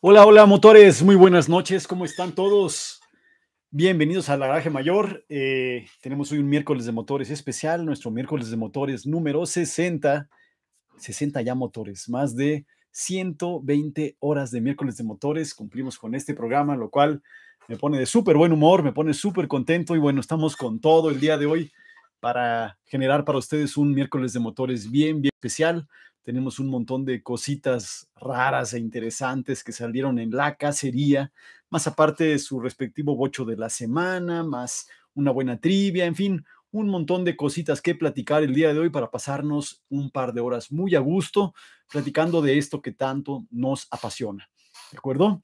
Hola, hola motores, muy buenas noches, ¿cómo están todos? Bienvenidos al garaje mayor. Eh, tenemos hoy un miércoles de motores especial, nuestro miércoles de motores número 60, 60 ya motores, más de 120 horas de miércoles de motores, cumplimos con este programa, lo cual me pone de súper buen humor, me pone súper contento y bueno, estamos con todo el día de hoy para generar para ustedes un miércoles de motores bien, bien especial tenemos un montón de cositas raras e interesantes que salieron en la cacería, más aparte de su respectivo bocho de la semana, más una buena trivia, en fin, un montón de cositas que platicar el día de hoy para pasarnos un par de horas muy a gusto platicando de esto que tanto nos apasiona. ¿De acuerdo?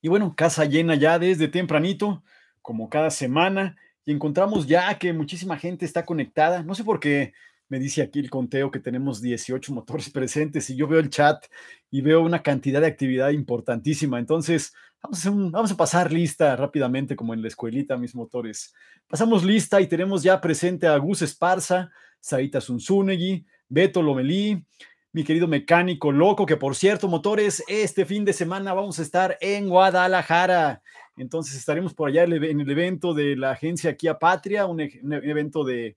Y bueno, casa llena ya desde tempranito, como cada semana, y encontramos ya que muchísima gente está conectada. No sé por qué me dice aquí el conteo que tenemos 18 motores presentes y yo veo el chat y veo una cantidad de actividad importantísima. Entonces, vamos a, pasar lista rápidamente, como en la escuelita, mis motores. Pasamos lista y tenemos ya presente a Gus Esparza, Saita Zunzunegui, Beto Lomelí, mi querido mecánico loco, que por cierto, motores, este fin de semana vamos a estar en Guadalajara. Entonces estaremos por allá en el evento de la agencia Kia Patria, un, evento de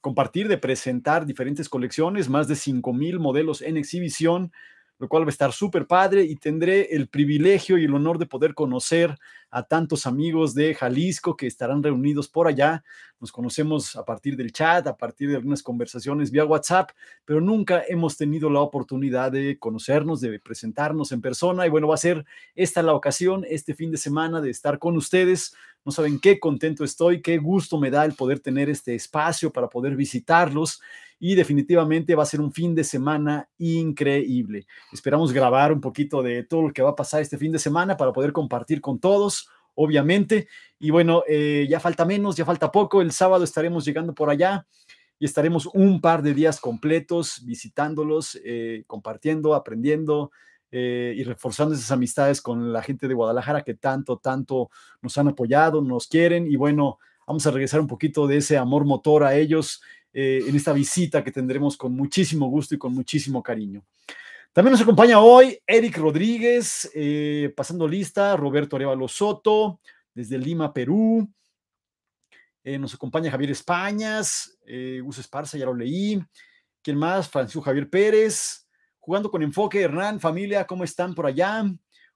compartir, de presentar diferentes colecciones, más de 5.000 modelos en exhibición, lo cual va a estar súper padre y tendré el privilegio y el honor de poder conocer a tantos amigos de Jalisco que estarán reunidos por allá. Nos conocemos a partir del chat, a partir de algunas conversaciones vía WhatsApp, pero nunca hemos tenido la oportunidad de conocernos, de presentarnos en persona. Y bueno, va a ser esta la ocasión, este fin de semana, de estar con ustedes. No saben qué contento estoy, qué gusto me da el poder tener este espacio para poder visitarlos y definitivamente va a ser un fin de semana increíble. Esperamos grabar un poquito de todo lo que va a pasar este fin de semana para poder compartir con todos obviamente. Y bueno, eh, ya falta menos, ya falta poco. El sábado estaremos llegando por allá y estaremos un par de días completos visitándolos, eh, compartiendo, aprendiendo eh, y reforzando esas amistades con la gente de Guadalajara que tanto, tanto nos han apoyado, nos quieren. Y bueno, vamos a regresar un poquito de ese amor motor a ellos eh, en esta visita que tendremos con muchísimo gusto y con muchísimo cariño. También nos acompaña hoy Eric Rodríguez, eh, pasando lista, Roberto Arevalo Soto, desde Lima, Perú. Eh, nos acompaña Javier Españas, Gus Esparza, ya lo leí. ¿Quién más? Francisco Javier Pérez, jugando con enfoque. Hernán, familia, ¿cómo están por allá?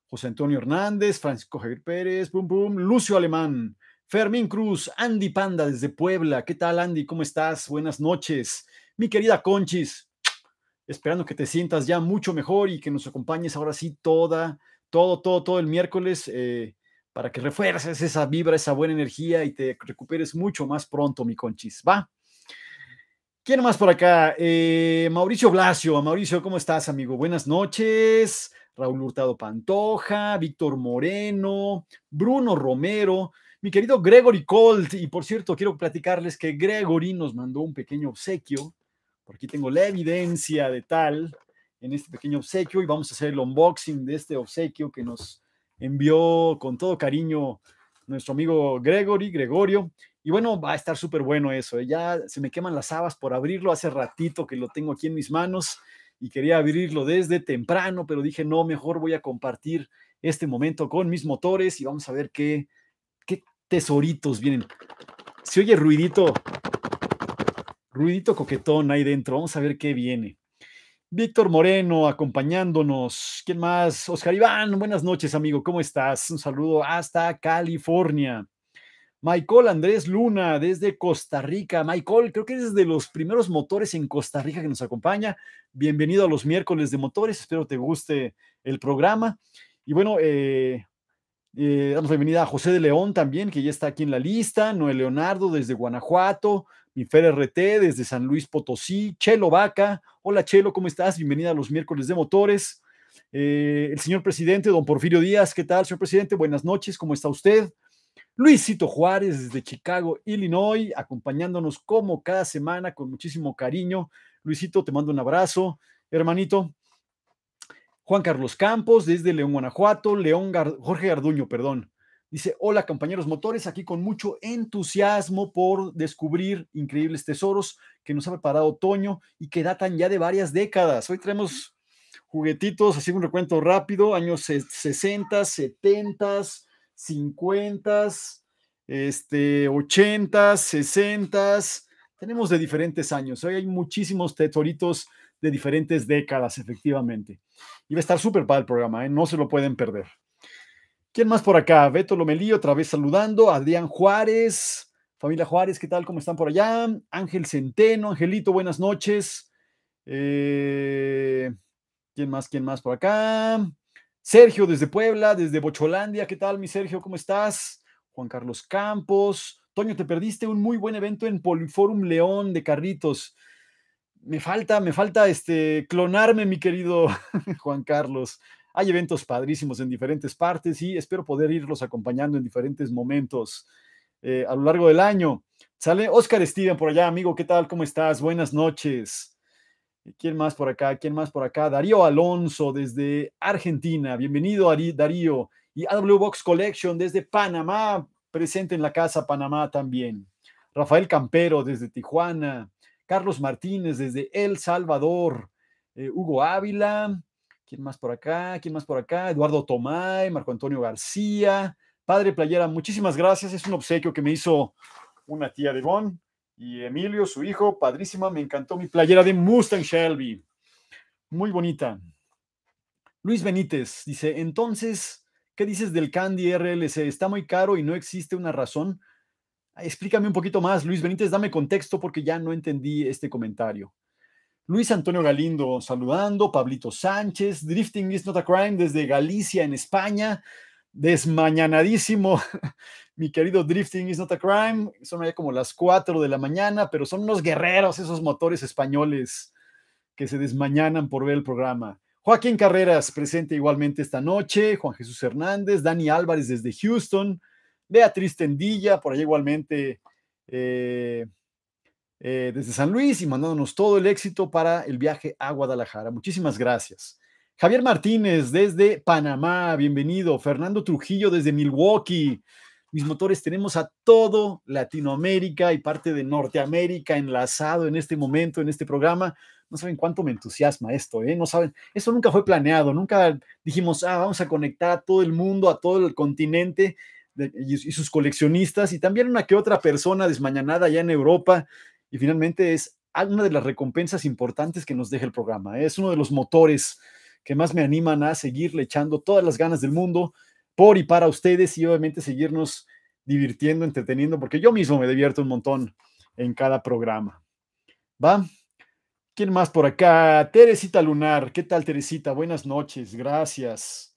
José Antonio Hernández, Francisco Javier Pérez, boom, boom, Lucio Alemán, Fermín Cruz, Andy Panda desde Puebla. ¿Qué tal, Andy? ¿Cómo estás? Buenas noches. Mi querida Conchis, esperando que te sientas ya mucho mejor y que nos acompañes ahora sí toda, todo, todo, todo el miércoles eh, para que refuerces esa vibra, esa buena energía y te recuperes mucho más pronto, mi Conchis. ¿Va? ¿Quién más por acá? Eh, Mauricio Blasio. Mauricio, ¿cómo estás, amigo? Buenas noches. Raúl Hurtado Pantoja, Víctor Moreno, Bruno Romero mi querido Gregory Colt. Y por cierto, quiero platicarles que Gregory nos mandó un pequeño obsequio. porque aquí tengo la evidencia de tal en este pequeño obsequio y vamos a hacer el unboxing de este obsequio que nos envió con todo cariño nuestro amigo Gregory, Gregorio. Y bueno, va a estar súper bueno eso. ¿eh? Ya se me queman las habas por abrirlo. Hace ratito que lo tengo aquí en mis manos y quería abrirlo desde temprano, pero dije, no, mejor voy a compartir este momento con mis motores y vamos a ver qué, tesoritos vienen. Se oye ruidito, ruidito coquetón ahí dentro. Vamos a ver qué viene. Víctor Moreno acompañándonos. ¿Quién más? Oscar Iván, buenas noches, amigo. ¿Cómo estás? Un saludo hasta California. Michael Andrés Luna desde Costa Rica. Michael, creo que eres de los primeros motores en Costa Rica que nos acompaña. Bienvenido a los miércoles de motores. Espero te guste el programa. Y bueno, eh, eh, damos la bienvenida a José de León también, que ya está aquí en la lista. Noel Leonardo desde Guanajuato. Mifer RT desde San Luis Potosí. Chelo Vaca. Hola Chelo, ¿cómo estás? Bienvenida a los miércoles de motores. Eh, el señor presidente, don Porfirio Díaz, ¿qué tal, señor presidente? Buenas noches, ¿cómo está usted? Luisito Juárez desde Chicago, Illinois, acompañándonos como cada semana con muchísimo cariño. Luisito, te mando un abrazo. Hermanito, Juan Carlos Campos, desde León, Guanajuato, León Jorge Garduño, perdón. Dice, hola compañeros motores, aquí con mucho entusiasmo por descubrir increíbles tesoros que nos ha preparado Otoño y que datan ya de varias décadas. Hoy traemos juguetitos, así un recuento rápido, años 60, 70, 50, este, 80, 60. Tenemos de diferentes años. Hoy hay muchísimos tesoritos de diferentes décadas, efectivamente. Y va a estar súper para el programa, ¿eh? no se lo pueden perder. ¿Quién más por acá? Beto Lomelí, otra vez saludando. Adrián Juárez, familia Juárez, ¿qué tal? ¿Cómo están por allá? Ángel Centeno, Angelito, buenas noches. Eh, ¿Quién más? ¿Quién más por acá? Sergio desde Puebla, desde Bocholandia, ¿qué tal mi Sergio? ¿Cómo estás? Juan Carlos Campos. Toño, te perdiste un muy buen evento en Poliforum León de Carritos me falta, me falta este, clonarme, mi querido Juan Carlos. Hay eventos padrísimos en diferentes partes y espero poder irlos acompañando en diferentes momentos eh, a lo largo del año. Sale Oscar Steven por allá, amigo, ¿qué tal? ¿Cómo estás? Buenas noches. Eh, ¿Quién más por acá? ¿Quién más por acá? Darío Alonso desde Argentina. Bienvenido, Darío. Y AW Box Collection desde Panamá, presente en la casa Panamá también. Rafael Campero desde Tijuana. Carlos Martínez desde El Salvador, eh, Hugo Ávila, ¿quién más por acá? ¿Quién más por acá? Eduardo Tomay, Marco Antonio García, Padre Playera, muchísimas gracias. Es un obsequio que me hizo una tía de Bon y Emilio, su hijo, padrísima, me encantó mi playera de Mustang Shelby. Muy bonita. Luis Benítez dice, entonces, ¿qué dices del Candy RLC? Está muy caro y no existe una razón Explícame un poquito más, Luis Benítez, dame contexto porque ya no entendí este comentario. Luis Antonio Galindo saludando, Pablito Sánchez, Drifting is not a crime desde Galicia, en España, desmañanadísimo, mi querido Drifting is not a crime, son ya como las 4 de la mañana, pero son unos guerreros esos motores españoles que se desmañanan por ver el programa. Joaquín Carreras presente igualmente esta noche, Juan Jesús Hernández, Dani Álvarez desde Houston, Beatriz Tendilla, por allá igualmente eh, eh, desde San Luis y mandándonos todo el éxito para el viaje a Guadalajara. Muchísimas gracias. Javier Martínez desde Panamá, bienvenido. Fernando Trujillo desde Milwaukee. Mis motores, tenemos a todo Latinoamérica y parte de Norteamérica enlazado en este momento, en este programa. No saben cuánto me entusiasma esto, ¿eh? No saben, esto nunca fue planeado, nunca dijimos, ah, vamos a conectar a todo el mundo, a todo el continente y, y, sus coleccionistas y también una que otra persona desmañanada allá en Europa. Y finalmente es ah, una de las recompensas importantes que nos deja el programa. Es uno de los motores que más me animan a seguirle echando todas las ganas del mundo por y para ustedes y obviamente seguirnos divirtiendo, entreteniendo, porque yo mismo me divierto un montón en cada programa. ¿Va? ¿Quién más por acá? Teresita Lunar. ¿Qué tal, Teresita? Buenas noches. Gracias.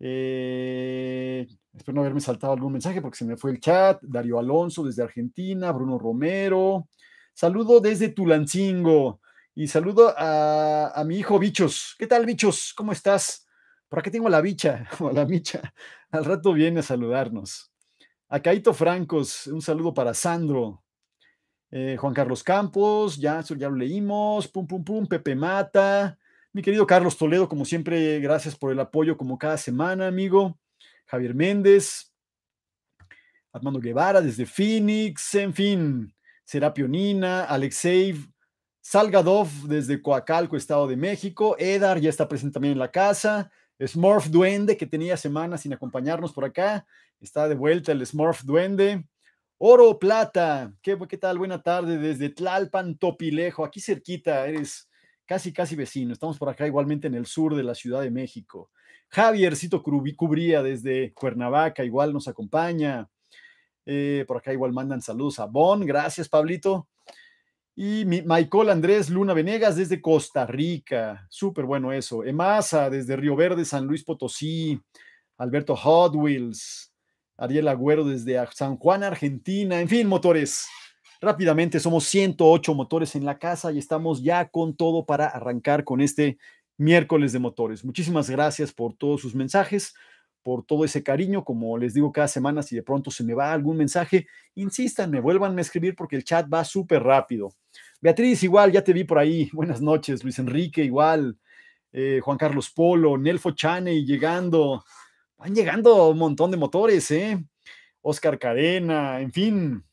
Eh, espero no haberme saltado algún mensaje porque se me fue el chat. Darío Alonso desde Argentina, Bruno Romero. Saludo desde Tulancingo y saludo a, mi hijo Bichos. ¿Qué tal, Bichos? ¿Cómo estás? Por aquí tengo a la bicha o la micha. Al rato viene a saludarnos. A Caito Francos, un saludo para Sandro. Eh, Juan Carlos Campos, ya, ya lo leímos. Pum, pum, pum. Pepe Mata. Mi querido Carlos Toledo, como siempre, gracias por el apoyo como cada semana, amigo. Javier Méndez, Armando Guevara desde Phoenix, en fin, Serapionina, Alexei Salgadov desde Coacalco, Estado de México, Edar ya está presente también en la casa, Smurf Duende, que tenía semanas sin acompañarnos por acá, está de vuelta el Smurf Duende. Oro Plata, ¿qué, qué tal? Buena tarde desde Tlalpan, Topilejo, aquí cerquita, eres casi, casi vecino. Estamos por acá igualmente en el sur de la Ciudad de México. Javiercito Cubría desde Cuernavaca, igual nos acompaña. Eh, por acá igual mandan saludos a Bon, gracias Pablito. Y Michael Andrés Luna Venegas desde Costa Rica, súper bueno eso. Emasa desde Río Verde, San Luis Potosí. Alberto Hot Wheels, Ariel Agüero desde San Juan, Argentina. En fin, motores. Rápidamente, somos 108 motores en la casa y estamos ya con todo para arrancar con este miércoles de motores. Muchísimas gracias por todos sus mensajes, por todo ese cariño. Como les digo cada semana, si de pronto se me va algún mensaje, me vuelvan a escribir porque el chat va súper rápido. Beatriz, igual, ya te vi por ahí. Buenas noches. Luis Enrique, igual. Eh, Juan Carlos Polo, Nelfo Chaney llegando. Van llegando un montón de motores, ¿eh? Oscar Cadena, en fin.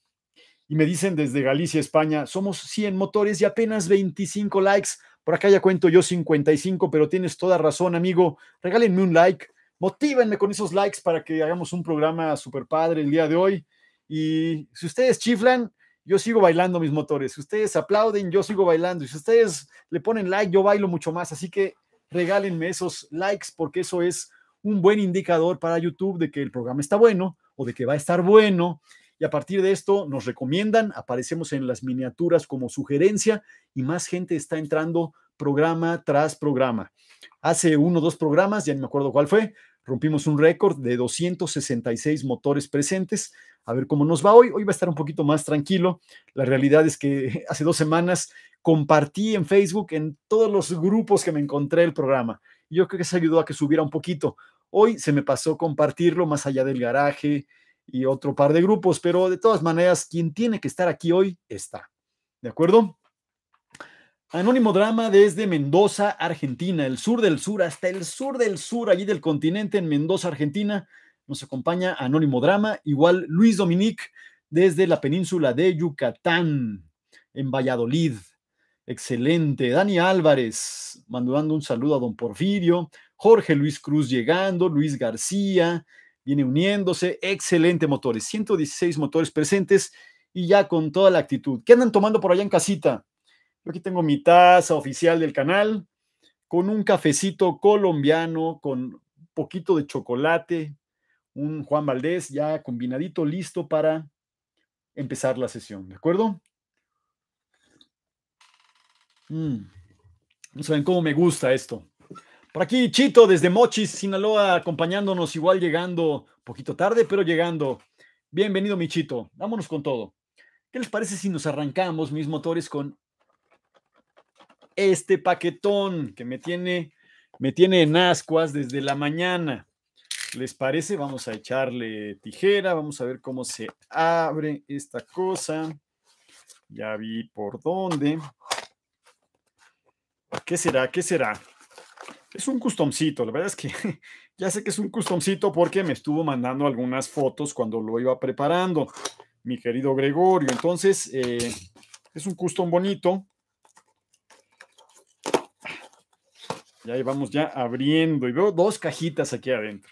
Y me dicen desde Galicia, España, somos 100 motores y apenas 25 likes. Por acá ya cuento yo 55, pero tienes toda razón, amigo. Regálenme un like, motívenme con esos likes para que hagamos un programa super padre el día de hoy. Y si ustedes chiflan, yo sigo bailando mis motores. Si ustedes aplauden, yo sigo bailando. Y si ustedes le ponen like, yo bailo mucho más. Así que regálenme esos likes porque eso es un buen indicador para YouTube de que el programa está bueno o de que va a estar bueno y a partir de esto nos recomiendan, aparecemos en las miniaturas como sugerencia y más gente está entrando programa tras programa. Hace uno o dos programas, ya no me acuerdo cuál fue, rompimos un récord de 266 motores presentes. A ver cómo nos va hoy. Hoy va a estar un poquito más tranquilo. La realidad es que hace dos semanas compartí en Facebook, en todos los grupos que me encontré el programa. Yo creo que eso ayudó a que subiera un poquito. Hoy se me pasó compartirlo más allá del garaje, y otro par de grupos, pero de todas maneras, quien tiene que estar aquí hoy está. ¿De acuerdo? Anónimo Drama desde Mendoza, Argentina, el sur del sur, hasta el sur del sur, allí del continente, en Mendoza, Argentina. Nos acompaña Anónimo Drama, igual Luis Dominique desde la península de Yucatán, en Valladolid. Excelente. Dani Álvarez, mandando un saludo a don Porfirio. Jorge Luis Cruz llegando, Luis García, viene uniéndose. Excelente motores, 116 motores presentes y ya con toda la actitud. ¿Qué andan tomando por allá en casita? Yo aquí tengo mi taza oficial del canal con un cafecito colombiano, con poquito de chocolate, un Juan Valdés ya combinadito, listo para empezar la sesión, ¿de acuerdo? Mm. No saben cómo me gusta esto. Por aquí Chito desde Mochis, Sinaloa, acompañándonos, igual llegando, poquito tarde, pero llegando. Bienvenido, Michito, Vámonos con todo. ¿Qué les parece si nos arrancamos, mis motores, con este paquetón que me tiene, me tiene en ascuas desde la mañana? ¿Les parece? Vamos a echarle tijera, vamos a ver cómo se abre esta cosa. Ya vi por dónde. ¿Qué será? ¿Qué será? Es un customcito, la verdad es que ya sé que es un customcito porque me estuvo mandando algunas fotos cuando lo iba preparando, mi querido Gregorio. Entonces, eh, es un custom bonito. Y ahí vamos ya abriendo y veo dos cajitas aquí adentro.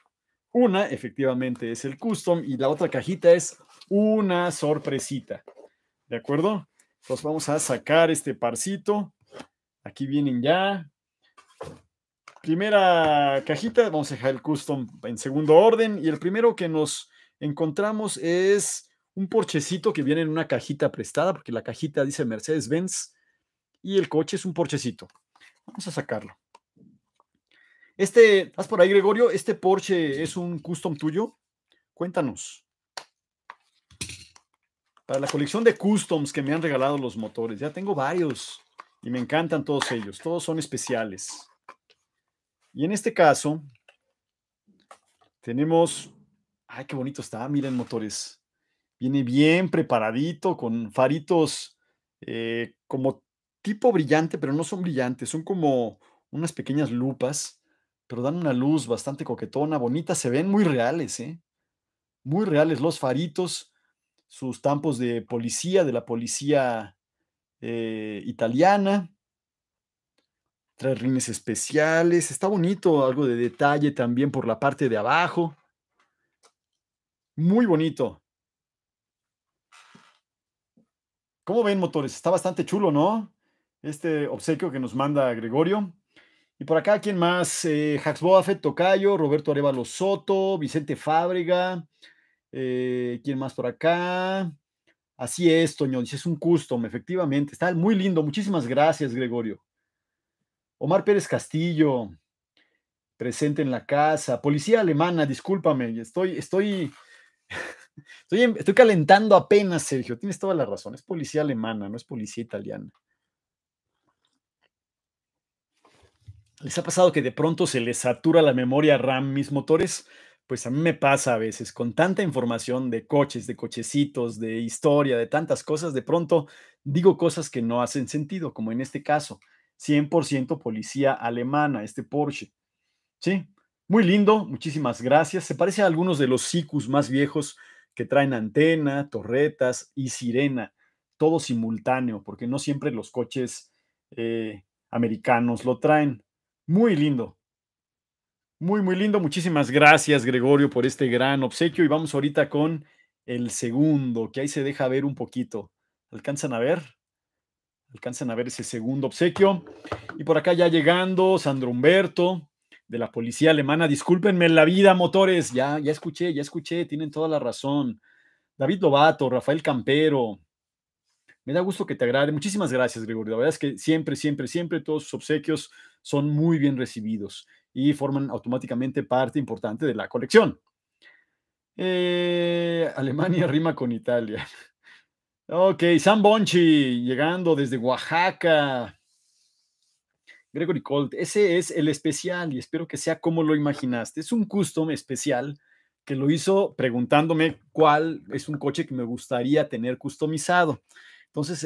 Una efectivamente es el custom y la otra cajita es una sorpresita. ¿De acuerdo? Entonces vamos a sacar este parcito. Aquí vienen ya primera cajita, vamos a dejar el custom en segundo orden. Y el primero que nos encontramos es un porchecito que viene en una cajita prestada, porque la cajita dice Mercedes-Benz y el coche es un porchecito. Vamos a sacarlo. Este, ¿vas por ahí, Gregorio, este Porsche es un custom tuyo. Cuéntanos. Para la colección de customs que me han regalado los motores, ya tengo varios y me encantan todos ellos. Todos son especiales. Y en este caso, tenemos, ay, qué bonito está, miren motores. Viene bien preparadito con faritos eh, como tipo brillante, pero no son brillantes, son como unas pequeñas lupas, pero dan una luz bastante coquetona, bonita, se ven muy reales, ¿eh? Muy reales los faritos, sus tampos de policía, de la policía eh, italiana, Trae rines especiales. Está bonito, algo de detalle también por la parte de abajo. Muy bonito. ¿Cómo ven, motores? Está bastante chulo, ¿no? Este obsequio que nos manda Gregorio. Y por acá, ¿quién más? Eh, Jax Boafet, Tocayo, Roberto Arevalo Soto, Vicente Fábrega. Eh, ¿Quién más por acá? Así es, Toño, es un custom, efectivamente. Está muy lindo. Muchísimas gracias, Gregorio. Omar Pérez Castillo, presente en la casa. Policía alemana, discúlpame, estoy, estoy, estoy, estoy calentando apenas, Sergio. Tienes toda la razón. Es policía alemana, no es policía italiana. ¿Les ha pasado que de pronto se les satura la memoria RAM mis motores? Pues a mí me pasa a veces, con tanta información de coches, de cochecitos, de historia, de tantas cosas, de pronto digo cosas que no hacen sentido, como en este caso. 100% policía alemana, este Porsche. Sí, muy lindo, muchísimas gracias. Se parece a algunos de los Sikus más viejos que traen antena, torretas y sirena, todo simultáneo, porque no siempre los coches eh, americanos lo traen. Muy lindo. Muy, muy lindo. Muchísimas gracias, Gregorio, por este gran obsequio. Y vamos ahorita con el segundo, que ahí se deja ver un poquito. ¿Alcanzan a ver? alcanzan a ver ese segundo obsequio. Y por acá ya llegando, Sandro Humberto, de la policía alemana. Discúlpenme la vida, motores. Ya, ya escuché, ya escuché, tienen toda la razón. David Lobato, Rafael Campero. Me da gusto que te agrade. Muchísimas gracias, Gregorio. La verdad es que siempre, siempre, siempre todos sus obsequios son muy bien recibidos y forman automáticamente parte importante de la colección. Eh, Alemania rima con Italia. Ok, San Bonchi, llegando desde Oaxaca. Gregory Colt, ese es el especial y espero que sea como lo imaginaste. Es un custom especial que lo hizo preguntándome cuál es un coche que me gustaría tener customizado. Entonces,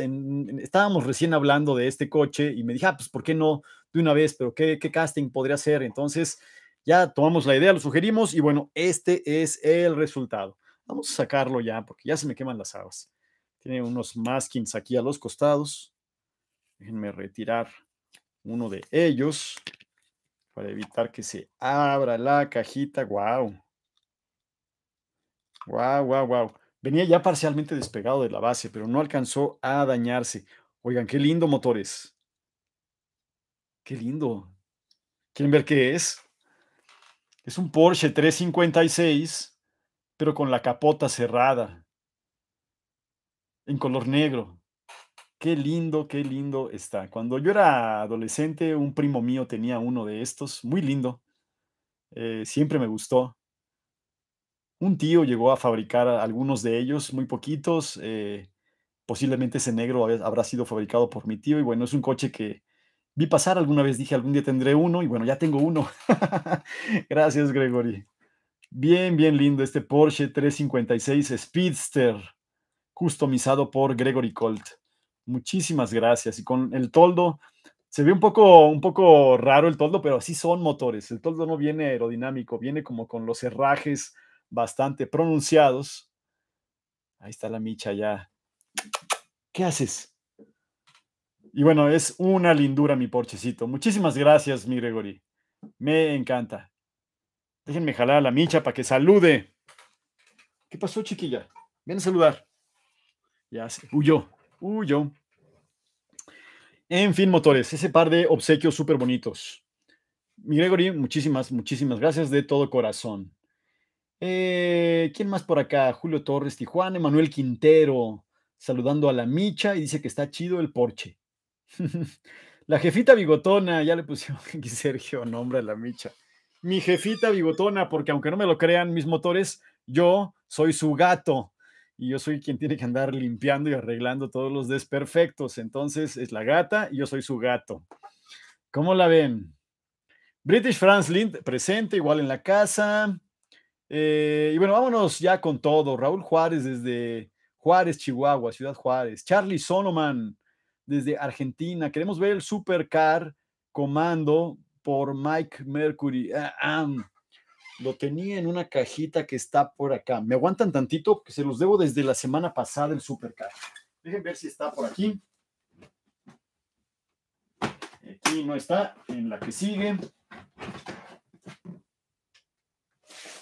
estábamos recién hablando de este coche y me dije, ah, pues, ¿por qué no de una vez? Pero, ¿qué, casting podría ser? Entonces, ya tomamos la idea, lo sugerimos y bueno, este es el resultado. Vamos a sacarlo ya porque ya se me queman las aguas. Tiene unos maskings aquí a los costados. Déjenme retirar uno de ellos para evitar que se abra la cajita. ¡Guau! ¡Guau, guau, wow! Venía ya parcialmente despegado de la base, pero no alcanzó a dañarse. Oigan, qué lindo motores. Qué lindo. ¿Quieren ver qué es? Es un Porsche 356, pero con la capota cerrada en color negro. Qué lindo, qué lindo está. Cuando yo era adolescente, un primo mío tenía uno de estos, muy lindo. Eh, siempre me gustó. Un tío llegó a fabricar algunos de ellos, muy poquitos. Eh, posiblemente ese negro habrá sido fabricado por mi tío. Y bueno, es un coche que vi pasar alguna vez, dije algún día tendré uno. Y bueno, ya tengo uno. Gracias, Gregory. Bien, bien lindo este Porsche 356 Speedster customizado por Gregory Colt. Muchísimas gracias. Y con el toldo, se ve un poco, un poco raro el toldo, pero así son motores. El toldo no viene aerodinámico, viene como con los herrajes bastante pronunciados. Ahí está la micha ya. ¿Qué haces? Y bueno, es una lindura mi porchecito. Muchísimas gracias, mi Gregory. Me encanta. Déjenme jalar a la micha para que salude. ¿Qué pasó, chiquilla? Viene a saludar. Ya se huyó, huyó. En fin, motores, ese par de obsequios súper bonitos. Mi Gregory, muchísimas, muchísimas gracias de todo corazón. Eh, ¿Quién más por acá? Julio Torres, Tijuana, Emanuel Quintero, saludando a la Micha y dice que está chido el Porsche. la jefita bigotona, ya le pusieron aquí Sergio nombre a la Micha. Mi jefita bigotona, porque aunque no me lo crean mis motores, yo soy su gato y yo soy quien tiene que andar limpiando y arreglando todos los desperfectos. Entonces es la gata y yo soy su gato. ¿Cómo la ven? British France Lind presente, igual en la casa. Eh, y bueno, vámonos ya con todo. Raúl Juárez desde Juárez, Chihuahua, Ciudad Juárez. Charlie Sonoman desde Argentina. Queremos ver el supercar comando por Mike Mercury. Ah, lo tenía en una cajita que está por acá. Me aguantan tantito Que se los debo desde la semana pasada el supercar. Dejen ver si está por aquí. Aquí no está. En la que sigue.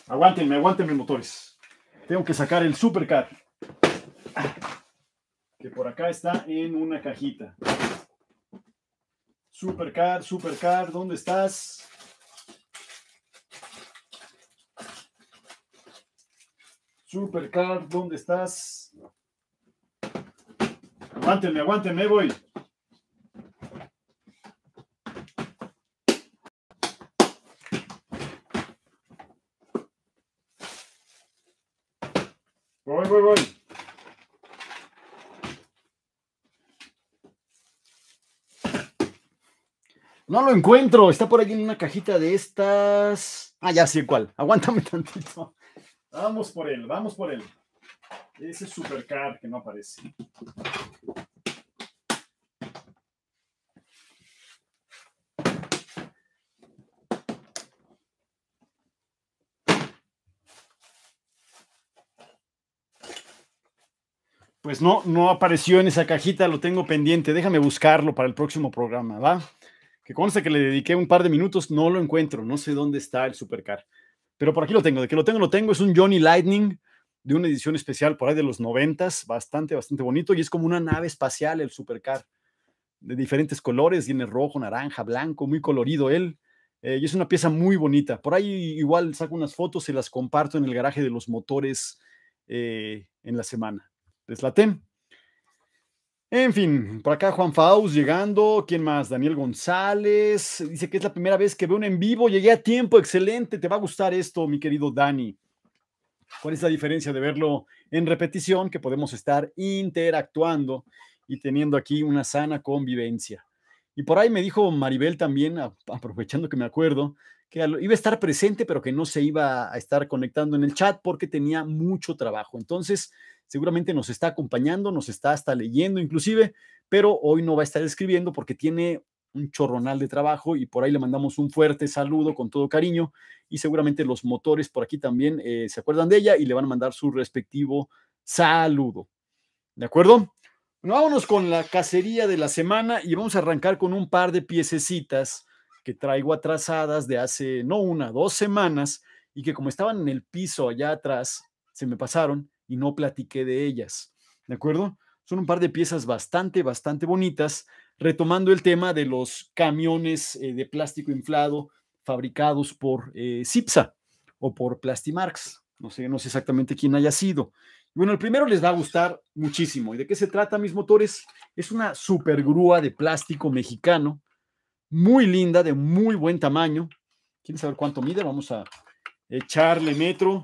Aguántenme, aguántenme motores. Tengo que sacar el supercar. Que por acá está en una cajita. Supercar, supercar, ¿dónde estás? Supercar, ¿dónde estás? Aguántenme, aguántenme, voy. Voy, voy, voy. No lo encuentro, está por aquí en una cajita de estas. Ah, ya sé cuál. Aguántame tantito. Vamos por él, vamos por él. Ese supercar que no aparece. Pues no, no apareció en esa cajita, lo tengo pendiente. Déjame buscarlo para el próximo programa, ¿va? Que conste que le dediqué un par de minutos, no lo encuentro, no sé dónde está el supercar. Pero por aquí lo tengo, de que lo tengo, lo tengo. Es un Johnny Lightning de una edición especial por ahí de los noventas, bastante, bastante bonito. Y es como una nave espacial, el supercar, de diferentes colores. Tiene rojo, naranja, blanco, muy colorido él. Eh, y es una pieza muy bonita. Por ahí igual saco unas fotos y las comparto en el garaje de los motores eh, en la semana. latem en fin, por acá Juan Faust llegando. ¿Quién más? Daniel González. Dice que es la primera vez que veo un en vivo. Llegué a tiempo. Excelente. Te va a gustar esto, mi querido Dani. ¿Cuál es la diferencia de verlo en repetición? Que podemos estar interactuando y teniendo aquí una sana convivencia. Y por ahí me dijo Maribel también, aprovechando que me acuerdo, que iba a estar presente, pero que no se iba a estar conectando en el chat porque tenía mucho trabajo. Entonces, seguramente nos está acompañando, nos está hasta leyendo inclusive, pero hoy no va a estar escribiendo porque tiene un chorronal de trabajo y por ahí le mandamos un fuerte saludo con todo cariño y seguramente los motores por aquí también eh, se acuerdan de ella y le van a mandar su respectivo saludo. ¿De acuerdo? Bueno, vámonos con la cacería de la semana y vamos a arrancar con un par de piececitas que traigo atrasadas de hace, no una, dos semanas, y que como estaban en el piso allá atrás, se me pasaron y no platiqué de ellas. ¿De acuerdo? Son un par de piezas bastante, bastante bonitas, retomando el tema de los camiones eh, de plástico inflado fabricados por eh, Cipsa o por Plastimarx. No sé, no sé exactamente quién haya sido. Bueno, el primero les va a gustar muchísimo. ¿Y de qué se trata, mis motores? Es una supergrúa de plástico mexicano muy linda, de muy buen tamaño. ¿Quieren saber cuánto mide? Vamos a echarle metro.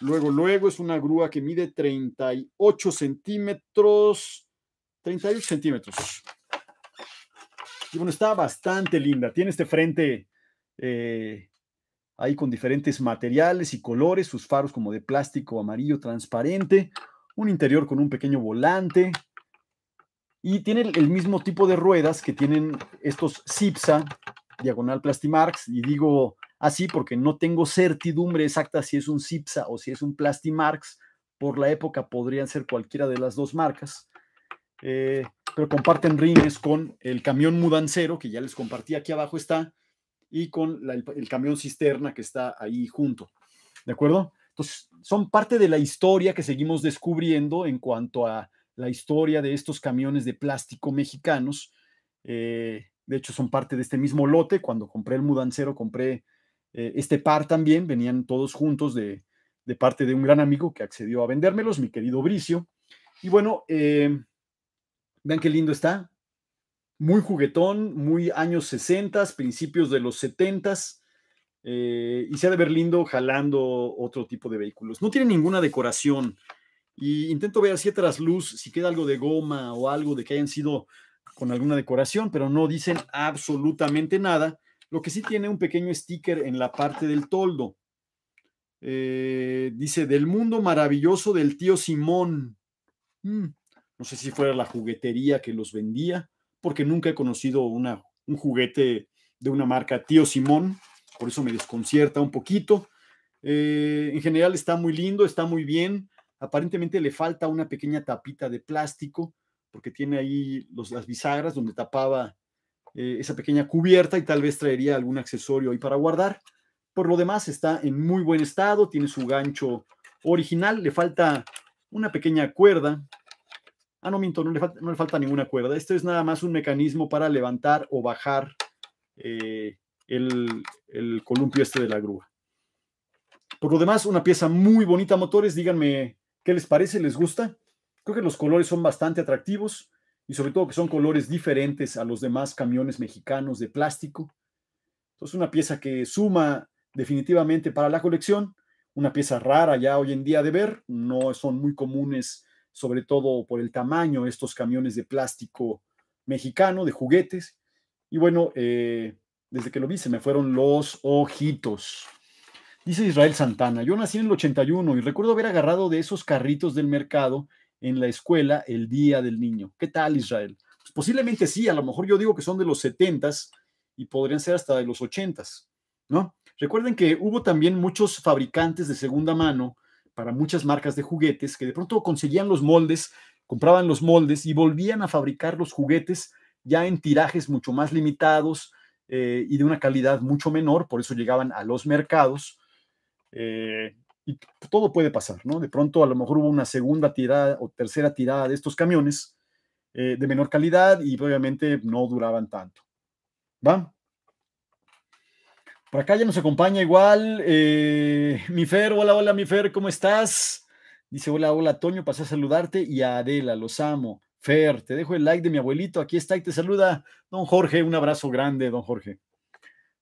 Luego, luego, es una grúa que mide 38 centímetros. 38 centímetros. Y bueno, está bastante linda. Tiene este frente eh, ahí con diferentes materiales y colores, sus faros como de plástico amarillo transparente, un interior con un pequeño volante, y tiene el mismo tipo de ruedas que tienen estos Zipsa, diagonal Plastimarx, y digo así porque no tengo certidumbre exacta si es un Zipsa o si es un Plastimarx, por la época podrían ser cualquiera de las dos marcas, eh, pero comparten rines con el camión mudancero, que ya les compartí aquí abajo está, y con el camión cisterna que está ahí junto, ¿de acuerdo? Entonces, son parte de la historia que seguimos descubriendo en cuanto a la historia de estos camiones de plástico mexicanos. Eh, de hecho, son parte de este mismo lote. Cuando compré el mudancero, compré eh, este par también. Venían todos juntos de, parte de un gran amigo que accedió a vendérmelos, mi querido Bricio. Y bueno, eh, vean qué lindo está. Muy juguetón, muy años 60, principios de los 70. y se ha de ver lindo jalando otro tipo de vehículos. No tiene ninguna decoración y intento ver si tras luz si queda algo de goma o algo de que hayan sido con alguna decoración, pero no dicen absolutamente nada. Lo que sí tiene un pequeño sticker en la parte del toldo. Eh, dice, del mundo maravilloso del tío Simón. Mm, no sé si fuera la juguetería que los vendía, porque nunca he conocido una, un juguete de una marca tío Simón, por eso me desconcierta un poquito. Eh, en general está muy lindo, está muy bien. Aparentemente le falta una pequeña tapita de plástico, porque tiene ahí las bisagras donde tapaba eh, esa pequeña cubierta y tal vez traería algún accesorio ahí para guardar. Por lo demás, está en muy buen estado, tiene su gancho original, le falta una pequeña cuerda. Ah, no, miento, no le, falta, ninguna cuerda. Esto es nada más un mecanismo para levantar o bajar eh, el, el, columpio este de la grúa. Por lo demás, una pieza muy bonita, motores. Díganme ¿Qué les parece? ¿Les gusta? Creo que los colores son bastante atractivos y sobre todo que son colores diferentes a los demás camiones mexicanos de plástico. Entonces, una pieza que suma definitivamente para la colección, una pieza rara ya hoy en día de ver, no son muy comunes, sobre todo por el tamaño, estos camiones de plástico mexicano, de juguetes. Y bueno, eh, desde que lo vi se me fueron los ojitos. Dice Israel Santana, yo nací en el 81 y recuerdo haber agarrado de esos carritos del mercado en la escuela el día del niño. ¿Qué tal Israel? Pues posiblemente sí, a lo mejor yo digo que son de los 70s y podrían ser hasta de los 80s, ¿no? Recuerden que hubo también muchos fabricantes de segunda mano para muchas marcas de juguetes que de pronto conseguían los moldes, compraban los moldes y volvían a fabricar los juguetes ya en tirajes mucho más limitados eh, y de una calidad mucho menor, por eso llegaban a los mercados eh, y todo puede pasar, ¿no? De pronto a lo mejor hubo una segunda tirada o tercera tirada de estos camiones eh, de menor calidad y obviamente no duraban tanto. ¿Va? Por acá ya nos acompaña igual eh, mi Fer, hola, hola Mifer, ¿cómo estás? Dice, hola, hola Toño, pasé a saludarte y a Adela, los amo. Fer, te dejo el like de mi abuelito, aquí está y te saluda don Jorge, un abrazo grande, don Jorge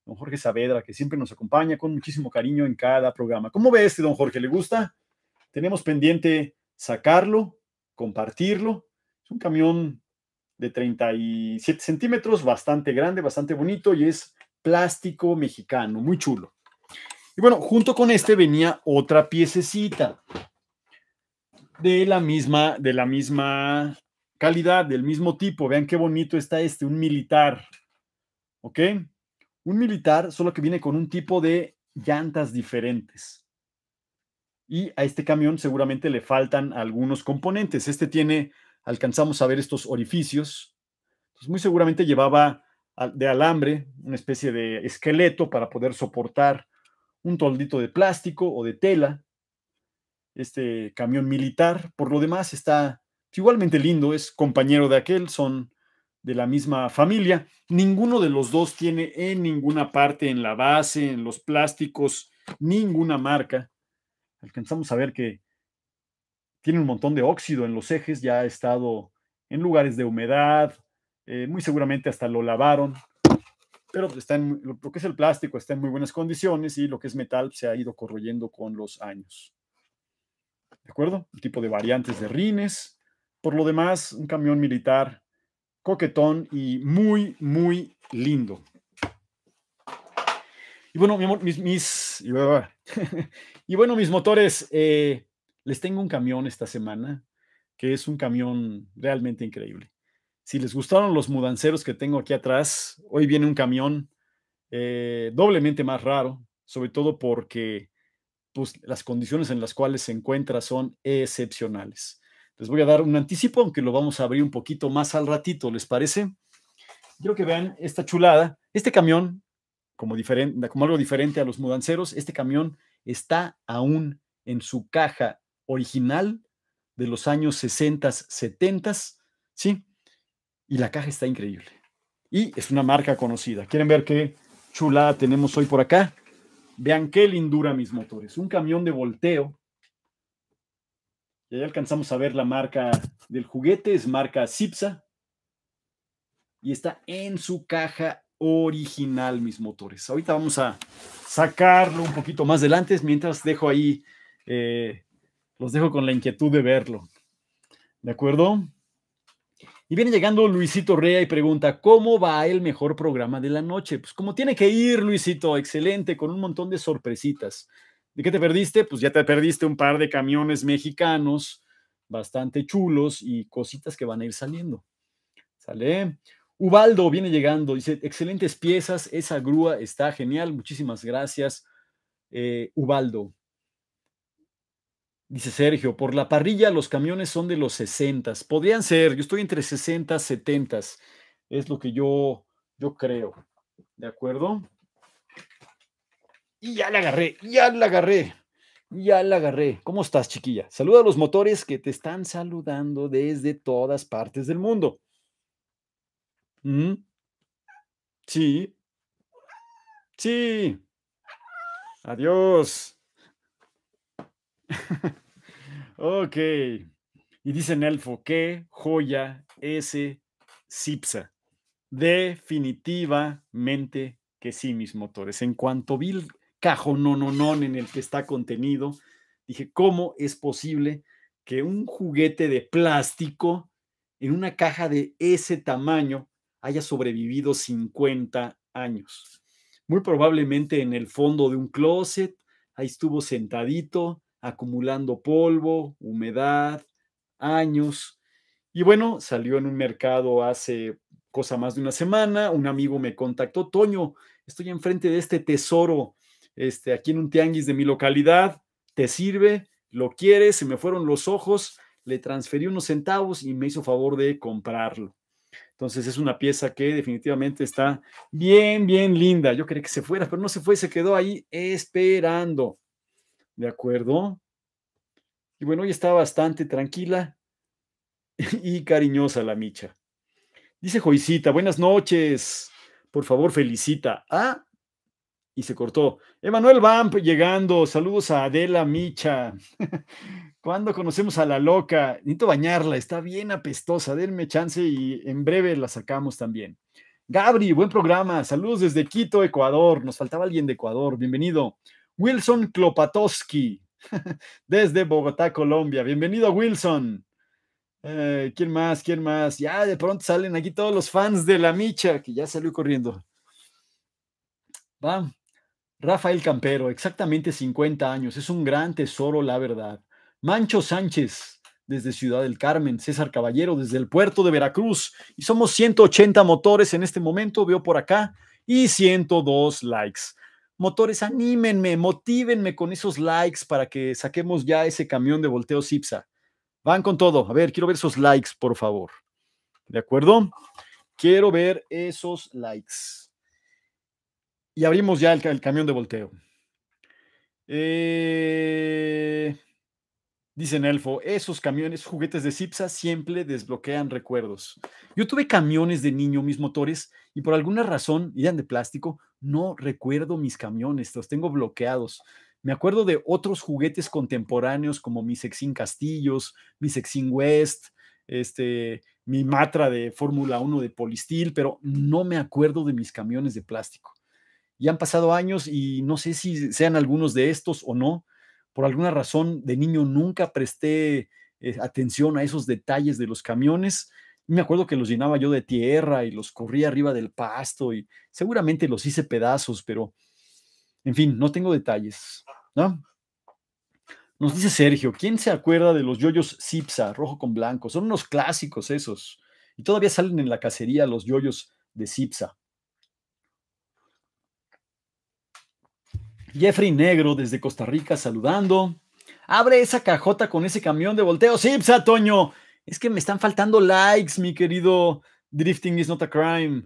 don Jorge Saavedra, que siempre nos acompaña con muchísimo cariño en cada programa. ¿Cómo ve este, don Jorge? ¿Le gusta? Tenemos pendiente sacarlo, compartirlo. Es un camión de 37 centímetros, bastante grande, bastante bonito y es plástico mexicano, muy chulo. Y bueno, junto con este venía otra piececita de la misma, de la misma calidad, del mismo tipo. Vean qué bonito está este, un militar. ¿Ok? Un militar, solo que viene con un tipo de llantas diferentes. Y a este camión seguramente le faltan algunos componentes. Este tiene, alcanzamos a ver estos orificios. muy seguramente llevaba de alambre una especie de esqueleto para poder soportar un toldito de plástico o de tela. Este camión militar, por lo demás, está igualmente lindo, es compañero de aquel, son de la misma familia. Ninguno de los dos tiene en ninguna parte, en la base, en los plásticos, ninguna marca. Alcanzamos a ver que tiene un montón de óxido en los ejes, ya ha estado en lugares de humedad, eh, muy seguramente hasta lo lavaron, pero pues, está lo que es el plástico está en muy buenas condiciones y lo que es metal pues, se ha ido corroyendo con los años. ¿De acuerdo? Un tipo de variantes de rines. Por lo demás, un camión militar coquetón y muy, muy lindo. Y bueno, mis, y bueno, mis motores, eh, les tengo un camión esta semana, que es un camión realmente increíble. Si les gustaron los mudanceros que tengo aquí atrás, hoy viene un camión eh, doblemente más raro, sobre todo porque pues, las condiciones en las cuales se encuentra son excepcionales. Les voy a dar un anticipo, aunque lo vamos a abrir un poquito más al ratito, ¿les parece? Quiero que vean esta chulada. Este camión, como, diferente, como algo diferente a los mudanceros, este camión está aún en su caja original de los años 60, 70, ¿sí? Y la caja está increíble. Y es una marca conocida. ¿Quieren ver qué chulada tenemos hoy por acá? Vean qué lindura mis motores. Un camión de volteo ya alcanzamos a ver la marca del juguete, es marca Zipsa. Y está en su caja original, mis motores. Ahorita vamos a sacarlo un poquito más delante, mientras dejo ahí, eh, los dejo con la inquietud de verlo. ¿De acuerdo? Y viene llegando Luisito Rea y pregunta, ¿cómo va el mejor programa de la noche? Pues como tiene que ir, Luisito, excelente, con un montón de sorpresitas. ¿De qué te perdiste? Pues ya te perdiste un par de camiones mexicanos bastante chulos y cositas que van a ir saliendo. ¿Sale? Ubaldo viene llegando, dice, excelentes piezas, esa grúa está genial, muchísimas gracias, eh, Ubaldo. Dice Sergio, por la parrilla los camiones son de los 60, podrían ser, yo estoy entre 60 y 70, es lo que yo, yo creo, ¿de acuerdo? ya la agarré, ya la agarré, ya la agarré. ¿Cómo estás, chiquilla? Saluda a los motores que te están saludando desde todas partes del mundo. ¿Mm? Sí. Sí. Adiós. ok. Y dicen Elfo, qué joya ese Cipsa. Definitivamente que sí, mis motores. En cuanto Bill no en el que está contenido. Dije, ¿cómo es posible que un juguete de plástico en una caja de ese tamaño haya sobrevivido 50 años? Muy probablemente en el fondo de un closet, ahí estuvo sentadito, acumulando polvo, humedad, años. Y bueno, salió en un mercado hace cosa más de una semana, un amigo me contactó, Toño, estoy enfrente de este tesoro este, aquí en un tianguis de mi localidad, te sirve, lo quieres, se me fueron los ojos, le transferí unos centavos y me hizo favor de comprarlo. Entonces es una pieza que definitivamente está bien, bien linda. Yo quería que se fuera, pero no se fue, se quedó ahí esperando. ¿De acuerdo? Y bueno, hoy está bastante tranquila y cariñosa la Micha. Dice Joicita, buenas noches. Por favor, felicita a y se cortó. Emanuel Vamp llegando, saludos a Adela Micha. ¿Cuándo conocemos a la loca? Necesito bañarla, está bien apestosa, denme chance y en breve la sacamos también. Gabri, buen programa, saludos desde Quito, Ecuador, nos faltaba alguien de Ecuador, bienvenido. Wilson Klopatowski, desde Bogotá, Colombia, bienvenido Wilson. Eh, ¿Quién más? ¿Quién más? Ya de pronto salen aquí todos los fans de la Micha, que ya salió corriendo. Vamos. Rafael Campero, exactamente 50 años, es un gran tesoro, la verdad. Mancho Sánchez, desde Ciudad del Carmen, César Caballero, desde el puerto de Veracruz. Y somos 180 motores en este momento, veo por acá, y 102 likes. Motores, anímenme, motívenme con esos likes para que saquemos ya ese camión de volteo Zipsa. Van con todo. A ver, quiero ver esos likes, por favor. ¿De acuerdo? Quiero ver esos likes. Y abrimos ya el, camión de volteo. Eh, dicen Elfo, esos camiones, juguetes de Cipsa siempre desbloquean recuerdos. Yo tuve camiones de niño, mis motores, y por alguna razón, eran de plástico, no recuerdo mis camiones, los tengo bloqueados. Me acuerdo de otros juguetes contemporáneos como mi Sexin Castillos, mi Sexin West, este, mi Matra de Fórmula 1 de Polistil, pero no me acuerdo de mis camiones de plástico. Ya han pasado años y no sé si sean algunos de estos o no. Por alguna razón de niño nunca presté eh, atención a esos detalles de los camiones. Me acuerdo que los llenaba yo de tierra y los corría arriba del pasto y seguramente los hice pedazos, pero en fin, no tengo detalles. ¿no? Nos dice Sergio, ¿quién se acuerda de los yoyos Zipsa, rojo con blanco? Son unos clásicos esos. Y todavía salen en la cacería los yoyos de Zipsa. Jeffrey Negro desde Costa Rica saludando. Abre esa cajota con ese camión de volteo. Sí, pues, ah, Toño! Es que me están faltando likes, mi querido Drifting is not a crime.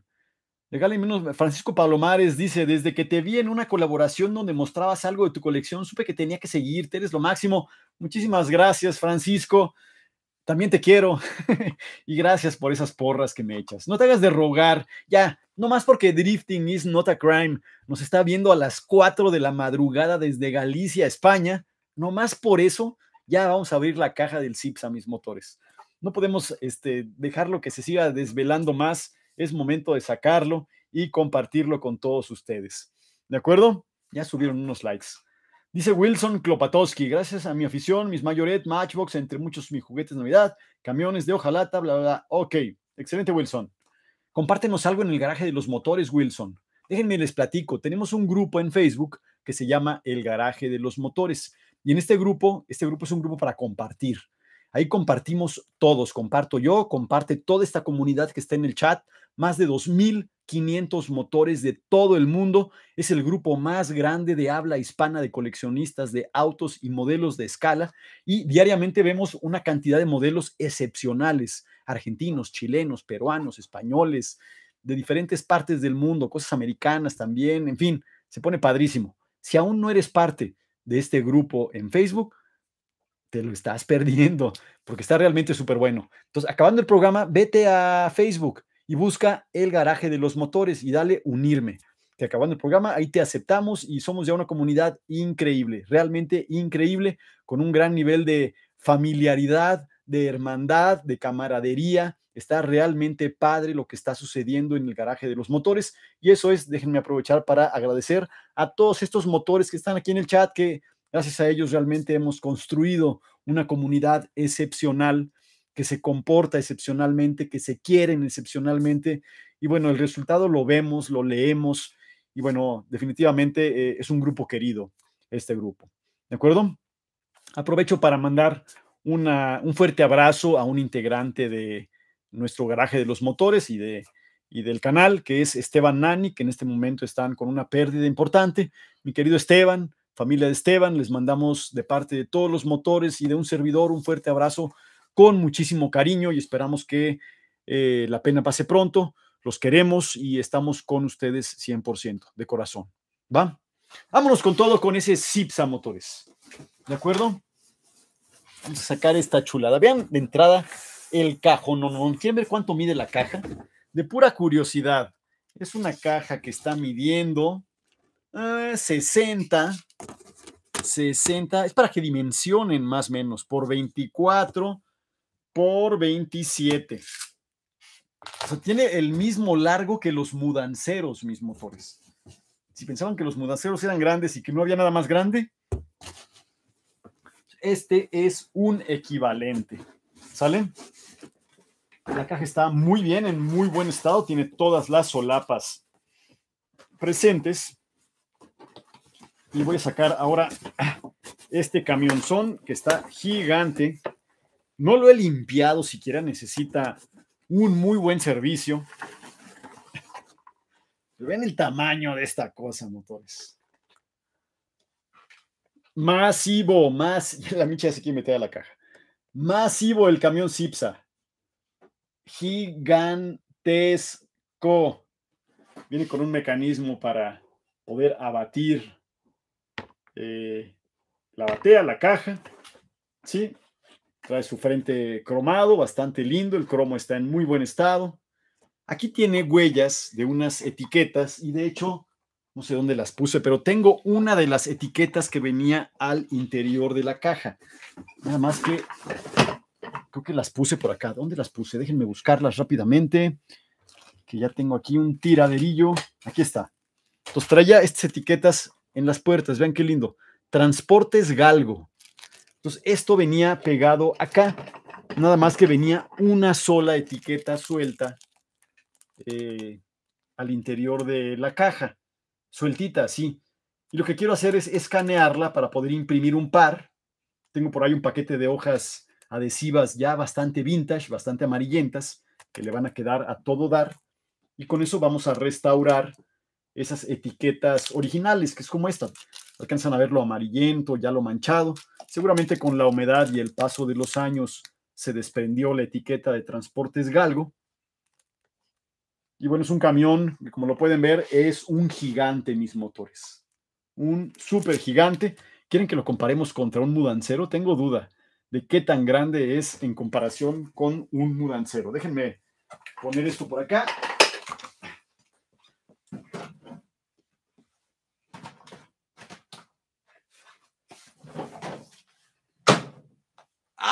y menos, Francisco Palomares dice: Desde que te vi en una colaboración donde mostrabas algo de tu colección, supe que tenía que seguirte, eres lo máximo. Muchísimas gracias, Francisco. También te quiero. y gracias por esas porras que me echas. No te hagas de rogar. Ya, no más porque Drifting is not a crime nos está viendo a las 4 de la madrugada desde Galicia, España. No más por eso ya vamos a abrir la caja del CIPS a mis motores. No podemos este, dejarlo que se siga desvelando más. Es momento de sacarlo y compartirlo con todos ustedes. ¿De acuerdo? Ya subieron unos likes. Dice Wilson Klopatowski, gracias a mi afición, mis mayoret, Matchbox, entre muchos mis juguetes de Navidad, camiones de hojalata, bla, bla, bla. Ok, excelente Wilson. Compártenos algo en el garaje de los motores, Wilson. Déjenme les platico. Tenemos un grupo en Facebook que se llama El Garaje de los Motores. Y en este grupo, este grupo es un grupo para compartir. Ahí compartimos todos, comparto yo, comparte toda esta comunidad que está en el chat, más de 2.000 500 motores de todo el mundo. Es el grupo más grande de habla hispana de coleccionistas de autos y modelos de escala. Y diariamente vemos una cantidad de modelos excepcionales, argentinos, chilenos, peruanos, españoles, de diferentes partes del mundo, cosas americanas también, en fin, se pone padrísimo. Si aún no eres parte de este grupo en Facebook, te lo estás perdiendo, porque está realmente súper bueno. Entonces, acabando el programa, vete a Facebook y busca el garaje de los motores y dale unirme. Que acabando el programa, ahí te aceptamos y somos ya una comunidad increíble, realmente increíble, con un gran nivel de familiaridad, de hermandad, de camaradería. Está realmente padre lo que está sucediendo en el garaje de los motores. Y eso es, déjenme aprovechar para agradecer a todos estos motores que están aquí en el chat, que gracias a ellos realmente hemos construido una comunidad excepcional que se comporta excepcionalmente, que se quieren excepcionalmente. Y bueno, el resultado lo vemos, lo leemos y bueno, definitivamente eh, es un grupo querido, este grupo. ¿De acuerdo? Aprovecho para mandar un fuerte abrazo a un integrante de nuestro garaje de los motores y, de, y del canal, que es Esteban Nani, que en este momento están con una pérdida importante. Mi querido Esteban, familia de Esteban, les mandamos de parte de todos los motores y de un servidor un fuerte abrazo con muchísimo cariño y esperamos que eh, la pena pase pronto. Los queremos y estamos con ustedes 100% de corazón. ¿Va? Vámonos con todo con ese Zipsa Motores. ¿De acuerdo? Vamos a sacar esta chulada. Vean de entrada el cajón. No, no, ¿Quieren ver cuánto mide la caja? De pura curiosidad. Es una caja que está midiendo 60. Eh, 60. Es para que dimensionen más o menos. Por 24 por 27. O sea, tiene el mismo largo que los mudanceros, mis motores. Si pensaban que los mudanceros eran grandes y que no había nada más grande, este es un equivalente. ¿salen? La caja está muy bien, en muy buen estado, tiene todas las solapas presentes. Y voy a sacar ahora este camionzón que está gigante. No lo he limpiado siquiera, necesita un muy buen servicio. Ven el tamaño de esta cosa, motores. Masivo, más. La micha se quiere meter a la caja. Masivo el camión Cipsa. Gigantesco. Viene con un mecanismo para poder abatir eh, la batea, la caja. Sí, Trae su frente cromado, bastante lindo, el cromo está en muy buen estado. Aquí tiene huellas de unas etiquetas y de hecho, no sé dónde las puse, pero tengo una de las etiquetas que venía al interior de la caja. Nada más que creo que las puse por acá. ¿Dónde las puse? Déjenme buscarlas rápidamente, que ya tengo aquí un tiraderillo. Aquí está. Entonces traía estas etiquetas en las puertas, vean qué lindo. Transportes Galgo, entonces, esto venía pegado acá, nada más que venía una sola etiqueta suelta eh, al interior de la caja, sueltita, así. Y lo que quiero hacer es escanearla para poder imprimir un par. Tengo por ahí un paquete de hojas adhesivas ya bastante vintage, bastante amarillentas, que le van a quedar a todo dar. Y con eso vamos a restaurar esas etiquetas originales, que es como esta alcanzan a verlo amarillento, ya lo manchado. Seguramente con la humedad y el paso de los años se desprendió la etiqueta de Transportes Galgo. Y bueno, es un camión como lo pueden ver es un gigante mis motores. Un súper gigante. ¿Quieren que lo comparemos contra un mudancero? Tengo duda de qué tan grande es en comparación con un mudancero. Déjenme poner esto por acá.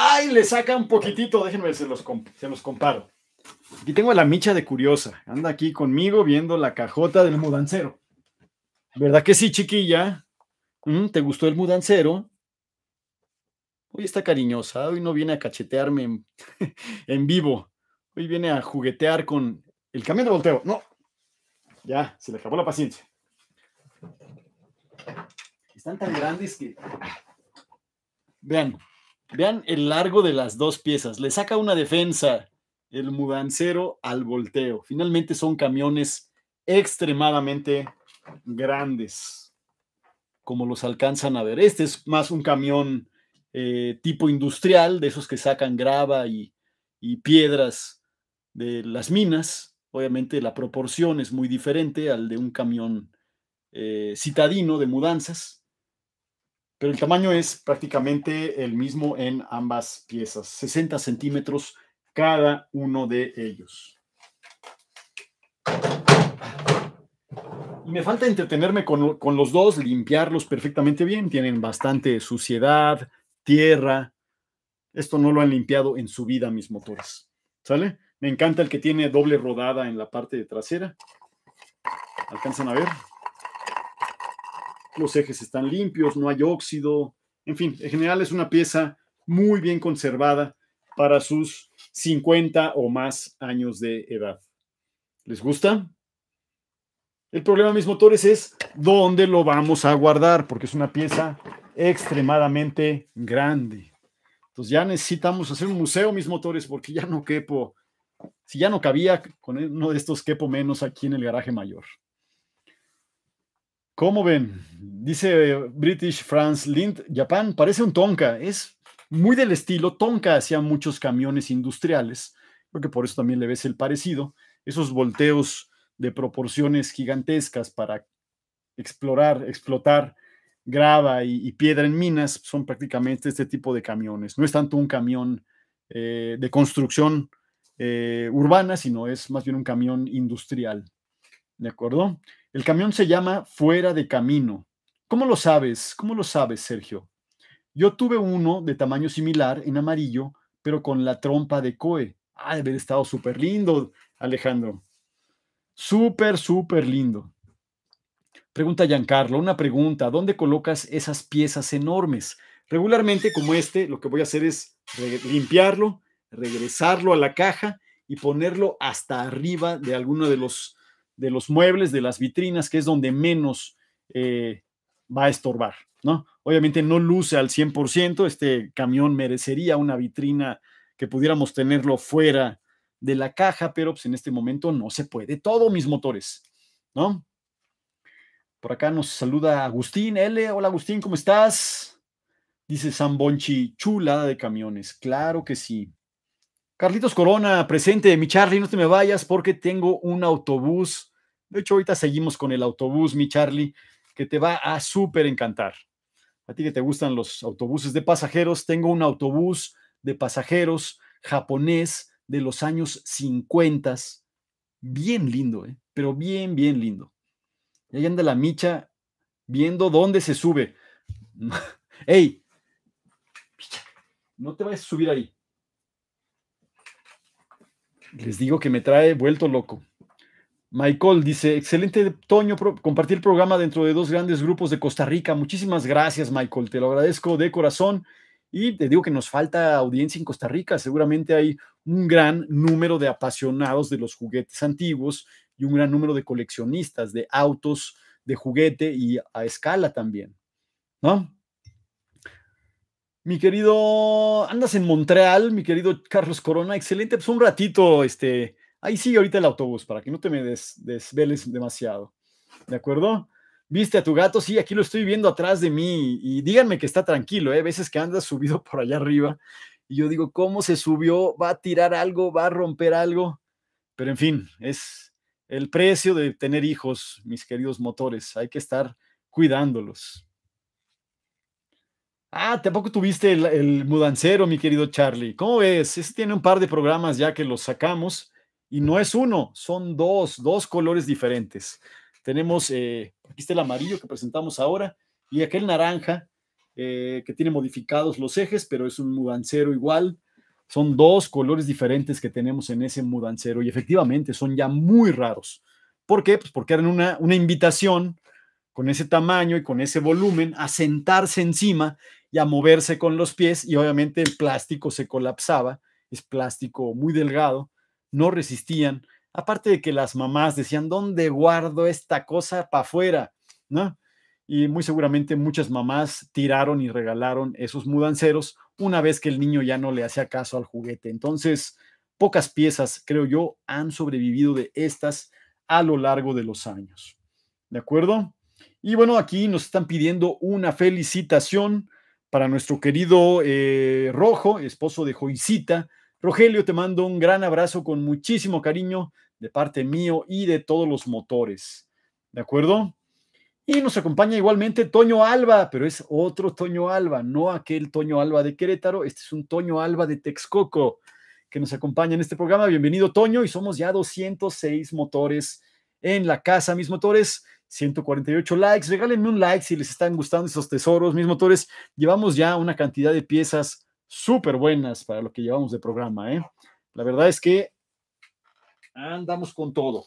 ¡Ay! Le saca un poquitito. Déjenme, se los, se los comparo. Aquí tengo a la micha de curiosa. Anda aquí conmigo viendo la cajota del mudancero. ¿Verdad que sí, chiquilla? Mm, ¿Te gustó el mudancero? Hoy está cariñosa, hoy no viene a cachetearme en, en, vivo. Hoy viene a juguetear con el camión de volteo. No, ya, se le acabó la paciencia. Están tan grandes que... Ah. Vean, Vean el largo de las dos piezas. Le saca una defensa el mudancero al volteo. Finalmente son camiones extremadamente grandes, como los alcanzan a ver. Este es más un camión eh, tipo industrial, de esos que sacan grava y, piedras de las minas. Obviamente la proporción es muy diferente al de un camión eh, citadino de mudanzas pero el tamaño es prácticamente el mismo en ambas piezas, 60 centímetros cada uno de ellos. Y me falta entretenerme con, los dos, limpiarlos perfectamente bien, tienen bastante suciedad, tierra, esto no lo han limpiado en su vida mis motores, ¿sale? Me encanta el que tiene doble rodada en la parte de trasera. ¿Alcanzan a ver? los ejes están limpios, no hay óxido, en fin, en general es una pieza muy bien conservada para sus 50 o más años de edad. ¿Les gusta? El problema, mis motores, es dónde lo vamos a guardar, porque es una pieza extremadamente grande. Entonces ya necesitamos hacer un museo, mis motores, porque ya no quepo. Si ya no cabía, con uno de estos quepo menos aquí en el garaje mayor. ¿Cómo ven? Dice eh, British France Lind, Japan parece un Tonka, es muy del estilo. Tonka hacía muchos camiones industriales, porque por eso también le ves el parecido. Esos volteos de proporciones gigantescas para explorar, explotar grava y, piedra en minas son prácticamente este tipo de camiones. No es tanto un camión eh, de construcción eh, urbana, sino es más bien un camión industrial. ¿De acuerdo? El camión se llama Fuera de Camino. ¿Cómo lo sabes? ¿Cómo lo sabes, Sergio? Yo tuve uno de tamaño similar, en amarillo, pero con la trompa de Coe. Ah, debe haber estado súper lindo, Alejandro. Súper, súper lindo. Pregunta Giancarlo, una pregunta, ¿dónde colocas esas piezas enormes? Regularmente como este, lo que voy a hacer es limpiarlo, regresarlo a la caja y ponerlo hasta arriba de alguno de los de los muebles, de las vitrinas, que es donde menos eh, va a estorbar, ¿no? Obviamente no luce al 100%, este camión merecería una vitrina que pudiéramos tenerlo fuera de la caja, pero pues en este momento no se puede todos mis motores, ¿no? Por acá nos saluda Agustín L. Hola Agustín, ¿cómo estás? Dice Bonchi, chulada de camiones. Claro que sí. Carlitos Corona, presente, mi Charlie, no te me vayas porque tengo un autobús de hecho, ahorita seguimos con el autobús, mi Charlie, que te va a súper encantar. A ti que te gustan los autobuses de pasajeros, tengo un autobús de pasajeros japonés de los años 50. Bien lindo, ¿eh? pero bien, bien lindo. Y ahí anda la micha viendo dónde se sube. ¡Ey! No te vayas a subir ahí. Les digo que me trae vuelto loco. Michael dice, excelente Toño, compartir el programa dentro de dos grandes grupos de Costa Rica. Muchísimas gracias, Michael, te lo agradezco de corazón. Y te digo que nos falta audiencia en Costa Rica. Seguramente hay un gran número de apasionados de los juguetes antiguos y un gran número de coleccionistas de autos, de juguete y a escala también. ¿No? Mi querido, andas en Montreal, mi querido Carlos Corona. Excelente, pues un ratito, este, Ahí sigue ahorita el autobús para que no te me des, desveles demasiado. ¿De acuerdo? ¿Viste a tu gato? Sí, aquí lo estoy viendo atrás de mí y díganme que está tranquilo, ¿eh? veces que anda subido por allá arriba y yo digo, ¿cómo se subió? ¿Va a tirar algo? ¿Va a romper algo? Pero en fin, es el precio de tener hijos, mis queridos motores. Hay que estar cuidándolos. Ah, tampoco tuviste el, el mudancero, mi querido Charlie. ¿Cómo ves? Ese tiene un par de programas ya que los sacamos y no es uno, son dos, dos colores diferentes. Tenemos, eh, aquí está el amarillo que presentamos ahora y aquel naranja eh, que tiene modificados los ejes, pero es un mudancero igual. Son dos colores diferentes que tenemos en ese mudancero y efectivamente son ya muy raros. ¿Por qué? Pues porque eran una, una invitación con ese tamaño y con ese volumen a sentarse encima y a moverse con los pies y obviamente el plástico se colapsaba, es plástico muy delgado no resistían. Aparte de que las mamás decían, ¿dónde guardo esta cosa para afuera? ¿No? Y muy seguramente muchas mamás tiraron y regalaron esos mudanceros una vez que el niño ya no le hacía caso al juguete. Entonces, pocas piezas, creo yo, han sobrevivido de estas a lo largo de los años. ¿De acuerdo? Y bueno, aquí nos están pidiendo una felicitación para nuestro querido eh, Rojo, esposo de Joicita, Rogelio, te mando un gran abrazo con muchísimo cariño de parte mío y de todos los motores. ¿De acuerdo? Y nos acompaña igualmente Toño Alba, pero es otro Toño Alba, no aquel Toño Alba de Querétaro, este es un Toño Alba de Texcoco que nos acompaña en este programa. Bienvenido Toño y somos ya 206 motores en la casa, mis motores. 148 likes, regálenme un like si les están gustando esos tesoros, mis motores. Llevamos ya una cantidad de piezas súper buenas para lo que llevamos de programa. ¿eh? La verdad es que andamos con todo.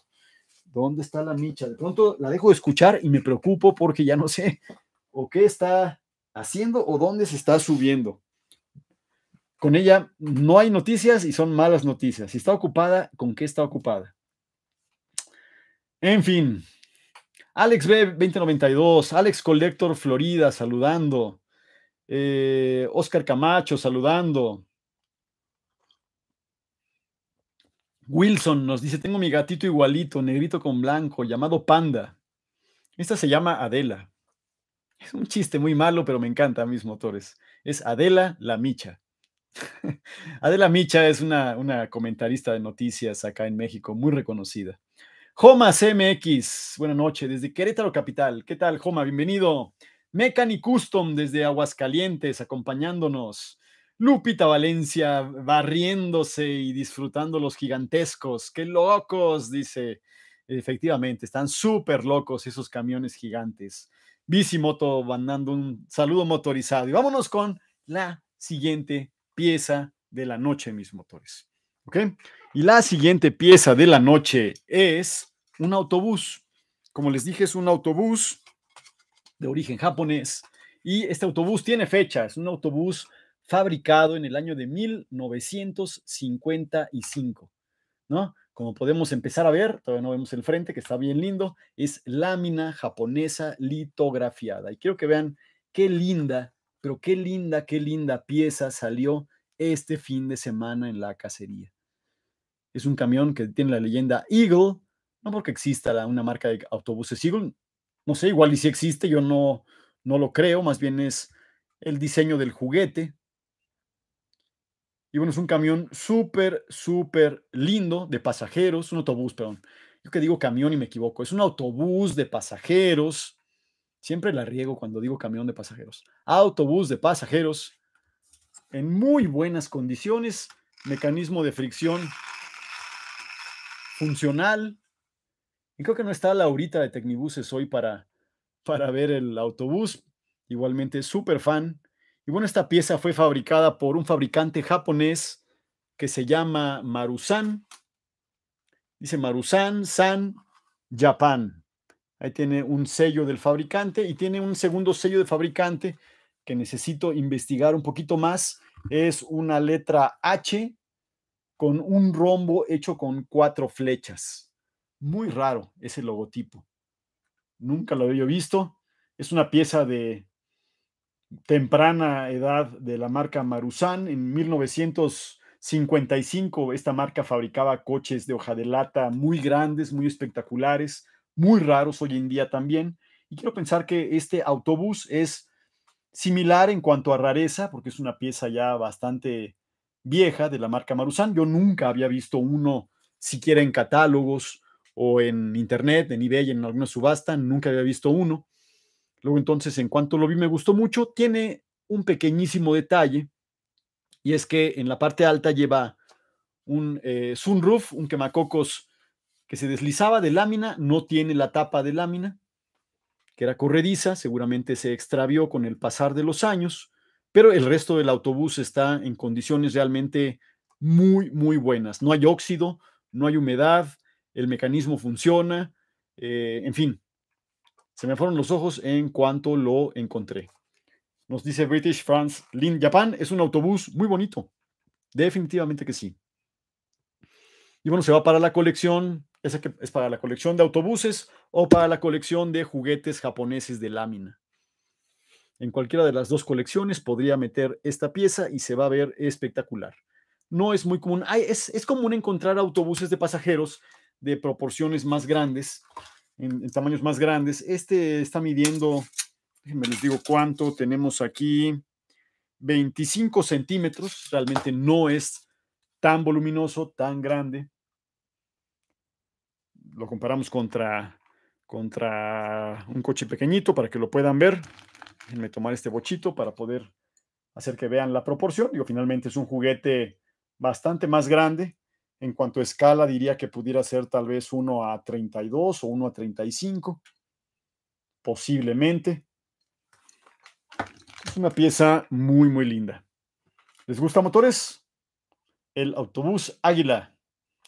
¿Dónde está la micha? De pronto la dejo de escuchar y me preocupo porque ya no sé o qué está haciendo o dónde se está subiendo. Con ella no hay noticias y son malas noticias. Si está ocupada, ¿con qué está ocupada? En fin. Alex B2092, Alex Collector Florida saludando. Eh, Oscar Camacho saludando. Wilson nos dice, tengo mi gatito igualito, negrito con blanco, llamado Panda. Esta se llama Adela. Es un chiste muy malo, pero me encanta a mis motores. Es Adela la Micha. Adela Micha es una, una, comentarista de noticias acá en México, muy reconocida. Joma CMX, buenas noches, desde Querétaro Capital. ¿Qué tal, Joma? Bienvenido. Mechanic Custom desde Aguascalientes acompañándonos. Lupita Valencia barriéndose y disfrutando los gigantescos. ¡Qué locos! Dice. Efectivamente, están súper locos esos camiones gigantes. Bicimoto mandando un saludo motorizado. Y vámonos con la siguiente pieza de la noche, mis motores. ¿Ok? Y la siguiente pieza de la noche es un autobús. Como les dije, es un autobús de origen japonés. Y este autobús tiene fecha, es un autobús fabricado en el año de 1955, ¿no? Como podemos empezar a ver, todavía no vemos el frente, que está bien lindo, es lámina japonesa litografiada. Y quiero que vean qué linda, pero qué linda, qué linda pieza salió este fin de semana en la cacería. Es un camión que tiene la leyenda Eagle, no porque exista una marca de autobuses Eagle, no sé, igual y si existe, yo no, no lo creo, más bien es el diseño del juguete. Y bueno, es un camión súper, súper lindo de pasajeros, un autobús, perdón. Yo que digo camión y me equivoco, es un autobús de pasajeros. Siempre la riego cuando digo camión de pasajeros. Autobús de pasajeros en muy buenas condiciones, mecanismo de fricción funcional, creo que no está Laurita de Tecnibuses hoy para, para ver el autobús. Igualmente, súper fan. Y bueno, esta pieza fue fabricada por un fabricante japonés que se llama Marusan. Dice Marusan San Japan. Ahí tiene un sello del fabricante y tiene un segundo sello de fabricante que necesito investigar un poquito más. Es una letra H con un rombo hecho con cuatro flechas muy raro ese logotipo. Nunca lo había visto. Es una pieza de temprana edad de la marca Maruzán. En 1955 esta marca fabricaba coches de hoja de lata muy grandes, muy espectaculares, muy raros hoy en día también. Y quiero pensar que este autobús es similar en cuanto a rareza, porque es una pieza ya bastante vieja de la marca Maruzán. Yo nunca había visto uno siquiera en catálogos o en internet, en eBay, en alguna subasta, nunca había visto uno. Luego entonces, en cuanto lo vi, me gustó mucho. Tiene un pequeñísimo detalle y es que en la parte alta lleva un eh, sunroof, un quemacocos que se deslizaba de lámina, no tiene la tapa de lámina, que era corrediza, seguramente se extravió con el pasar de los años, pero el resto del autobús está en condiciones realmente muy, muy buenas. No hay óxido, no hay humedad, el mecanismo funciona, eh, en fin, se me fueron los ojos en cuanto lo encontré. Nos dice British France, Lin Japan es un autobús muy bonito. Definitivamente que sí. Y bueno, se va para la colección, esa que es para la colección de autobuses o para la colección de juguetes japoneses de lámina. En cualquiera de las dos colecciones podría meter esta pieza y se va a ver espectacular. No es muy común, es, es común encontrar autobuses de pasajeros de proporciones más grandes, en, tamaños más grandes. Este está midiendo, déjenme les digo cuánto, tenemos aquí 25 centímetros, realmente no es tan voluminoso, tan grande. Lo comparamos contra, contra un coche pequeñito para que lo puedan ver. Déjenme tomar este bochito para poder hacer que vean la proporción. Digo, finalmente es un juguete bastante más grande, en cuanto a escala, diría que pudiera ser tal vez 1 a 32 o 1 a 35, posiblemente. Es una pieza muy, muy linda. ¿Les gusta motores? El autobús Águila,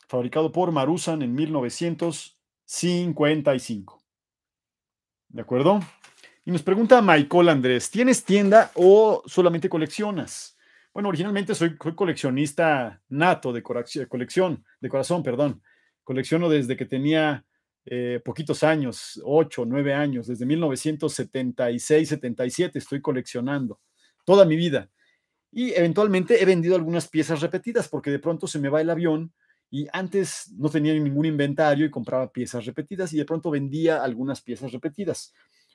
fabricado por Marusan en 1955. ¿De acuerdo? Y nos pregunta Michael Andrés, ¿tienes tienda o solamente coleccionas? Bueno, originalmente soy, coleccionista nato de eh, colección, de corazón, perdón. Colecciono desde que tenía eh, poquitos años, ocho, nueve años, desde 1976, 77 estoy coleccionando toda mi vida. Y eventualmente he vendido algunas piezas repetidas porque de pronto se me va el avión y antes no tenía ningún inventario y compraba piezas repetidas y de pronto vendía algunas piezas repetidas.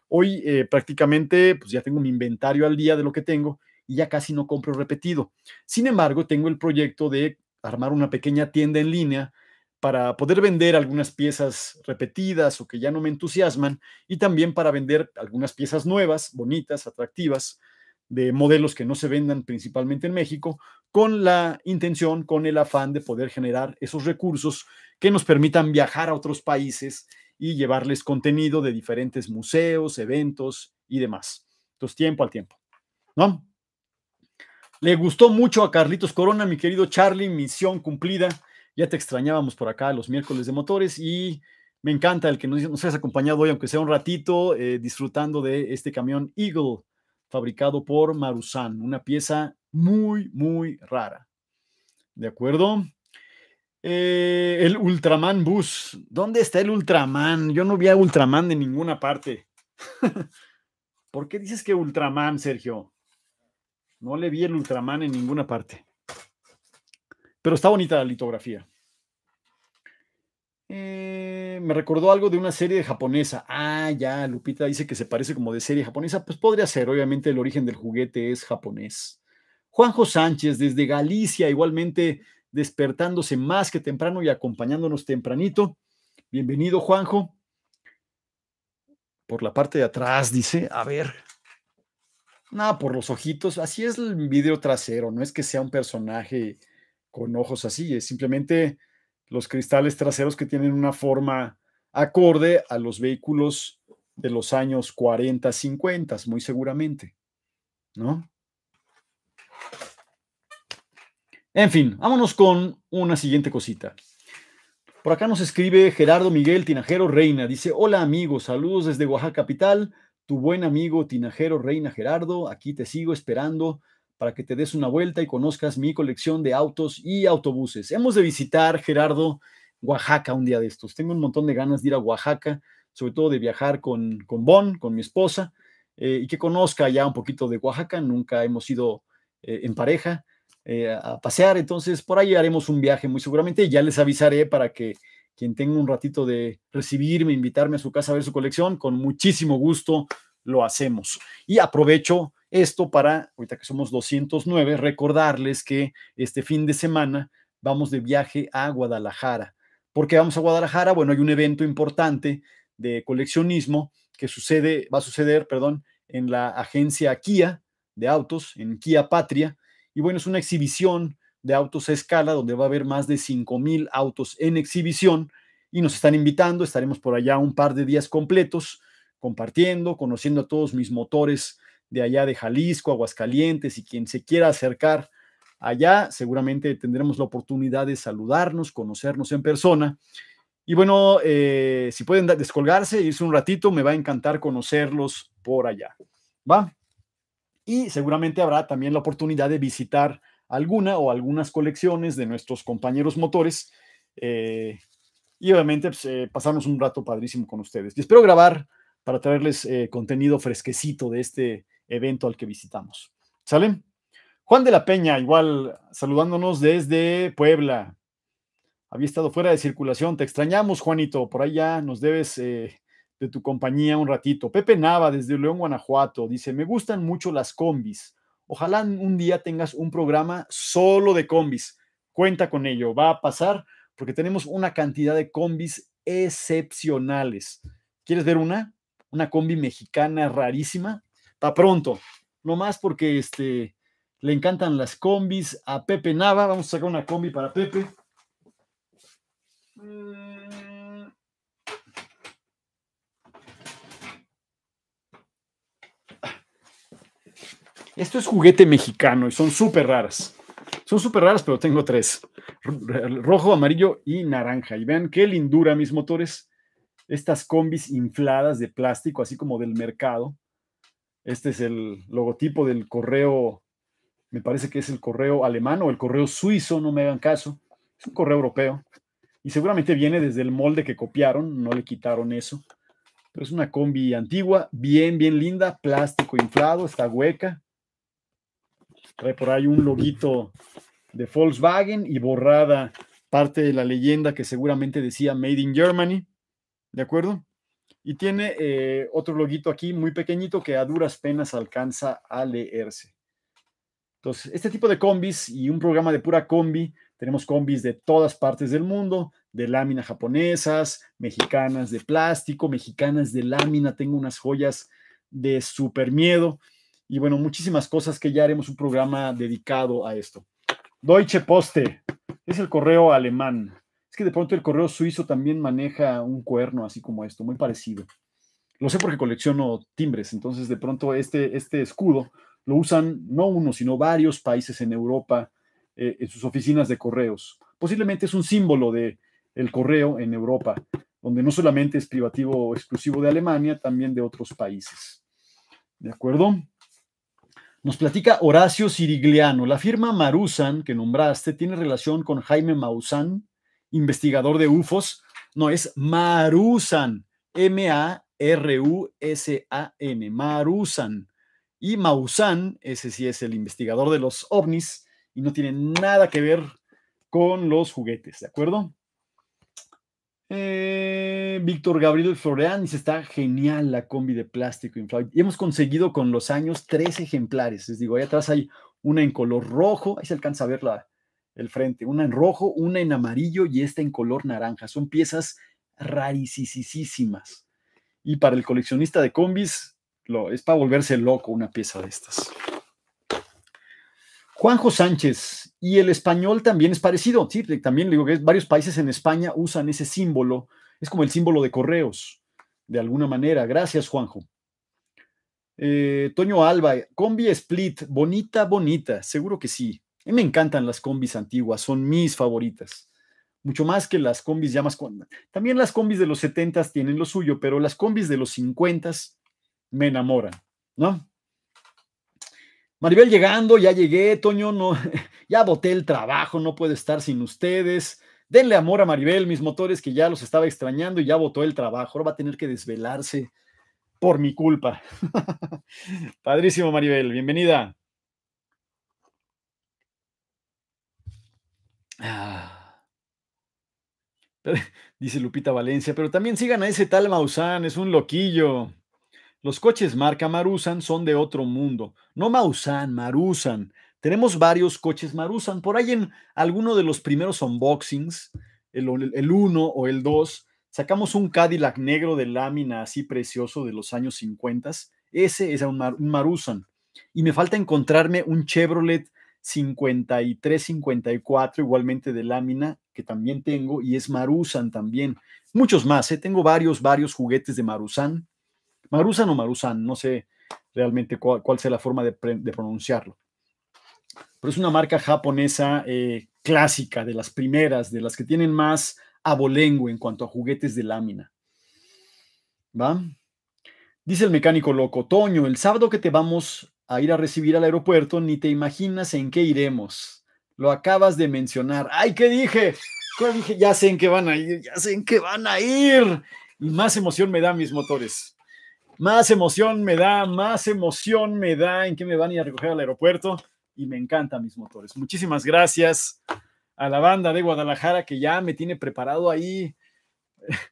Hoy eh, prácticamente pues ya tengo mi inventario al día de lo que tengo y ya casi no compro repetido. Sin embargo, tengo el proyecto de armar una pequeña tienda en línea para poder vender algunas piezas repetidas o que ya no me entusiasman y también para vender algunas piezas nuevas, bonitas, atractivas, de modelos que no se vendan principalmente en México, con la intención, con el afán de poder generar esos recursos que nos permitan viajar a otros países y llevarles contenido de diferentes museos, eventos y demás. Entonces, tiempo al tiempo. ¿No? Le gustó mucho a Carlitos Corona, mi querido Charlie, misión cumplida. Ya te extrañábamos por acá los miércoles de motores y me encanta el que nos, hayas acompañado hoy, aunque sea un ratito, eh, disfrutando de este camión Eagle fabricado por Marusan, una pieza muy, muy rara. ¿De acuerdo? Eh, el Ultraman Bus. ¿Dónde está el Ultraman? Yo no vi a Ultraman de ninguna parte. ¿Por qué dices que Ultraman, Sergio? No le vi el Ultraman en ninguna parte. Pero está bonita la litografía. Eh, me recordó algo de una serie japonesa. Ah, ya, Lupita dice que se parece como de serie japonesa. Pues podría ser, obviamente el origen del juguete es japonés. Juanjo Sánchez, desde Galicia, igualmente despertándose más que temprano y acompañándonos tempranito. Bienvenido, Juanjo. Por la parte de atrás, dice, a ver, Nada, por los ojitos. Así es el vidrio trasero. No es que sea un personaje con ojos así. Es simplemente los cristales traseros que tienen una forma acorde a los vehículos de los años 40, 50, muy seguramente. ¿No? En fin, vámonos con una siguiente cosita. Por acá nos escribe Gerardo Miguel Tinajero Reina. Dice, hola amigos, saludos desde Oaxaca Capital tu buen amigo tinajero Reina Gerardo. Aquí te sigo esperando para que te des una vuelta y conozcas mi colección de autos y autobuses. Hemos de visitar, Gerardo, Oaxaca un día de estos. Tengo un montón de ganas de ir a Oaxaca, sobre todo de viajar con, con Bon, con mi esposa, eh, y que conozca ya un poquito de Oaxaca. Nunca hemos ido eh, en pareja eh, a pasear, entonces por ahí haremos un viaje muy seguramente. Ya les avisaré para que quien tenga un ratito de recibirme, invitarme a su casa a ver su colección, con muchísimo gusto lo hacemos. Y aprovecho esto para, ahorita que somos 209, recordarles que este fin de semana vamos de viaje a Guadalajara. ¿Por qué vamos a Guadalajara? Bueno, hay un evento importante de coleccionismo que sucede, va a suceder, perdón, en la agencia Kia de autos, en Kia Patria. Y bueno, es una exhibición de autos a escala, donde va a haber más de 5.000 autos en exhibición y nos están invitando. Estaremos por allá un par de días completos compartiendo, conociendo a todos mis motores de allá de Jalisco, Aguascalientes y quien se quiera acercar allá, seguramente tendremos la oportunidad de saludarnos, conocernos en persona. Y bueno, eh, si pueden descolgarse, irse un ratito, me va a encantar conocerlos por allá. ¿Va? Y seguramente habrá también la oportunidad de visitar alguna o algunas colecciones de nuestros compañeros motores. Eh, y obviamente pasamos pues, eh, pasarnos un rato padrísimo con ustedes. Y espero grabar para traerles eh, contenido fresquecito de este evento al que visitamos. ¿Sale? Juan de la Peña, igual saludándonos desde Puebla. Había estado fuera de circulación. Te extrañamos, Juanito. Por ahí ya nos debes de tu compañía un ratito. Pepe Nava, desde León, Guanajuato, dice: Me gustan mucho las combis. Ojalá un día tengas un programa solo de combis. Cuenta con ello, va a pasar porque tenemos una cantidad de combis excepcionales. ¿Quieres ver una? Una combi mexicana rarísima. Está pronto, No más porque este, le encantan las combis a Pepe Nava. Vamos a sacar una combi para Pepe. Mm. Esto es juguete mexicano y son súper raras. Son súper raras, pero tengo tres. Rojo, amarillo y naranja. Y vean qué lindura mis motores. Estas combis infladas de plástico, así como del mercado. Este es el logotipo del correo, me parece que es el correo alemán o el correo suizo, no me hagan caso. Es un correo europeo. Y seguramente viene desde el molde que copiaron, no le quitaron eso. Pero es una combi antigua, bien, bien linda, plástico inflado, está hueca trae por ahí un loguito de Volkswagen y borrada parte de la leyenda que seguramente decía Made in Germany, ¿de acuerdo? Y tiene eh, otro loguito aquí muy pequeñito que a duras penas alcanza a leerse. Entonces, este tipo de combis y un programa de pura combi, tenemos combis de todas partes del mundo, de láminas japonesas, mexicanas de plástico, mexicanas de lámina, tengo unas joyas de super miedo y bueno, muchísimas cosas que ya haremos un programa dedicado a esto. Deutsche Poste es el correo alemán. Es que de pronto el correo suizo también maneja un cuerno así como esto, muy parecido. Lo sé porque colecciono timbres, entonces de pronto este, este escudo lo usan no uno, sino varios países en Europa eh, en sus oficinas de correos. Posiblemente es un símbolo de el correo en Europa, donde no solamente es privativo exclusivo de Alemania, también de otros países. ¿De acuerdo? Nos platica Horacio Sirigliano. La firma Marusan que nombraste tiene relación con Jaime Maussan, investigador de UFOs. No, es Marusan. M-A-R-U-S-A-N. Marusan. Y Maussan, ese sí es el investigador de los ovnis y no tiene nada que ver con los juguetes, ¿de acuerdo? Eh, Víctor Gabriel dice, está genial la combi de plástico inflable. Y hemos conseguido con los años tres ejemplares. Les digo, ahí atrás hay una en color rojo, ahí se alcanza a ver el frente, una en rojo, una en amarillo y esta en color naranja. Son piezas rarísimas Y para el coleccionista de combis, lo, es para volverse loco una pieza de estas. Juanjo Sánchez, y el español también es parecido, sí, también digo que varios países en España usan ese símbolo, es como el símbolo de correos, de alguna manera. Gracias, Juanjo. Eh, Toño Alba, combi split, bonita, bonita, seguro que sí. me encantan las combis antiguas, son mis favoritas. Mucho más que las combis ya más... También las combis de los 70 tienen lo suyo, pero las combis de los 50 me enamoran, ¿no? Maribel llegando, ya llegué, Toño, no, ya boté el trabajo, no puedo estar sin ustedes. Denle amor a Maribel, mis motores que ya los estaba extrañando y ya botó el trabajo. Ahora va a tener que desvelarse por mi culpa. Padrísimo, Maribel, bienvenida. Ah. Dice Lupita Valencia, pero también sigan a ese tal Maussan, es un loquillo. Los coches marca Marusan son de otro mundo. No Mausan, Marusan. Tenemos varios coches Marusan. Por ahí en alguno de los primeros unboxings, el 1 o el 2, sacamos un Cadillac negro de lámina así precioso de los años 50. Ese es un, Marusan. Y me falta encontrarme un Chevrolet 53-54, igualmente de lámina, que también tengo, y es Marusan también. Muchos más, ¿eh? tengo varios, varios juguetes de Marusan. Marusan o Marusan, no sé realmente cuál, sea la forma de, pronunciarlo. Pero es una marca japonesa eh, clásica, de las primeras, de las que tienen más abolengo en cuanto a juguetes de lámina. ¿Va? Dice el mecánico loco, Toño, el sábado que te vamos a ir a recibir al aeropuerto, ni te imaginas en qué iremos. Lo acabas de mencionar. ¡Ay, qué dije! Ya sé en qué van a ir, ya sé en qué van a ir. Y más emoción me dan mis motores. Más emoción me da, más emoción me da en que me van a ir a recoger al aeropuerto y me encantan mis motores. Muchísimas gracias a la banda de Guadalajara que ya me tiene preparado ahí.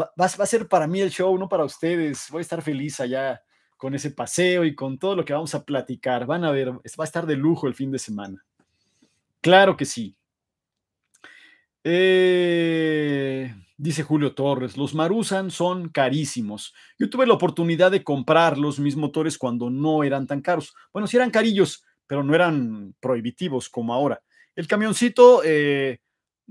Va, va, a ser para mí el show, no para ustedes. Voy a estar feliz allá con ese paseo y con todo lo que vamos a platicar. Van a ver, va a estar de lujo el fin de semana. Claro que sí. Eh, dice Julio Torres, los Marusan son carísimos. Yo tuve la oportunidad de comprar los mis motores cuando no eran tan caros. Bueno, sí eran carillos, pero no eran prohibitivos como ahora. El camioncito eh,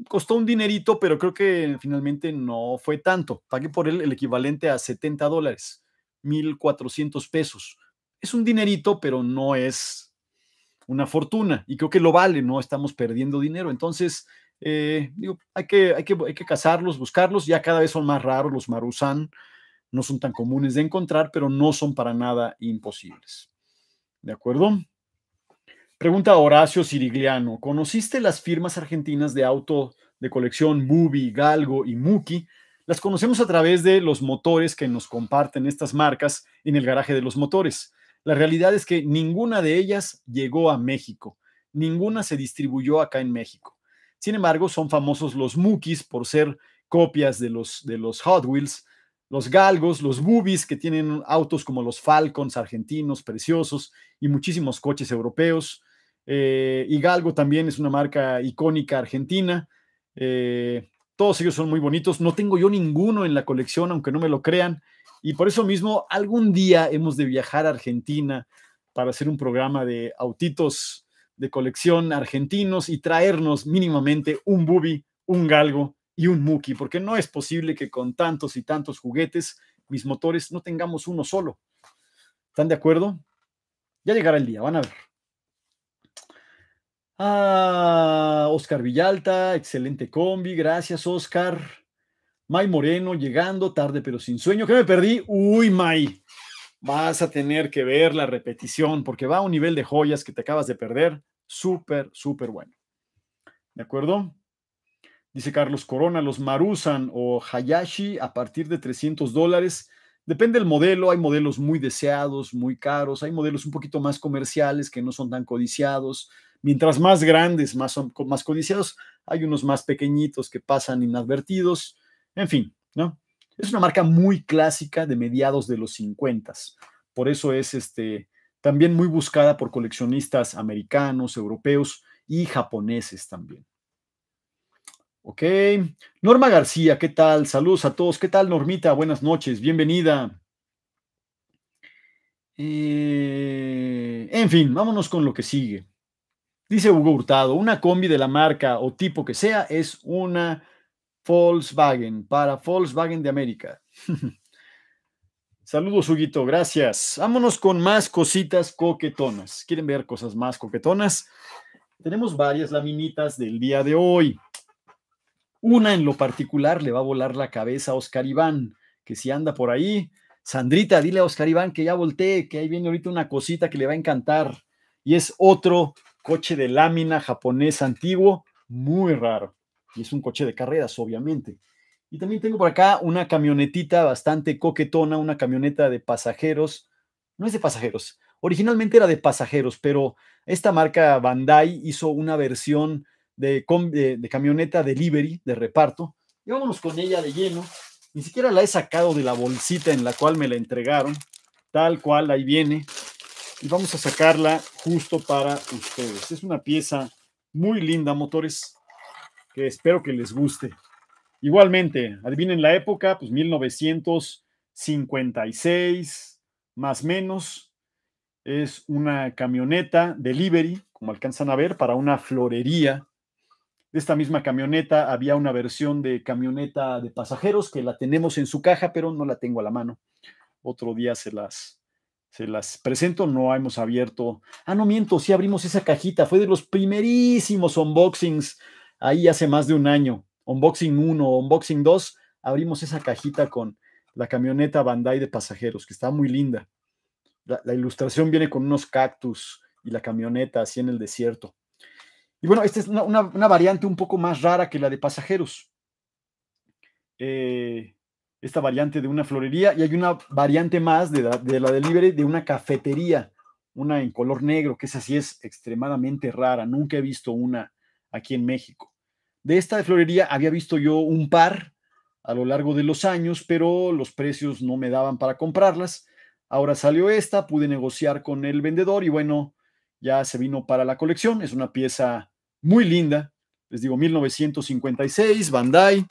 costó un dinerito, pero creo que finalmente no fue tanto. Pagué por él el equivalente a 70 dólares, 1.400 pesos. Es un dinerito, pero no es una fortuna. Y creo que lo vale, no estamos perdiendo dinero. Entonces, eh, hay, que, hay, que, cazarlos, buscarlos. Ya cada vez son más raros los marusán. No son tan comunes de encontrar, pero no son para nada imposibles. ¿De acuerdo? Pregunta Horacio Sirigliano. ¿Conociste las firmas argentinas de auto de colección Mubi, Galgo y Muki? Las conocemos a través de los motores que nos comparten estas marcas en el garaje de los motores. La realidad es que ninguna de ellas llegó a México. Ninguna se distribuyó acá en México. Sin embargo, son famosos los Mookies por ser copias de los, de los Hot Wheels, los galgos, los boobies que tienen autos como los Falcons argentinos preciosos y muchísimos coches europeos. Eh, y Galgo también es una marca icónica argentina. Eh, todos ellos son muy bonitos. No tengo yo ninguno en la colección, aunque no me lo crean. Y por eso mismo, algún día hemos de viajar a Argentina para hacer un programa de autitos de colección argentinos y traernos mínimamente un Bubi, un Galgo y un Muki, porque no es posible que con tantos y tantos juguetes mis motores no tengamos uno solo. ¿Están de acuerdo? Ya llegará el día, van a ver. Ah, Oscar Villalta, excelente combi, gracias Oscar. May Moreno llegando tarde pero sin sueño. ¿Qué me perdí? Uy, May vas a tener que ver la repetición porque va a un nivel de joyas que te acabas de perder súper, súper bueno. ¿De acuerdo? Dice Carlos Corona, los Marusan o Hayashi a partir de 300 dólares. Depende del modelo, hay modelos muy deseados, muy caros, hay modelos un poquito más comerciales que no son tan codiciados. Mientras más grandes, más, más codiciados, hay unos más pequeñitos que pasan inadvertidos. En fin, ¿no? Es una marca muy clásica de mediados de los 50. Por eso es este, también muy buscada por coleccionistas americanos, europeos y japoneses también. Ok. Norma García, ¿qué tal? Saludos a todos. ¿Qué tal, Normita? Buenas noches. Bienvenida. Eh, en fin, vámonos con lo que sigue. Dice Hugo Hurtado, una combi de la marca o tipo que sea es una Volkswagen, para Volkswagen de América. Saludos, Huguito, gracias. Vámonos con más cositas coquetonas. ¿Quieren ver cosas más coquetonas? Tenemos varias laminitas del día de hoy. Una en lo particular le va a volar la cabeza a Oscar Iván, que si anda por ahí, Sandrita, dile a Oscar Iván que ya volteé, que ahí viene ahorita una cosita que le va a encantar. Y es otro coche de lámina japonés antiguo, muy raro y es un coche de carreras, obviamente. Y también tengo por acá una camionetita bastante coquetona, una camioneta de pasajeros. No es de pasajeros, originalmente era de pasajeros, pero esta marca Bandai hizo una versión de, de, de camioneta delivery, de reparto. Y vámonos con ella de lleno. Ni siquiera la he sacado de la bolsita en la cual me la entregaron. Tal cual, ahí viene. Y vamos a sacarla justo para ustedes. Es una pieza muy linda, motores espero que les guste. Igualmente, adivinen la época, pues 1956, más menos. Es una camioneta delivery, como alcanzan a ver, para una florería. De esta misma camioneta había una versión de camioneta de pasajeros que la tenemos en su caja, pero no la tengo a la mano. Otro día se las, se las presento, no hemos abierto. Ah, no miento, sí abrimos esa cajita, fue de los primerísimos unboxings ahí hace más de un año, Unboxing 1, Unboxing 2, abrimos esa cajita con la camioneta Bandai de pasajeros, que está muy linda. La, ilustración viene con unos cactus y la camioneta así en el desierto. Y bueno, esta es una, variante un poco más rara que la de pasajeros. Eh, esta variante de una florería y hay una variante más de la, de la delivery de una cafetería, una en color negro, que esa sí es extremadamente rara. Nunca he visto una aquí en México. De esta de florería había visto yo un par a lo largo de los años, pero los precios no me daban para comprarlas. Ahora salió esta, pude negociar con el vendedor y bueno, ya se vino para la colección. Es una pieza muy linda. Les digo, 1956, Bandai,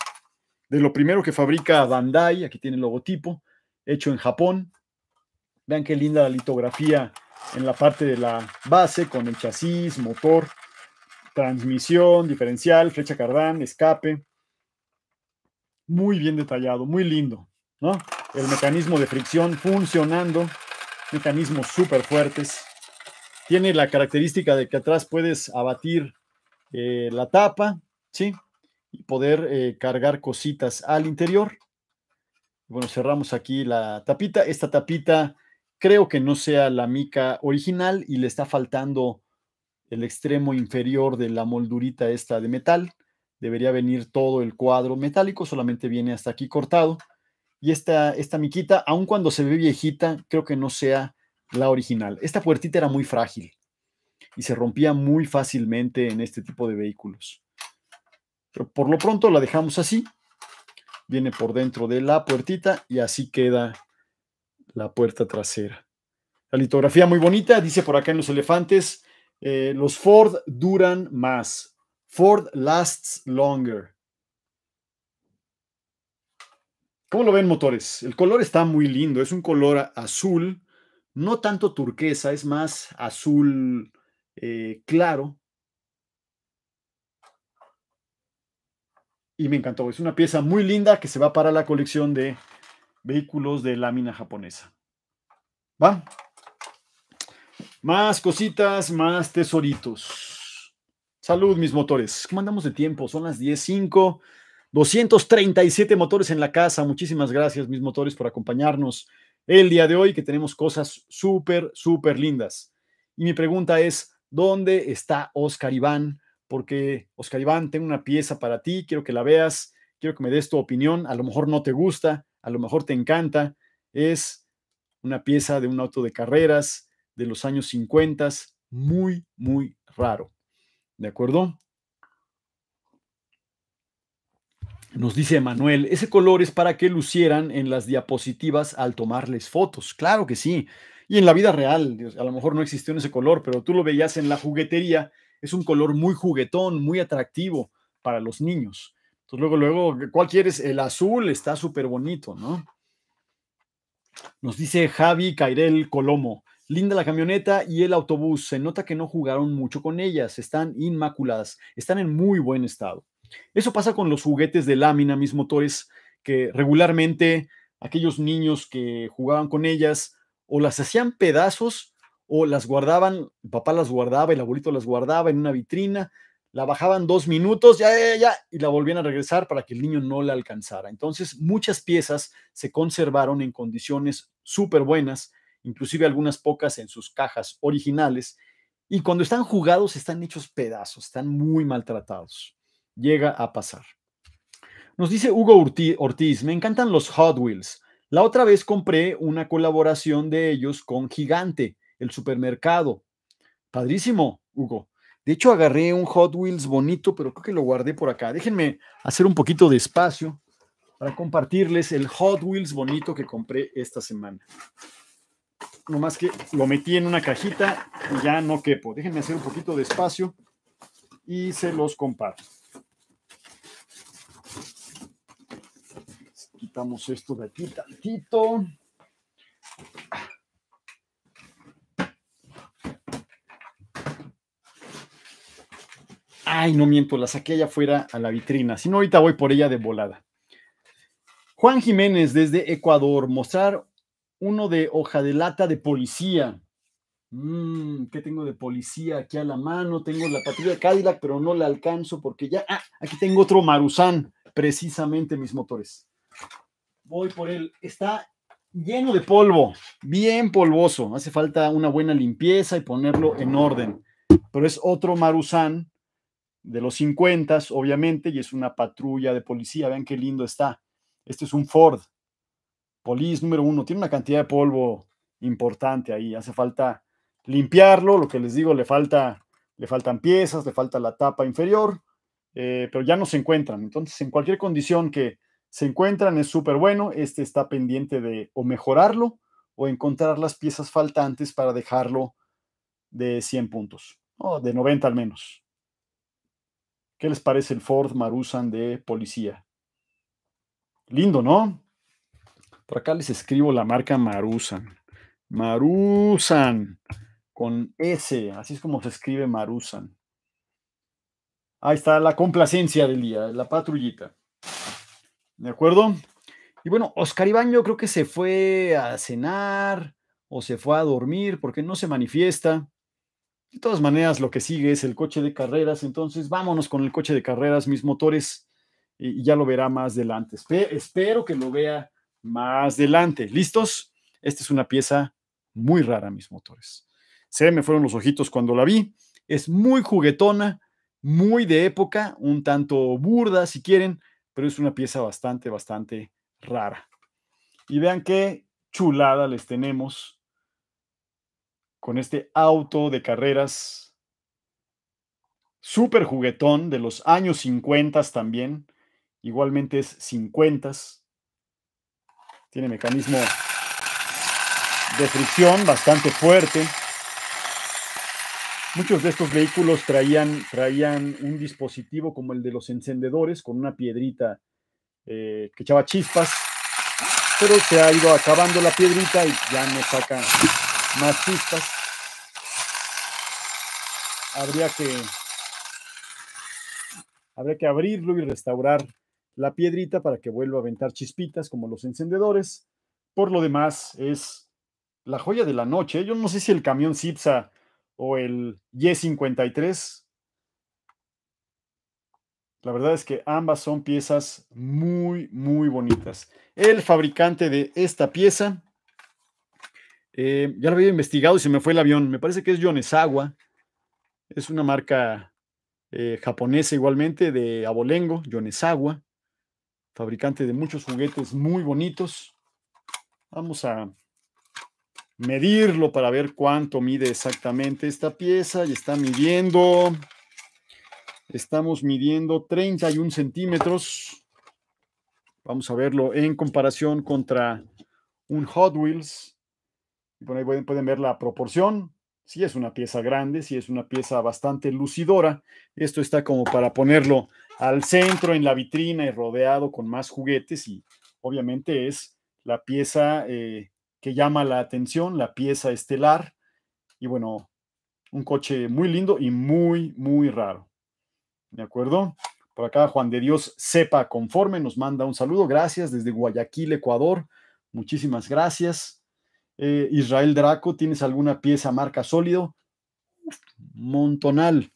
de lo primero que fabrica Bandai, aquí tiene el logotipo, hecho en Japón. Vean qué linda la litografía en la parte de la base con el chasis, motor transmisión, diferencial, flecha cardán, escape. Muy bien detallado, muy lindo, El mecanismo de fricción funcionando, mecanismos súper fuertes. Tiene la característica de que atrás puedes abatir eh, la tapa, ¿sí? Y poder eh, cargar cositas al interior. Bueno, cerramos aquí la tapita. Esta tapita creo que no sea la mica original y le está faltando el extremo inferior de la moldurita esta de metal. Debería venir todo el cuadro metálico, solamente viene hasta aquí cortado. Y esta, esta miquita, aun cuando se ve viejita, creo que no sea la original. Esta puertita era muy frágil y se rompía muy fácilmente en este tipo de vehículos. Pero por lo pronto la dejamos así. Viene por dentro de la puertita y así queda la puerta trasera. La litografía muy bonita, dice por acá en los elefantes, eh, los Ford duran más. Ford lasts longer. ¿Cómo lo ven, motores? El color está muy lindo. Es un color azul, no tanto turquesa, es más azul eh, claro. Y me encantó. Es una pieza muy linda que se va para la colección de vehículos de lámina japonesa. ¿Va? Más cositas, más tesoritos. Salud, mis motores. ¿Cómo andamos de tiempo? Son las 10.05. 237 motores en la casa. Muchísimas gracias, mis motores, por acompañarnos el día de hoy, que tenemos cosas súper, súper lindas. Y mi pregunta es, ¿dónde está Oscar Iván? Porque, Oscar Iván, tengo una pieza para ti, quiero que la veas, quiero que me des tu opinión. A lo mejor no te gusta, a lo mejor te encanta. Es una pieza de un auto de carreras de los años 50, muy, muy raro. ¿De acuerdo? Nos dice Manuel, ese color es para que lucieran en las diapositivas al tomarles fotos. Claro que sí. Y en la vida real, a lo mejor no existió ese color, pero tú lo veías en la juguetería. Es un color muy juguetón, muy atractivo para los niños. Entonces luego, luego, eh, ¿cuál quieres? El azul está súper bonito, ¿no? Nos dice Javi Cairel Colomo. Linda la camioneta y el autobús. Se nota que no jugaron mucho con ellas. Están inmaculadas. Están en muy buen estado. Eso pasa con los juguetes de lámina, mis motores, que regularmente aquellos niños que jugaban con ellas o las hacían pedazos o las guardaban, el papá las guardaba, el abuelito las guardaba en una vitrina, la bajaban dos minutos, ya, ya, y la volvían a regresar para que el niño no la alcanzara. Entonces, muchas piezas se conservaron en condiciones súper buenas inclusive algunas pocas en sus cajas originales, y cuando están jugados están hechos pedazos, están muy maltratados. Llega a pasar. Nos dice Hugo Ortiz, me encantan los Hot Wheels. La otra vez compré una colaboración de ellos con Gigante, el supermercado. Padrísimo, Hugo. De hecho, agarré un Hot Wheels bonito, pero creo que lo guardé por acá. Déjenme hacer un poquito de espacio para compartirles el Hot Wheels bonito que compré esta semana más que lo metí en una cajita y ya no quepo. Déjenme hacer un poquito de espacio y se los comparto. Quitamos esto de aquí tantito. Ay, no miento, la saqué allá afuera a la vitrina. Si no, ahorita voy por ella de volada. Juan Jiménez desde Ecuador, mostrar uno de hoja de lata de policía. Mm, ¿Qué tengo de policía aquí a la mano? Tengo la patrulla Cadillac, pero no la alcanzo porque ya. Ah, aquí tengo otro maruzán, precisamente mis motores. Voy por él. Está lleno de polvo, bien polvoso. Hace falta una buena limpieza y ponerlo en orden. Pero es otro maruzán de los 50, obviamente, y es una patrulla de policía. Vean qué lindo está. Este es un Ford Polis número uno, tiene una cantidad de polvo importante ahí, hace falta limpiarlo, lo que les digo, le, falta, le faltan piezas, le falta la tapa inferior, eh, pero ya no se encuentran. Entonces, en cualquier condición que se encuentran es súper bueno, este está pendiente de o mejorarlo o encontrar las piezas faltantes para dejarlo de 100 puntos, o de 90 al menos. ¿Qué les parece el Ford Marusan de policía? Lindo, ¿no? Por acá les escribo la marca Marusan. Marusan con S, así es como se escribe Marusan. Ahí está la complacencia del día, la patrullita. ¿De acuerdo? Y bueno, Oscar Ibaño creo que se fue a cenar o se fue a dormir porque no se manifiesta. De todas maneras, lo que sigue es el coche de carreras, entonces vámonos con el coche de carreras, mis motores, y ya lo verá más adelante. espero que lo vea más adelante. ¿Listos? Esta es una pieza muy rara, mis motores. Se me fueron los ojitos cuando la vi. Es muy juguetona, muy de época, un tanto burda si quieren, pero es una pieza bastante, bastante rara. Y vean qué chulada les tenemos con este auto de carreras super juguetón de los años 50 también. Igualmente es 50s tiene mecanismo de fricción bastante fuerte. Muchos de estos vehículos traían, traían un dispositivo como el de los encendedores con una piedrita eh, que echaba chispas, pero se ha ido acabando la piedrita y ya no saca más chispas. Habría que, habría que abrirlo y restaurar la piedrita para que vuelva a aventar chispitas como los encendedores. Por lo demás, es la joya de la noche. Yo no sé si el camión Cipsa o el Y53. La verdad es que ambas son piezas muy, muy bonitas. El fabricante de esta pieza, eh, ya lo había investigado y se me fue el avión. Me parece que es Yonesawa. Es una marca eh, japonesa igualmente de abolengo, Yonesawa fabricante de muchos juguetes muy bonitos. Vamos a medirlo para ver cuánto mide exactamente esta pieza. Y está midiendo, estamos midiendo 31 centímetros. Vamos a verlo en comparación contra un Hot Wheels. Y ahí pueden, pueden ver la proporción. Sí es una pieza grande, sí es una pieza bastante lucidora. Esto está como para ponerlo al centro, en la vitrina y rodeado con más juguetes y obviamente es la pieza eh, que llama la atención, la pieza estelar y bueno, un coche muy lindo y muy, muy raro. ¿De acuerdo? Por acá Juan de Dios sepa conforme, nos manda un saludo. Gracias desde Guayaquil, Ecuador. Muchísimas gracias. Eh, Israel Draco, ¿tienes alguna pieza marca sólido? Montonal.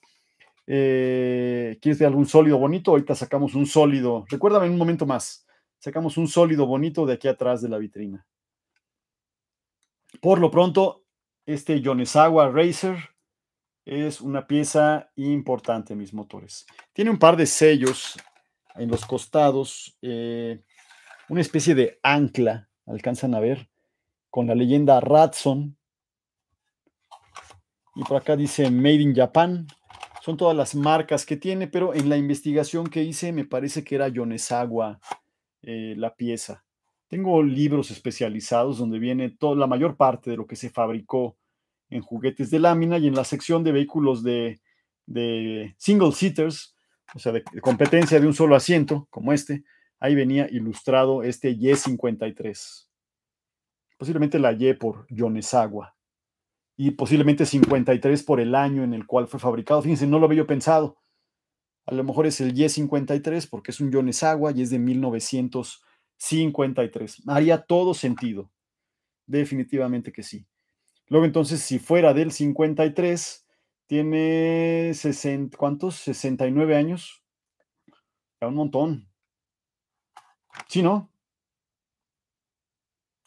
Eh, ¿Quieres de algún sólido bonito? Ahorita sacamos un sólido. Recuérdame en un momento más. Sacamos un sólido bonito de aquí atrás de la vitrina. Por lo pronto, este Yonezawa Racer es una pieza importante, mis motores. Tiene un par de sellos en los costados, eh, una especie de ancla, alcanzan a ver, con la leyenda Ratson. Y por acá dice Made in Japan, son todas las marcas que tiene, pero en la investigación que hice me parece que era Yonesagua eh, la pieza. Tengo libros especializados donde viene toda la mayor parte de lo que se fabricó en juguetes de lámina y en la sección de vehículos de, single seaters, o sea, de, competencia de un solo asiento, como este, ahí venía ilustrado este Y53. Posiblemente la Y por Yonesagua y posiblemente 53 por el año en el cual fue fabricado. Fíjense, no lo había yo pensado. A lo mejor es el Y53 porque es un agua y es de 1953. Haría todo sentido. Definitivamente que sí. Luego entonces, si fuera del 53, tiene 60, ¿cuántos? 69 años. Ya un montón. Sí, ¿no?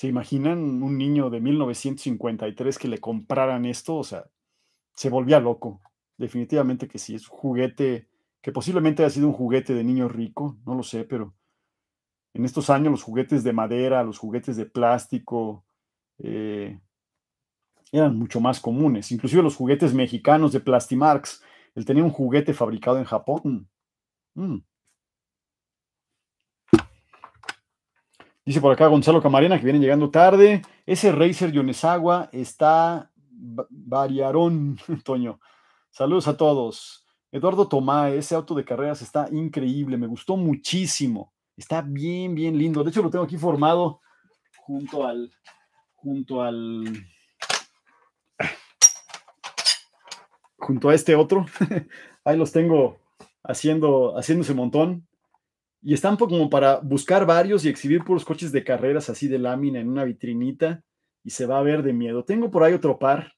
¿Se imaginan un niño de 1953 que le compraran esto? O sea, se volvía loco. Definitivamente que sí, es un juguete que posiblemente haya sido un juguete de niño rico, no lo sé, pero en estos años los juguetes de madera, los juguetes de plástico, eh, eran mucho más comunes. Inclusive los juguetes mexicanos de Plastimarx. Él tenía un juguete fabricado en Japón. Mm, Dice por acá Gonzalo Camarena que vienen llegando tarde. Ese Racer Yonesagua está variarón, Toño. Saludos a todos. Eduardo Tomá, ese auto de carreras está increíble, me gustó muchísimo. Está bien, bien lindo. De hecho, lo tengo aquí formado junto al. junto al. junto a este otro. Ahí los tengo haciendo, haciéndose montón. Y están como para buscar varios y exhibir puros coches de carreras así de lámina en una vitrinita y se va a ver de miedo. Tengo por ahí otro par,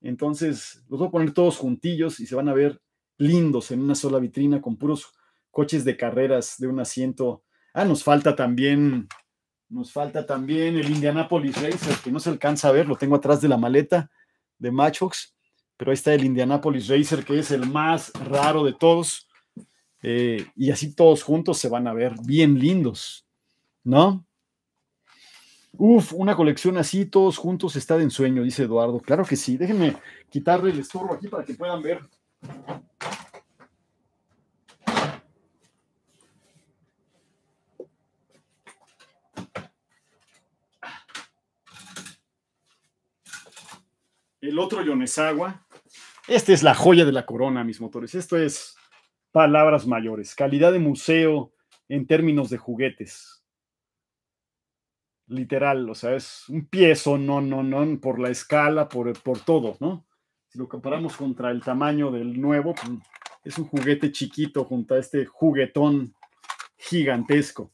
entonces los voy a poner todos juntillos y se van a ver lindos en una sola vitrina con puros coches de carreras de un asiento. Ah, nos falta también, nos falta también el Indianapolis Racer, que no se alcanza a ver, lo tengo atrás de la maleta de Matchbox, pero ahí está el Indianapolis Racer, que es el más raro de todos. Eh, y así todos juntos se van a ver bien lindos, ¿no? Uf, una colección así, todos juntos está de ensueño, dice Eduardo. Claro que sí, déjenme quitarle el estorbo aquí para que puedan ver. El otro Yonesagua Esta es la joya de la corona, mis motores. Esto es palabras mayores, calidad de museo en términos de juguetes. Literal, o sea, es un piezo, no, no, no, por la escala, por, todo, ¿no? Si lo comparamos contra el tamaño del nuevo, pues, es un juguete chiquito junto a este juguetón gigantesco,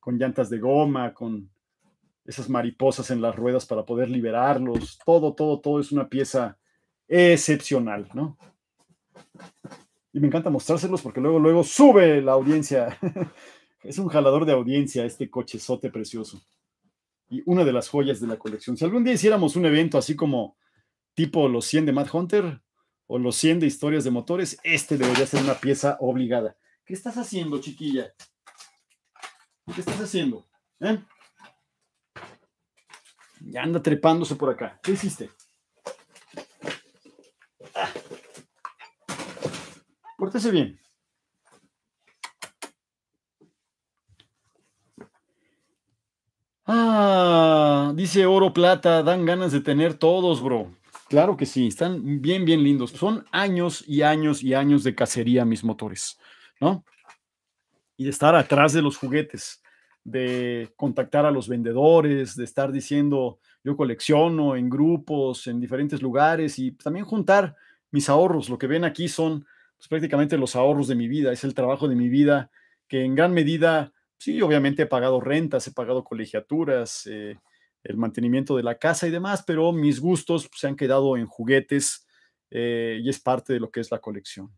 con llantas de goma, con esas mariposas en las ruedas para poder liberarlos, todo, todo, todo es una pieza excepcional, ¿no? y me encanta mostrárselos porque luego, luego sube la audiencia. es un jalador de audiencia este cochezote precioso. Y una de las joyas de la colección. Si algún día hiciéramos un evento así como tipo los 100 de Mad Hunter o los 100 de historias de motores, este debería ser una pieza obligada. ¿Qué estás haciendo, chiquilla? ¿Qué estás haciendo? ¿Eh? Ya anda trepándose por acá. ¿Qué hiciste? Pórtese bien. Ah, dice oro, plata, dan ganas de tener todos, bro. Claro que sí, están bien, bien lindos. Son años y años y años de cacería mis motores, ¿no? Y de estar atrás de los juguetes, de contactar a los vendedores, de estar diciendo, yo colecciono en grupos, en diferentes lugares y también juntar mis ahorros. Lo que ven aquí son pues, prácticamente los ahorros de mi vida, es el trabajo de mi vida que en gran medida, sí, obviamente he pagado rentas, he pagado colegiaturas, eh, el mantenimiento de la casa y demás, pero mis gustos pues, se han quedado en juguetes eh, y es parte de lo que es la colección.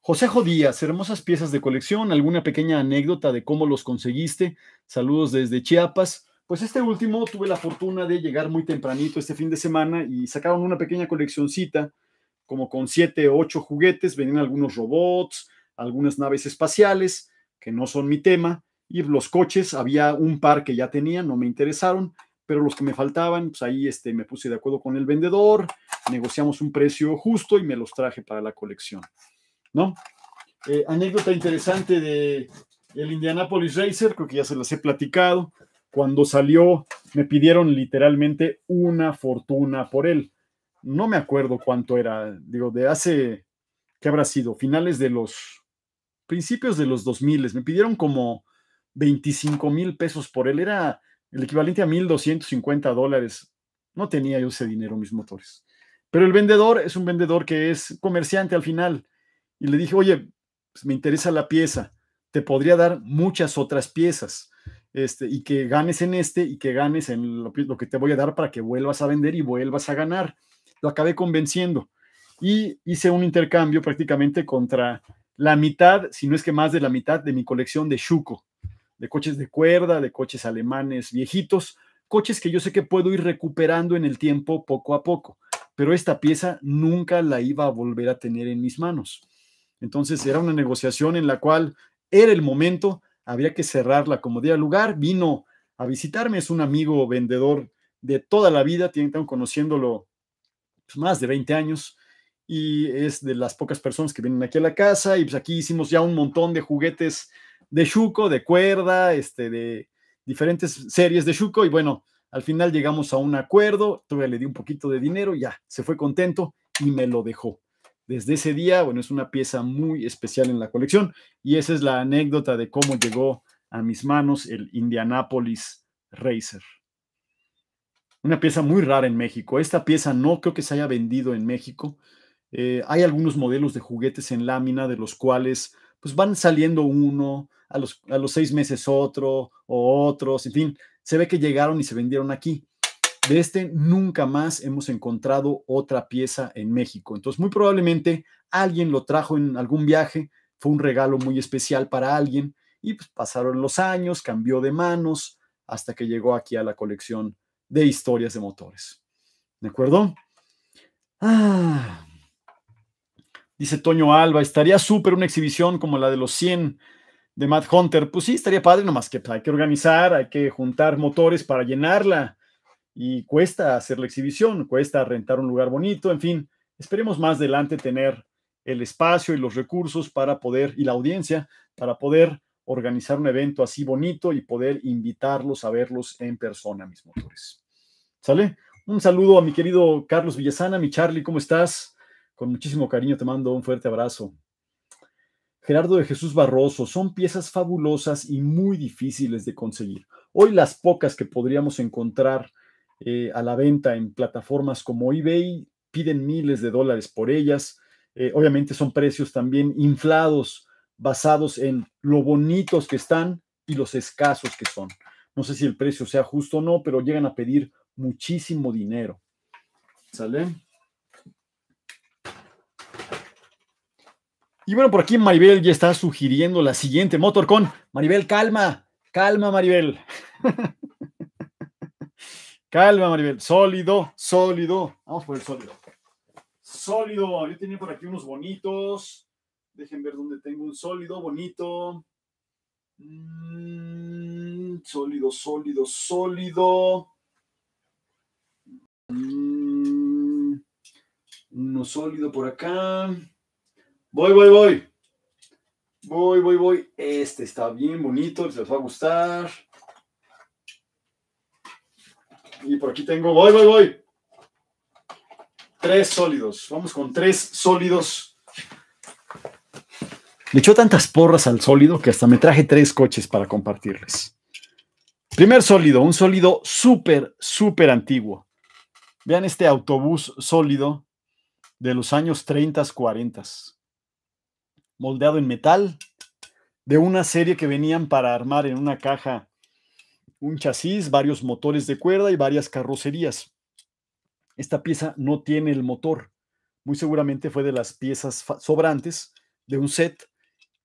José Díaz, hermosas piezas de colección, alguna pequeña anécdota de cómo los conseguiste. Saludos desde Chiapas. Pues este último tuve la fortuna de llegar muy tempranito este fin de semana y sacaron una pequeña coleccioncita como con siete o ocho juguetes, venían algunos robots, algunas naves espaciales, que no son mi tema, y los coches, había un par que ya tenía, no me interesaron, pero los que me faltaban, pues ahí este, me puse de acuerdo con el vendedor, negociamos un precio justo y me los traje para la colección, ¿no? Eh, anécdota interesante de el Indianapolis Racer, creo que ya se las he platicado, cuando salió me pidieron literalmente una fortuna por él no me acuerdo cuánto era, digo, de hace, ¿qué habrá sido? Finales de los, principios de los 2000, me pidieron como 25 mil pesos por él, era el equivalente a 1.250 dólares. No tenía yo ese dinero, mis motores. Pero el vendedor es un vendedor que es comerciante al final. Y le dije, oye, pues, me interesa la pieza, te podría dar muchas otras piezas. Este, y que ganes en este y que ganes en lo que te voy a dar para que vuelvas a vender y vuelvas a ganar lo acabé convenciendo y hice un intercambio prácticamente contra la mitad, si no es que más de la mitad de mi colección de Shuko de coches de cuerda, de coches alemanes viejitos, coches que yo sé que puedo ir recuperando en el tiempo poco a poco, pero esta pieza nunca la iba a volver a tener en mis manos. Entonces era una negociación en la cual era el momento, había que cerrarla como diera lugar, vino a visitarme, es un amigo vendedor de toda la vida, tengo conociéndolo pues, más de 20 años y es de las pocas personas que vienen aquí a la casa y pues aquí hicimos ya un montón de juguetes de Shuko, de cuerda, este, de diferentes series de Shuko y bueno, al final llegamos a un acuerdo, todavía le di un poquito de dinero, ya, se fue contento y me lo dejó. Desde ese día, bueno, es una pieza muy especial en la colección y esa es la anécdota de cómo llegó a mis manos el Indianapolis Racer una pieza muy rara en México. Esta pieza no creo que se haya vendido en México. Eh, hay algunos modelos de juguetes en lámina de los cuales pues van saliendo uno, a los, a los seis meses otro o otros, en fin, se ve que llegaron y se vendieron aquí. De este nunca más hemos encontrado otra pieza en México. Entonces, muy probablemente alguien lo trajo en algún viaje, fue un regalo muy especial para alguien y pues, pasaron los años, cambió de manos hasta que llegó aquí a la colección de historias de motores. ¿De acuerdo? Ah, dice Toño Alba, estaría súper una exhibición como la de los 100 de Matt Hunter. Pues sí, estaría padre, nomás que pues, hay que organizar, hay que juntar motores para llenarla. Y cuesta hacer la exhibición, cuesta rentar un lugar bonito, en fin. Esperemos más adelante tener el espacio y los recursos para poder, y la audiencia, para poder organizar un evento así bonito y poder invitarlos a verlos en persona, mis motores. ¿Sale? Un saludo a mi querido Carlos Villasana, mi Charlie, ¿cómo estás? Con muchísimo cariño te mando un fuerte abrazo. Gerardo de Jesús Barroso, son piezas fabulosas y muy difíciles de conseguir. Hoy las pocas que podríamos encontrar eh, a la venta en plataformas como eBay piden miles de dólares por ellas. Eh, obviamente son precios también inflados, basados en lo bonitos que están y los escasos que son. No sé si el precio sea justo o no, pero llegan a pedir muchísimo dinero. ¿Sale? Y bueno, por aquí Maribel ya está sugiriendo la siguiente motor con Maribel, calma, calma Maribel. calma Maribel, sólido, sólido. Vamos por el sólido. Sólido, yo tenía por aquí unos bonitos. Dejen ver dónde tengo un sólido bonito. Mm, sólido, sólido, sólido. Mm, uno sólido por acá. Voy, voy, voy. Voy, voy, voy. Este está bien bonito, les va a gustar. Y por aquí tengo, voy, voy, voy. Tres sólidos. Vamos con tres sólidos. Le echó tantas porras al sólido que hasta me traje tres coches para compartirles. Primer sólido, un sólido súper, súper antiguo. Vean este autobús sólido de los años 30, 40, moldeado en metal, de una serie que venían para armar en una caja un chasis, varios motores de cuerda y varias carrocerías. Esta pieza no tiene el motor, muy seguramente fue de las piezas sobrantes de un set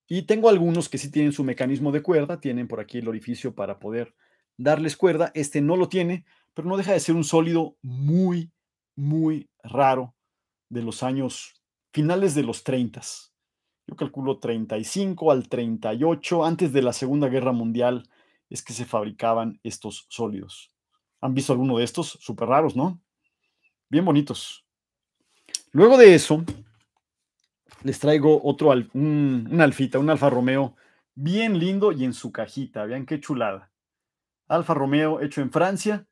y tengo algunos que sí tienen su mecanismo de cuerda, tienen por aquí el orificio para poder darles cuerda. Este no lo tiene, pero no deja de ser un sólido muy, muy raro de los años finales de los 30. Yo calculo 35 al 38, antes de la Segunda Guerra Mundial, es que se fabricaban estos sólidos. ¿Han visto alguno de estos? Súper raros, ¿no? Bien bonitos. Luego de eso, les traigo otro, un, alfita, un Alfa Romeo, bien lindo y en su cajita. Vean qué chulada. Alfa Romeo hecho en Francia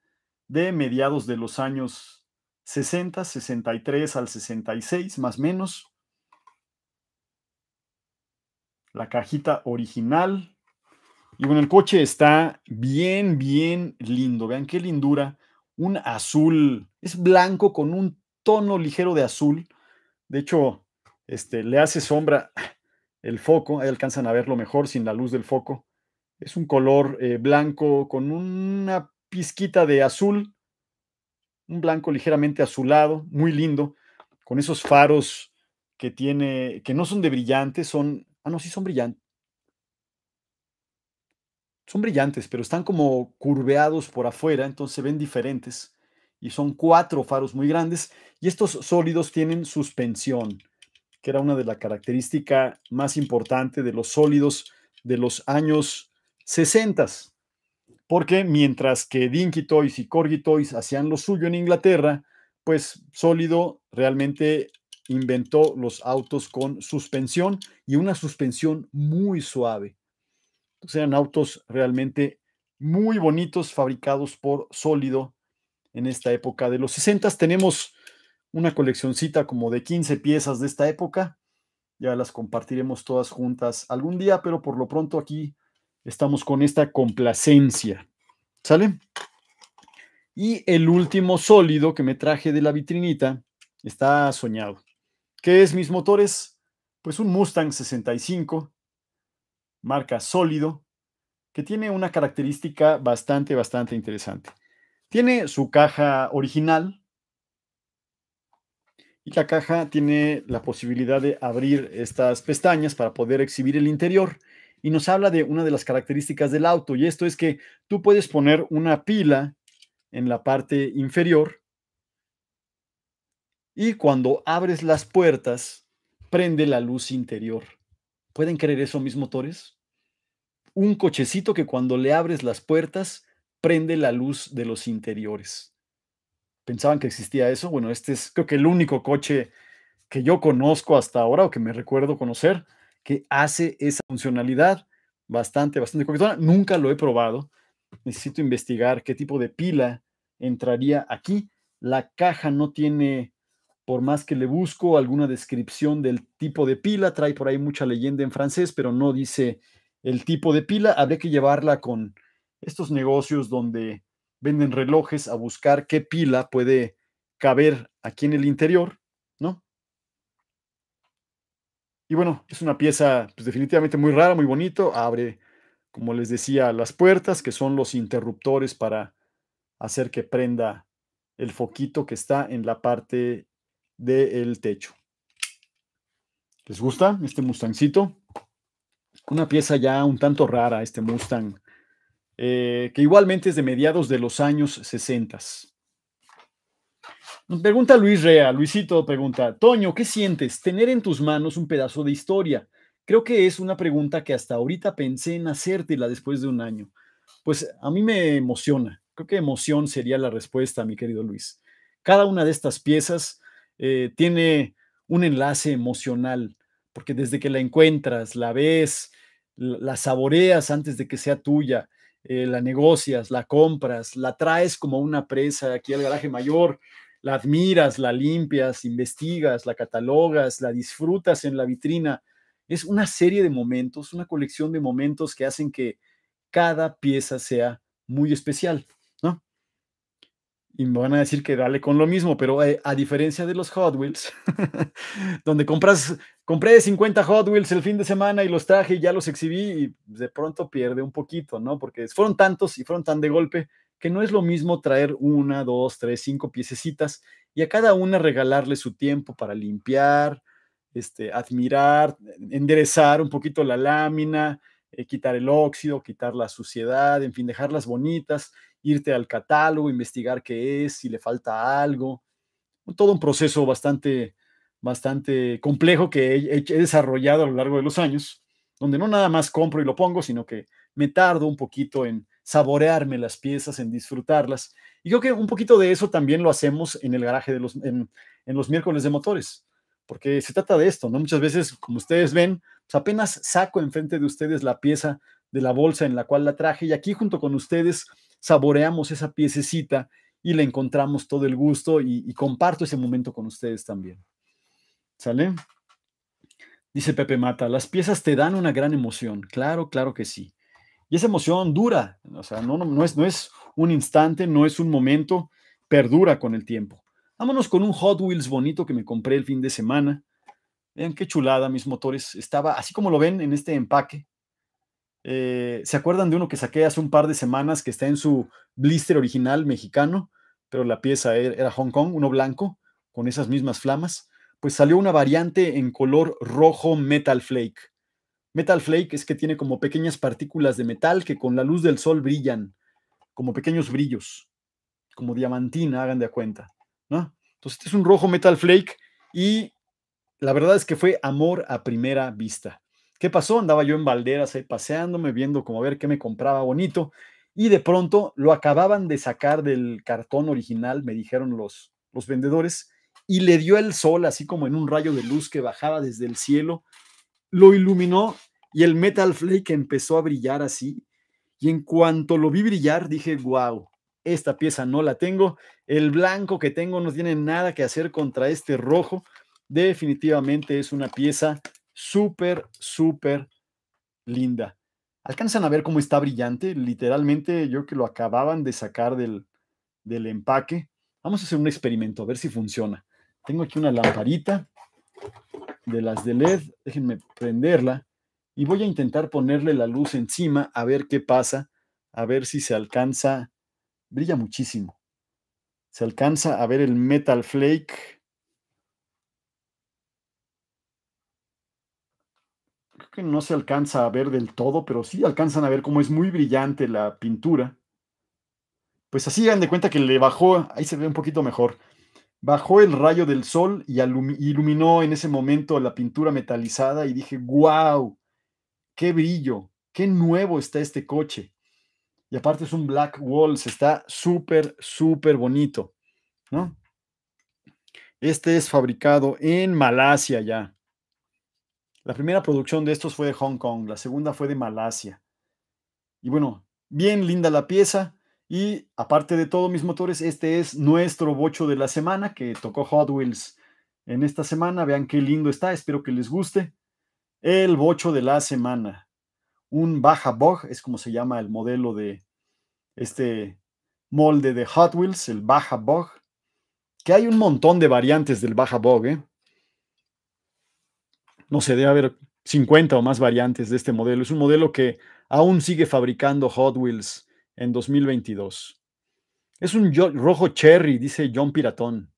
de mediados de los años 60, 63 al 66 más o menos. La cajita original. Y bueno, el coche está bien, bien lindo. Vean qué lindura. Un azul, es blanco con un tono ligero de azul. De hecho, este, le hace sombra el foco. Ahí alcanzan a verlo mejor sin la luz del foco. Es un color eh, blanco con una pizquita de azul, un blanco ligeramente azulado, muy lindo, con esos faros que tiene, que no son de brillantes, son, ah, no, sí son brillantes. Son brillantes, pero están como curveados por afuera, entonces se ven diferentes. Y son cuatro faros muy grandes. Y estos sólidos tienen suspensión, que era una de las características más importantes de los sólidos de los años 60 porque mientras que Dinky Toys y Corgi Toys hacían lo suyo en Inglaterra, pues Sólido realmente inventó los autos con suspensión y una suspensión muy suave. Entonces eran autos realmente muy bonitos fabricados por Sólido en esta época de los 60. Tenemos una coleccioncita como de 15 piezas de esta época. Ya las compartiremos todas juntas algún día, pero por lo pronto aquí estamos con esta complacencia. ¿Sale? Y el último sólido que me traje de la vitrinita está soñado. ¿Qué es mis motores? Pues un Mustang 65, marca sólido, que tiene una característica bastante, bastante interesante. Tiene su caja original y la caja tiene la posibilidad de abrir estas pestañas para poder exhibir el interior y nos habla de una de las características del auto, y esto es que tú puedes poner una pila en la parte inferior y cuando abres las puertas, prende la luz interior. ¿Pueden creer eso, mis motores? Un cochecito que cuando le abres las puertas, prende la luz de los interiores. ¿Pensaban que existía eso? Bueno, este es creo que el único coche que yo conozco hasta ahora o que me recuerdo conocer que hace esa funcionalidad bastante, bastante Nunca lo he probado. Necesito investigar qué tipo de pila entraría aquí. La caja no tiene, por más que le busco, alguna descripción del tipo de pila. Trae por ahí mucha leyenda en francés, pero no dice el tipo de pila. Habría que llevarla con estos negocios donde venden relojes a buscar qué pila puede caber aquí en el interior, ¿no? Y bueno, es una pieza pues, definitivamente muy rara, muy bonito. Abre, como les decía, las puertas, que son los interruptores para hacer que prenda el foquito que está en la parte del techo. ¿Les gusta este Mustangcito? Una pieza ya un tanto rara, este Mustang, eh, que igualmente es de mediados de los años 60 pregunta Luis Rea, Luisito pregunta, Toño, ¿qué sientes tener en tus manos un pedazo de historia? Creo que es una pregunta que hasta ahorita pensé en hacértela después de un año. Pues a mí me emociona, creo que emoción sería la respuesta, mi querido Luis. Cada una de estas piezas eh, tiene un enlace emocional, porque desde que la encuentras, la ves, la saboreas antes de que sea tuya, eh, la negocias, la compras, la traes como una presa aquí al garaje mayor, la admiras, la limpias, investigas, la catalogas, la disfrutas en la vitrina. Es una serie de momentos, una colección de momentos que hacen que cada pieza sea muy especial, ¿no? Y me van a decir que dale con lo mismo, pero eh, a diferencia de los Hot Wheels, donde compras, compré 50 Hot Wheels el fin de semana y los traje y ya los exhibí y de pronto pierde un poquito, ¿no? Porque fueron tantos y fueron tan de golpe que no es lo mismo traer una, dos, tres, cinco piececitas y a cada una regalarle su tiempo para limpiar, este, admirar, enderezar un poquito la lámina, eh, quitar el óxido, quitar la suciedad, en fin, dejarlas bonitas, irte al catálogo, investigar qué es, si le falta algo. Todo un proceso bastante, bastante complejo que he desarrollado a lo largo de los años, donde no nada más compro y lo pongo, sino que me tardo un poquito en saborearme las piezas, en disfrutarlas. Y creo que un poquito de eso también lo hacemos en el garaje de los, en, los miércoles de motores, porque se trata de esto, ¿no? Muchas veces, como ustedes ven, pues, apenas saco enfrente de ustedes la pieza de la bolsa en la cual la traje y aquí junto con ustedes saboreamos esa piececita y le encontramos todo el gusto y comparto ese momento con ustedes también. ¿Sale? Dice Pepe Mata, las piezas te dan una gran emoción. Claro, claro que sí. Y esa emoción dura, o sea, no, es, un instante, no es un momento, perdura con el tiempo. Vámonos con un Hot Wheels bonito que me compré el fin de semana. Vean qué chulada mis motores. Estaba, así como lo ven en este empaque. Eh, ¿Se acuerdan de uno que saqué hace un par de semanas que está en su blister original mexicano? Pero la pieza era Hong Kong, uno blanco, con esas mismas flamas. Pues salió una variante en color rojo metal flake. Metal flake es que tiene como pequeñas partículas de metal que con la luz del sol brillan, como pequeños brillos, como diamantina, hagan de cuenta, ¿no? Entonces este es un rojo metal flake y la verdad es que fue amor a primera vista. ¿Qué pasó? Andaba yo en balderas paseándome, viendo como a ver qué me compraba bonito y de pronto lo acababan de sacar del cartón original, me dijeron los, los vendedores, y le dio el sol así como en un rayo de luz que bajaba desde el cielo lo iluminó y el Metal Flake empezó a brillar así. Y en cuanto lo vi brillar, dije, wow, esta pieza no la tengo. El blanco que tengo no tiene nada que hacer contra este rojo. Definitivamente es una pieza súper, súper linda. Alcanzan a ver cómo está brillante. Literalmente yo que lo acababan de sacar del, del empaque. Vamos a hacer un experimento, a ver si funciona. Tengo aquí una lamparita de las de LED. Déjenme prenderla y voy a intentar ponerle la luz encima a ver qué pasa, a ver si se alcanza, brilla muchísimo, se alcanza a ver el metal flake. Creo que no se alcanza a ver del todo, pero sí alcanzan a ver cómo es muy brillante la pintura. Pues así dan de cuenta que le bajó, ahí se ve un poquito mejor bajó el rayo del sol y iluminó en ese momento la pintura metalizada y dije, wow, qué brillo, qué nuevo está este coche. Y aparte es un Black Walls, está súper, súper bonito, ¿no? Este es fabricado en Malasia ya. La primera producción de estos fue de Hong Kong, la segunda fue de Malasia. Y bueno, bien linda la pieza. Y aparte de todo, mis motores, este es nuestro bocho de la semana que tocó Hot Wheels en esta semana. Vean qué lindo está, espero que les guste. El bocho de la semana. Un Baja Bog, es como se llama el modelo de este molde de Hot Wheels, el Baja Bog. Que hay un montón de variantes del Baja Bog, ¿eh? No sé, debe haber 50 o más variantes de este modelo. Es un modelo que aún sigue fabricando Hot Wheels en 2022. Es un rojo cherry, dice John Piratón.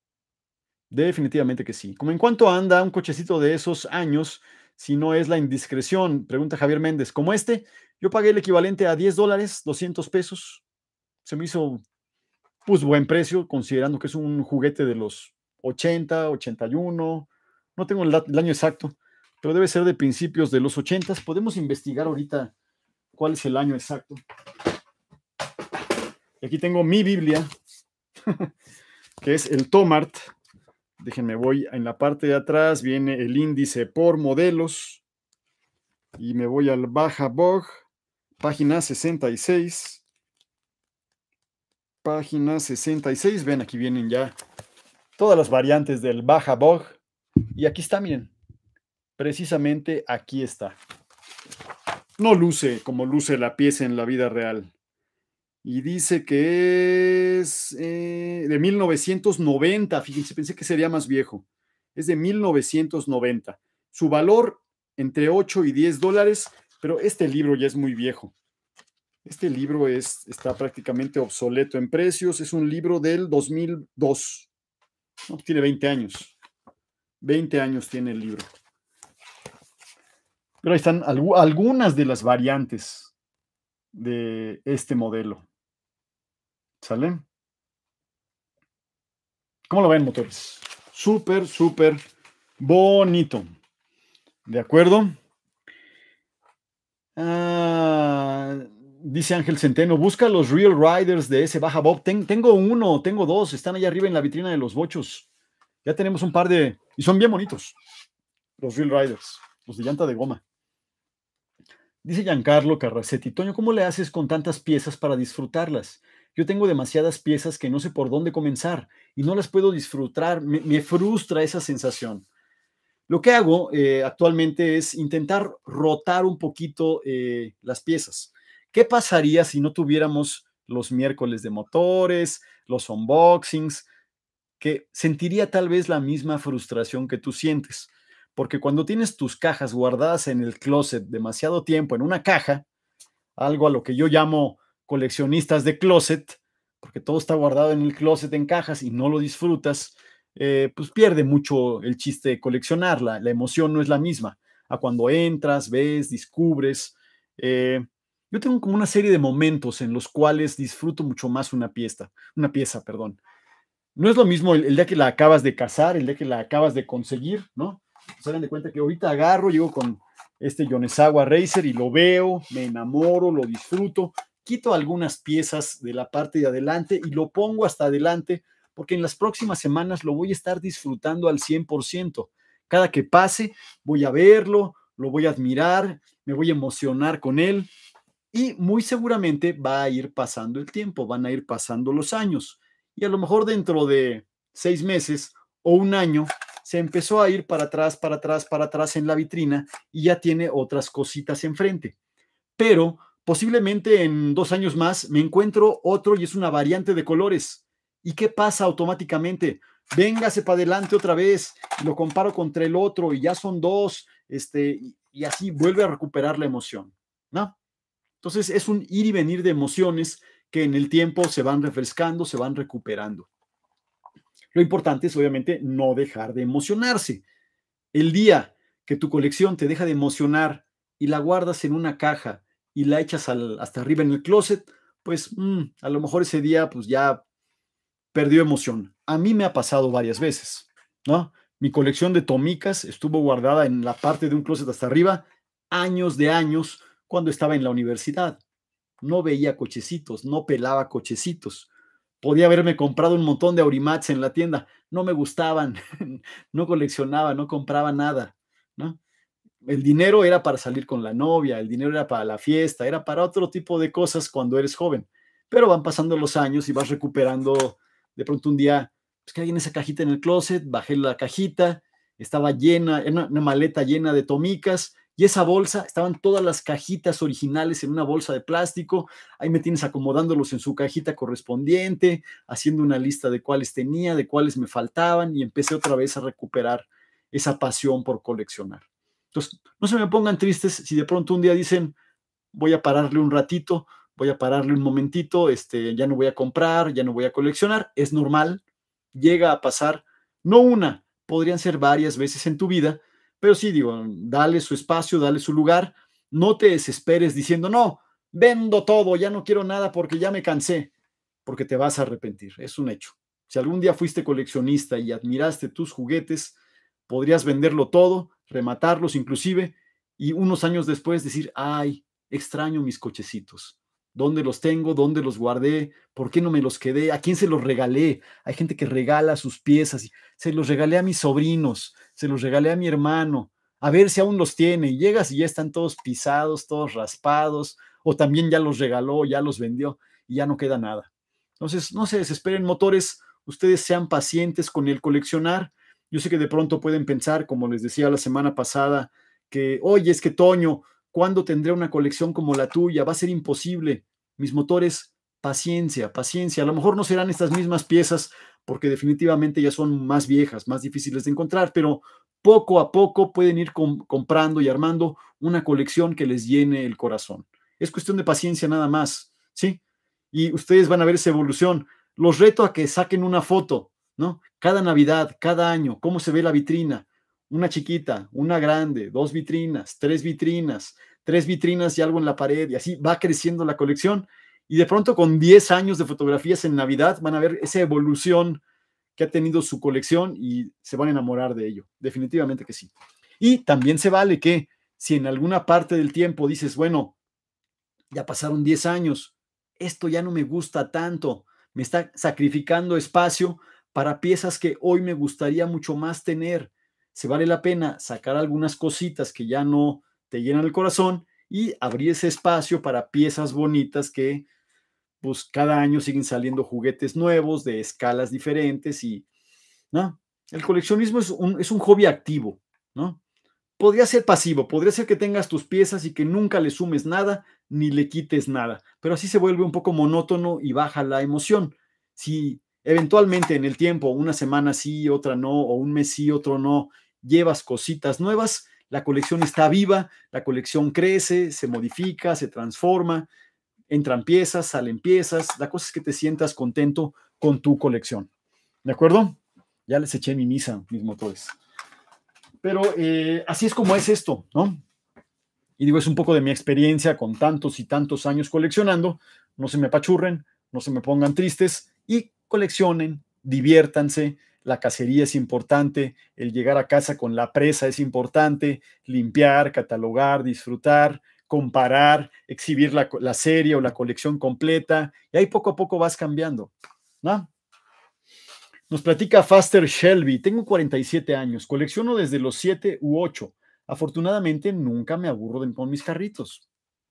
Definitivamente que sí. Como en cuanto anda un cochecito de esos años, si no es la indiscreción? Pregunta Javier Méndez. Como este, yo pagué el equivalente a 10 dólares, 200 pesos. Se me hizo, pues, buen precio, considerando que es un juguete de los 80, 81. No tengo el, año exacto, pero debe ser de principios de los 80. Podemos investigar ahorita cuál es el año exacto. Y aquí tengo mi Biblia, que es el Tomart, Déjenme, voy en la parte de atrás, viene el índice por modelos y me voy al baja bog, página 66. Página 66, ven, aquí vienen ya todas las variantes del baja bog. Y aquí está, miren, precisamente aquí está. No luce como luce la pieza en la vida real y dice que es eh, de 1990, fíjense, pensé que sería más viejo, es de 1990. Su valor entre 8 y 10 dólares, pero este libro ya es muy viejo. Este libro es, está prácticamente obsoleto en precios, es un libro del 2002, no, tiene 20 años, 20 años tiene el libro. Pero ahí están algunas de las variantes de este modelo. ¿Sale? ¿Cómo lo ven, motores? Súper, súper bonito. ¿De acuerdo? Ah, dice Ángel Centeno, busca los Real Riders de ese Baja Bob. tengo uno, tengo dos, están allá arriba en la vitrina de los bochos. Ya tenemos un par de... Y son bien bonitos, los Real Riders, los de llanta de goma. Dice Giancarlo Carracetti, Toño, ¿cómo le haces con tantas piezas para disfrutarlas? Yo tengo demasiadas piezas que no sé por dónde comenzar y no las puedo disfrutar. Me, frustra esa sensación. Lo que hago eh, actualmente es intentar rotar un poquito eh, las piezas. ¿Qué pasaría si no tuviéramos los miércoles de motores, los unboxings? Que sentiría tal vez la misma frustración que tú sientes. Porque cuando tienes tus cajas guardadas en el closet demasiado tiempo en una caja, algo a lo que yo llamo coleccionistas de closet, porque todo está guardado en el closet en cajas y no lo disfrutas, eh, pues pierde mucho el chiste de coleccionarla. La emoción no es la misma a cuando entras, ves, descubres. Eh, yo tengo como una serie de momentos en los cuales disfruto mucho más una pieza, una pieza, perdón. No es lo mismo el, día que la acabas de cazar, el día que la acabas de conseguir, ¿no? Se pues dan de cuenta que ahorita agarro, llego con este Yonesawa Racer y lo veo, me enamoro, lo disfruto, quito algunas piezas de la parte de adelante y lo pongo hasta adelante porque en las próximas semanas lo voy a estar disfrutando al 100%. Cada que pase, voy a verlo, lo voy a admirar, me voy a emocionar con él y muy seguramente va a ir pasando el tiempo, van a ir pasando los años y a lo mejor dentro de seis meses o un año se empezó a ir para atrás, para atrás, para atrás en la vitrina y ya tiene otras cositas enfrente. Pero Posiblemente en dos años más me encuentro otro y es una variante de colores. ¿Y qué pasa automáticamente? Véngase para adelante otra vez, lo comparo contra el otro y ya son dos, este, y así vuelve a recuperar la emoción, ¿no? Entonces es un ir y venir de emociones que en el tiempo se van refrescando, se van recuperando. Lo importante es obviamente no dejar de emocionarse. El día que tu colección te deja de emocionar y la guardas en una caja y la echas hasta arriba en el closet, pues mm, a lo mejor ese día pues ya perdió emoción. A mí me ha pasado varias veces, ¿no? Mi colección de tomicas estuvo guardada en la parte de un closet hasta arriba años de años cuando estaba en la universidad. No veía cochecitos, no pelaba cochecitos. Podía haberme comprado un montón de aurimats en la tienda. No me gustaban, no coleccionaba, no compraba nada, ¿no? el dinero era para salir con la novia, el dinero era para la fiesta, era para otro tipo de cosas cuando eres joven. Pero van pasando los años y vas recuperando de pronto un día, pues que hay en esa cajita en el closet, bajé la cajita, estaba llena, era una maleta llena de tomicas y esa bolsa, estaban todas las cajitas originales en una bolsa de plástico, ahí me tienes acomodándolos en su cajita correspondiente, haciendo una lista de cuáles tenía, de cuáles me faltaban y empecé otra vez a recuperar esa pasión por coleccionar. Entonces, no se me pongan tristes si de pronto un día dicen, voy a pararle un ratito, voy a pararle un momentito, este, ya no voy a comprar, ya no voy a coleccionar, es normal, llega a pasar, no una, podrían ser varias veces en tu vida, pero sí digo, dale su espacio, dale su lugar, no te desesperes diciendo, no, vendo todo, ya no quiero nada porque ya me cansé, porque te vas a arrepentir, es un hecho. Si algún día fuiste coleccionista y admiraste tus juguetes, podrías venderlo todo rematarlos inclusive, y unos años después decir, ay, extraño mis cochecitos. ¿Dónde los tengo? ¿Dónde los guardé? ¿Por qué no me los quedé? ¿A quién se los regalé? Hay gente que regala sus piezas. se los regalé a mis sobrinos, se los regalé a mi hermano. A ver si aún los tiene. llegas y ya están todos pisados, todos raspados, o también ya los regaló, ya los vendió y ya no queda nada. Entonces, no se desesperen motores, ustedes sean pacientes con el coleccionar yo sé que de pronto pueden pensar, como les decía la semana pasada, que, oye, es que Toño, ¿cuándo tendré una colección como la tuya? Va a ser imposible. Mis motores, paciencia, paciencia. A lo mejor no serán estas mismas piezas porque definitivamente ya son más viejas, más difíciles de encontrar, pero poco a poco pueden ir comprando y armando una colección que les llene el corazón. Es cuestión de paciencia nada más, ¿sí? Y ustedes van a ver esa evolución. Los reto a que saquen una foto cada Navidad, cada año, cómo se ve la vitrina. Una chiquita, una grande, dos vitrinas, tres vitrinas, tres vitrinas y algo en la pared, y así va creciendo la colección. Y de pronto con 10 años de fotografías en Navidad van a ver esa evolución que ha tenido su colección y se van a enamorar de ello. Definitivamente que sí. Y también se vale que si en alguna parte del tiempo dices, bueno, ya pasaron 10 años, esto ya no me gusta tanto, me está sacrificando espacio para piezas que hoy me gustaría mucho más tener. Se vale la pena sacar algunas cositas que ya no te llenan el corazón y abrir ese espacio para piezas bonitas que pues cada año siguen saliendo juguetes nuevos de escalas diferentes y no, el coleccionismo es un, es un hobby activo, ¿no? Podría ser pasivo, podría ser que tengas tus piezas y que nunca le sumes nada ni le quites nada, pero así se vuelve un poco monótono y baja la emoción. Si Eventualmente en el tiempo, una semana sí, otra no, o un mes sí, otro no, llevas cositas nuevas, la colección está viva, la colección crece, se modifica, se transforma, entran piezas, salen piezas, la cosa es que te sientas contento con tu colección. ¿De acuerdo? Ya les eché mi misa, mis motores. Pero eh, así es como es esto, ¿no? Y digo, es un poco de mi experiencia con tantos y tantos años coleccionando. No se me apachurren, no se me pongan tristes y coleccionen, diviértanse, la cacería es importante, el llegar a casa con la presa es importante, limpiar, catalogar, disfrutar, comparar, exhibir la, serie o la colección completa, y ahí poco a poco vas cambiando. ¿no? Nos platica Faster Shelby, tengo 47 años, colecciono desde los 7 u 8. Afortunadamente nunca me aburro de, con mis carritos.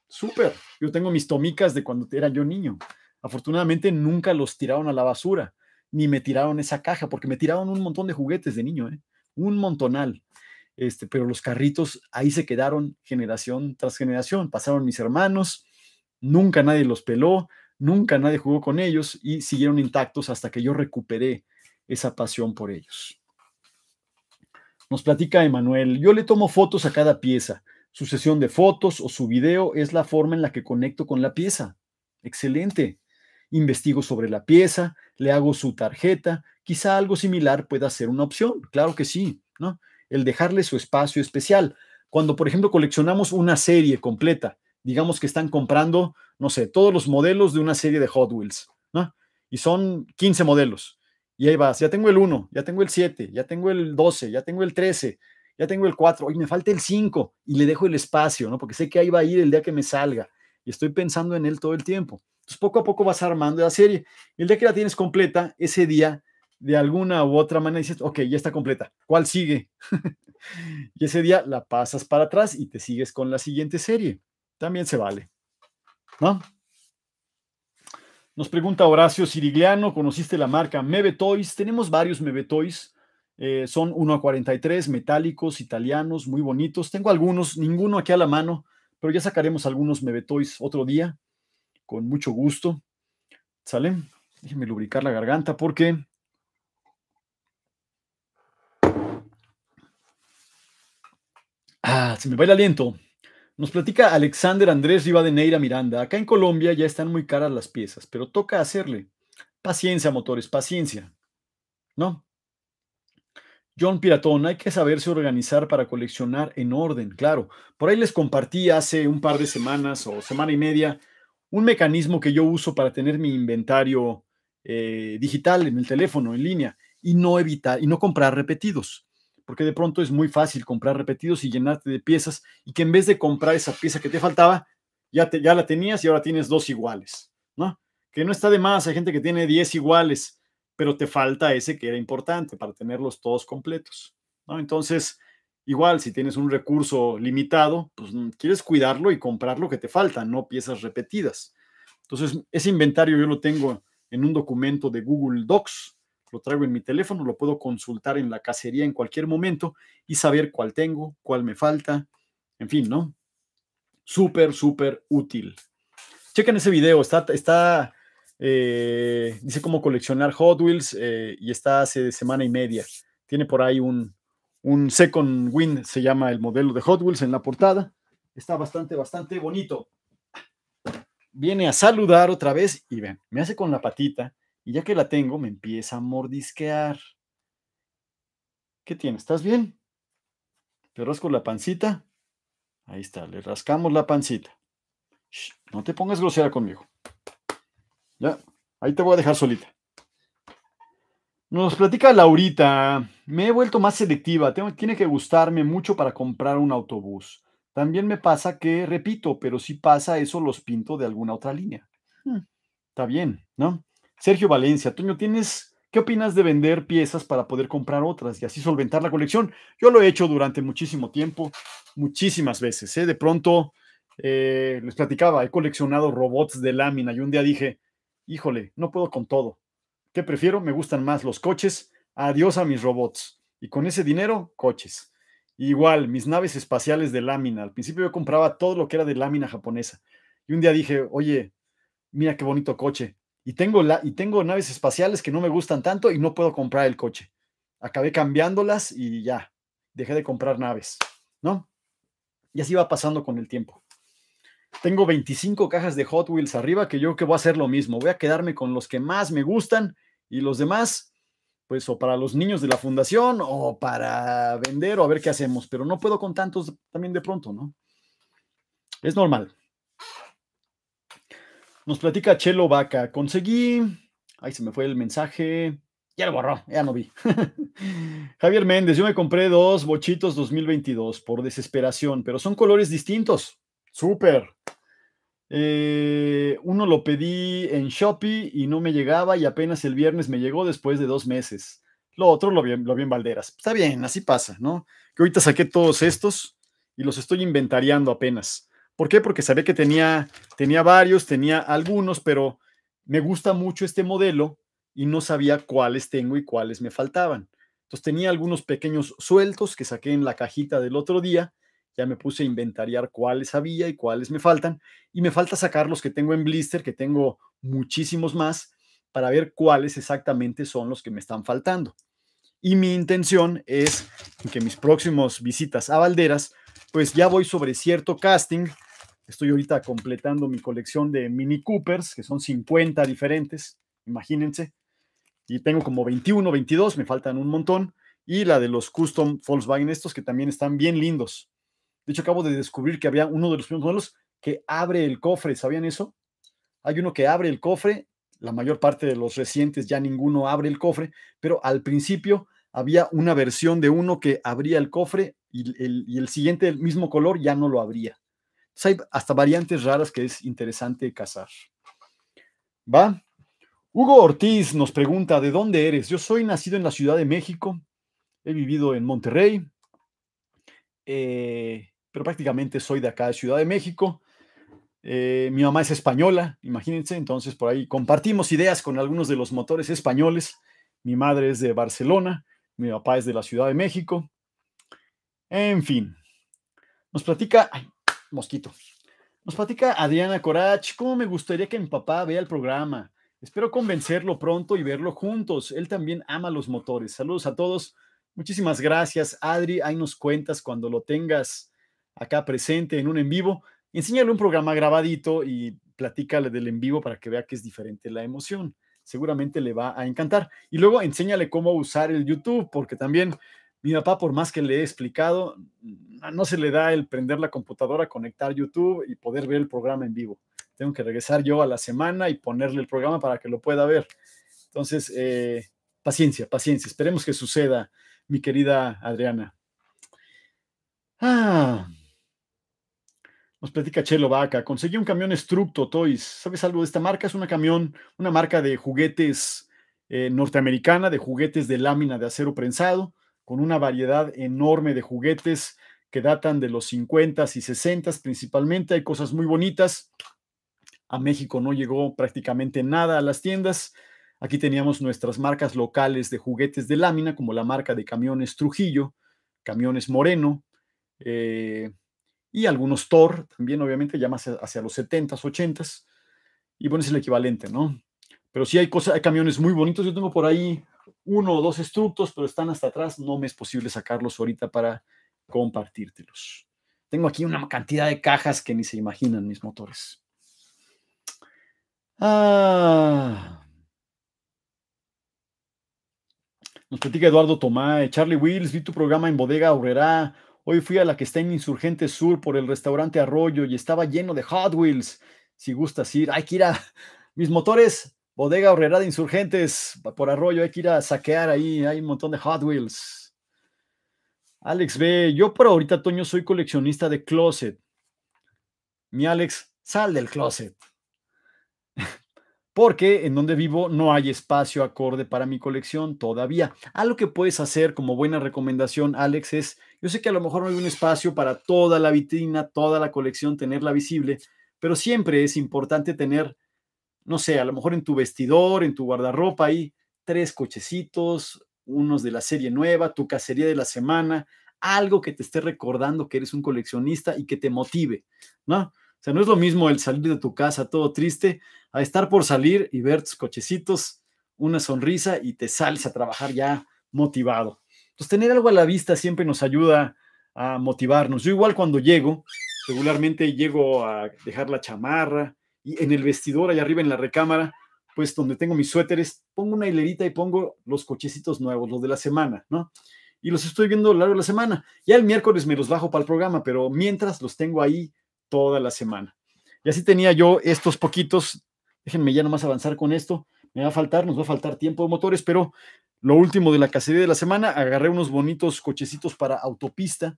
Súper, yo tengo mis tomicas de cuando era yo niño. Afortunadamente nunca los tiraron a la basura, ni me tiraron esa caja, porque me tiraron un montón de juguetes de niño, ¿eh? un montonal. Este, pero los carritos ahí se quedaron generación tras generación. Pasaron mis hermanos, nunca nadie los peló, nunca nadie jugó con ellos y siguieron intactos hasta que yo recuperé esa pasión por ellos. Nos platica Emanuel, yo le tomo fotos a cada pieza. Su sesión de fotos o su video es la forma en la que conecto con la pieza. Excelente investigo sobre la pieza, le hago su tarjeta, quizá algo similar pueda ser una opción, claro que sí, ¿no? El dejarle su espacio especial. Cuando, por ejemplo, coleccionamos una serie completa, digamos que están comprando, no sé, todos los modelos de una serie de Hot Wheels, ¿no? Y son 15 modelos. Y ahí vas, ya tengo el 1, ya tengo el 7, ya tengo el 12, ya tengo el 13, ya tengo el 4, hoy me falta el 5 y le dejo el espacio, ¿no? Porque sé que ahí va a ir el día que me salga y estoy pensando en él todo el tiempo poco a poco vas armando la serie. el día que la tienes completa, ese día, de alguna u otra manera, dices, ok, ya está completa, ¿cuál sigue? y ese día la pasas para atrás y te sigues con la siguiente serie. También se vale. ¿No? Nos pregunta Horacio Sirigliano, ¿conociste la marca Mebe Toys? Tenemos varios Mebe Toys. Eh, son 1 a 43, metálicos, italianos, muy bonitos. Tengo algunos, ninguno aquí a la mano, pero ya sacaremos algunos Mebe Toys otro día con mucho gusto. ¿Sale? Déjenme lubricar la garganta porque... Ah, se me va el aliento. Nos platica Alexander Andrés Rivadeneira Miranda. Acá en Colombia ya están muy caras las piezas, pero toca hacerle. Paciencia, motores, paciencia. ¿No? John Piratón, hay que saberse organizar para coleccionar en orden, claro. Por ahí les compartí hace un par de semanas o semana y media un mecanismo que yo uso para tener mi inventario eh, digital en el teléfono, en línea, y no evitar, y no comprar repetidos, porque de pronto es muy fácil comprar repetidos y llenarte de piezas y que en vez de comprar esa pieza que te faltaba, ya, te, ya la tenías y ahora tienes dos iguales, ¿no? Que no está de más, hay gente que tiene 10 iguales, pero te falta ese que era importante para tenerlos todos completos, ¿no? Entonces, Igual, si tienes un recurso limitado, pues mm, quieres cuidarlo y comprar lo que te falta, no piezas repetidas. Entonces, ese inventario yo lo tengo en un documento de Google Docs, lo traigo en mi teléfono, lo puedo consultar en la cacería en cualquier momento y saber cuál tengo, cuál me falta, en fin, ¿no? Súper, súper útil. Chequen ese video, está, está eh, dice cómo coleccionar Hot Wheels eh, y está hace semana y media. Tiene por ahí un, un Second Wind, se llama el modelo de Hot Wheels en la portada. Está bastante, bastante bonito. Viene a saludar otra vez y ven, me hace con la patita y ya que la tengo me empieza a mordisquear. ¿Qué tiene? ¿Estás bien? ¿Te rasco la pancita? Ahí está, le rascamos la pancita. no te pongas grosera conmigo. Ya, ahí te voy a dejar solita. Nos platica Laurita, me he vuelto más selectiva, tiene que gustarme mucho para comprar un autobús. También me pasa que, repito, pero si pasa eso, los pinto de alguna otra línea. Hmm. Está bien, ¿no? Sergio Valencia, Toño, ¿tienes qué opinas de vender piezas para poder comprar otras y así solventar la colección? Yo lo he hecho durante muchísimo tiempo, muchísimas veces. ¿eh? De pronto, eh, les platicaba, he coleccionado robots de lámina y un día dije, híjole, no puedo con todo prefiero? Me gustan más los coches. Adiós a mis robots. Y con ese dinero, coches. Igual, mis naves espaciales de lámina. Al principio yo compraba todo lo que era de lámina japonesa. Y un día dije, oye, mira qué bonito coche. Y tengo, la, y tengo naves espaciales que no me gustan tanto y no puedo comprar el coche. Acabé cambiándolas y ya, dejé de comprar naves, ¿no? Y así va pasando con el tiempo. Tengo 25 cajas de Hot Wheels arriba que yo que voy a hacer lo mismo. Voy a quedarme con los que más me gustan y los demás, pues o para los niños de la fundación o para vender o a ver qué hacemos, pero no puedo con tantos también de pronto, ¿no? Es normal. Nos platica Chelo Vaca, conseguí, ahí se me fue el mensaje, ya lo borró, ya no vi. Javier Méndez, yo me compré dos bochitos 2022 por desesperación, pero son colores distintos. Súper. Eh, uno lo pedí en Shopee y no me llegaba y apenas el viernes me llegó después de dos meses. Lo otro lo vi, lo vi en Valderas. Está bien, así pasa, ¿no? Que ahorita saqué todos estos y los estoy inventariando apenas. ¿Por qué? Porque sabía que tenía, tenía varios, tenía algunos, pero me gusta mucho este modelo y no sabía cuáles tengo y cuáles me faltaban. Entonces tenía algunos pequeños sueltos que saqué en la cajita del otro día ya me puse a inventariar cuáles había y cuáles me faltan. Y me falta sacar los que tengo en blister, que tengo muchísimos más, para ver cuáles exactamente son los que me están faltando. Y mi intención es que mis próximos visitas a Valderas, pues ya voy sobre cierto casting. Estoy ahorita completando mi colección de Mini Coopers, que son 50 diferentes, imagínense. Y tengo como 21, 22, me faltan un montón. Y la de los custom Volkswagen, estos que también están bien lindos. De hecho, acabo de descubrir que había uno de los primeros modelos que abre el cofre. ¿Sabían eso? Hay uno que abre el cofre. La mayor parte de los recientes ya ninguno abre el cofre, pero al principio había una versión de uno que abría el cofre y el, siguiente, el siguiente mismo color ya no lo abría. hay hasta variantes raras que es interesante cazar. ¿Va? Hugo Ortiz nos pregunta, ¿de dónde eres? Yo soy nacido en la Ciudad de México, he vivido en Monterrey, eh, pero prácticamente soy de acá, de Ciudad de México. Eh, mi mamá es española, imagínense, entonces por ahí compartimos ideas con algunos de los motores españoles. Mi madre es de Barcelona, mi papá es de la Ciudad de México. En fin, nos platica, mosquito, nos platica Adriana Corach, ¿cómo me gustaría que mi papá vea el programa? Espero convencerlo pronto y verlo juntos. Él también ama los motores. Saludos a todos. Muchísimas gracias, Adri. Ahí nos cuentas cuando lo tengas acá presente en un en vivo, enséñale un programa grabadito y platícale del en vivo para que vea que es diferente la emoción. Seguramente le va a encantar. Y luego enséñale cómo usar el YouTube, porque también mi papá, por más que le he explicado, no se le da el prender la computadora, conectar YouTube y poder ver el programa en vivo. Tengo que regresar yo a la semana y ponerle el programa para que lo pueda ver. Entonces, eh, paciencia, paciencia. Esperemos que suceda, mi querida Adriana. Ah. Nos platica Chelo Vaca. Conseguí un camión Structo Toys. ¿Sabes algo de esta marca? Es una camión, una marca de juguetes eh, norteamericana, de juguetes de lámina de acero prensado, con una variedad enorme de juguetes que datan de los 50 y 60 principalmente. Hay cosas muy bonitas. A México no llegó prácticamente nada a las tiendas. Aquí teníamos nuestras marcas locales de juguetes de lámina, como la marca de camiones Trujillo, camiones Moreno. Eh, y algunos Thor también, obviamente, ya más hacia los 70s, 80s. Y bueno, es el equivalente, ¿no? Pero sí hay, cosas, hay camiones muy bonitos. Yo tengo por ahí uno o dos estructos, pero están hasta atrás. No me es posible sacarlos ahorita para compartírtelos. Tengo aquí una cantidad de cajas que ni se imaginan mis motores. Ah. Nos platica Eduardo Tomá, eh, Charlie Wills, vi tu programa en Bodega Aurrera Hoy fui a la que está en Insurgente Sur por el restaurante Arroyo y estaba lleno de Hot Wheels. Si gustas ir, hay que ir a mis motores, bodega horrera de Insurgentes por Arroyo, hay que ir a saquear ahí, hay un montón de Hot Wheels. Alex ve, yo por ahorita, Toño, soy coleccionista de closet. Mi Alex, sal del closet porque en donde vivo no hay espacio acorde para mi colección todavía. Algo ah, que puedes hacer como buena recomendación, Alex, es, yo sé que a lo mejor no hay un espacio para toda la vitrina, toda la colección, tenerla visible, pero siempre es importante tener, no sé, a lo mejor en tu vestidor, en tu guardarropa, ahí tres cochecitos, unos de la serie nueva, tu cacería de la semana, algo que te esté recordando que eres un coleccionista y que te motive, ¿no? O sea, no es lo mismo el salir de tu casa todo triste a estar por salir y ver tus cochecitos, una sonrisa y te sales a trabajar ya motivado. Entonces, tener algo a la vista siempre nos ayuda a motivarnos. Yo igual cuando llego, regularmente llego a dejar la chamarra y en el vestidor, allá arriba en la recámara, pues donde tengo mis suéteres, pongo una hilerita y pongo los cochecitos nuevos, los de la semana, ¿no? Y los estoy viendo a lo largo de la semana. Ya el miércoles me los bajo para el programa, pero mientras los tengo ahí toda la semana. Y así tenía yo estos poquitos, déjenme ya nomás avanzar con esto, me va a faltar, nos va a faltar tiempo de motores, pero lo último de la cacería de la semana, agarré unos bonitos cochecitos para autopista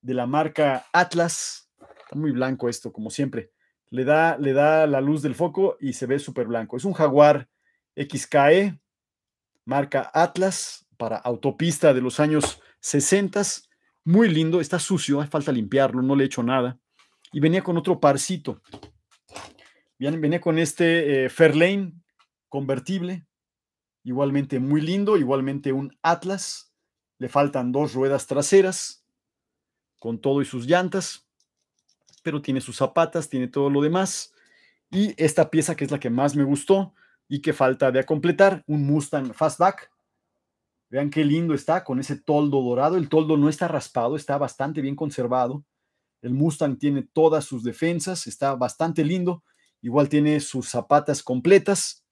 de la marca Atlas. Está muy blanco esto, como siempre. Le da, le da la luz del foco y se ve súper blanco. Es un Jaguar XKE, marca Atlas, para autopista de los años 60. Muy lindo, está sucio, falta limpiarlo, no le he hecho nada y venía con otro parcito. Venía con este eh, Fairlane convertible, igualmente muy lindo, igualmente un Atlas. Le faltan dos ruedas traseras con todo y sus llantas, pero tiene sus zapatas, tiene todo lo demás. Y esta pieza que es la que más me gustó y que falta de completar, un Mustang Fastback. Vean qué lindo está con ese toldo dorado. El toldo no está raspado, está bastante bien conservado. El Mustang tiene todas sus defensas, está bastante lindo. Igual tiene sus zapatas completas,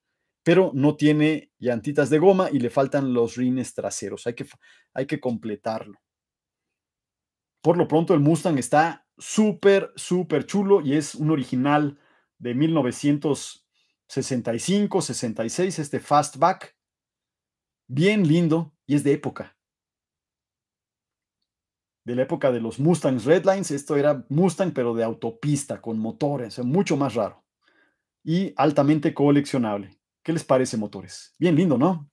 pero no tiene llantitas de goma y le faltan los rines traseros. Hay que, hay que completarlo. Por lo pronto, el Mustang está súper, súper chulo y es un original de 1965, 66, este fastback. Bien lindo y es de época de la época de los Mustangs Redlines. Esto era Mustang, pero de autopista, con motores, mucho más raro. Y altamente coleccionable. ¿Qué les parece, motores? Bien lindo, ¿no?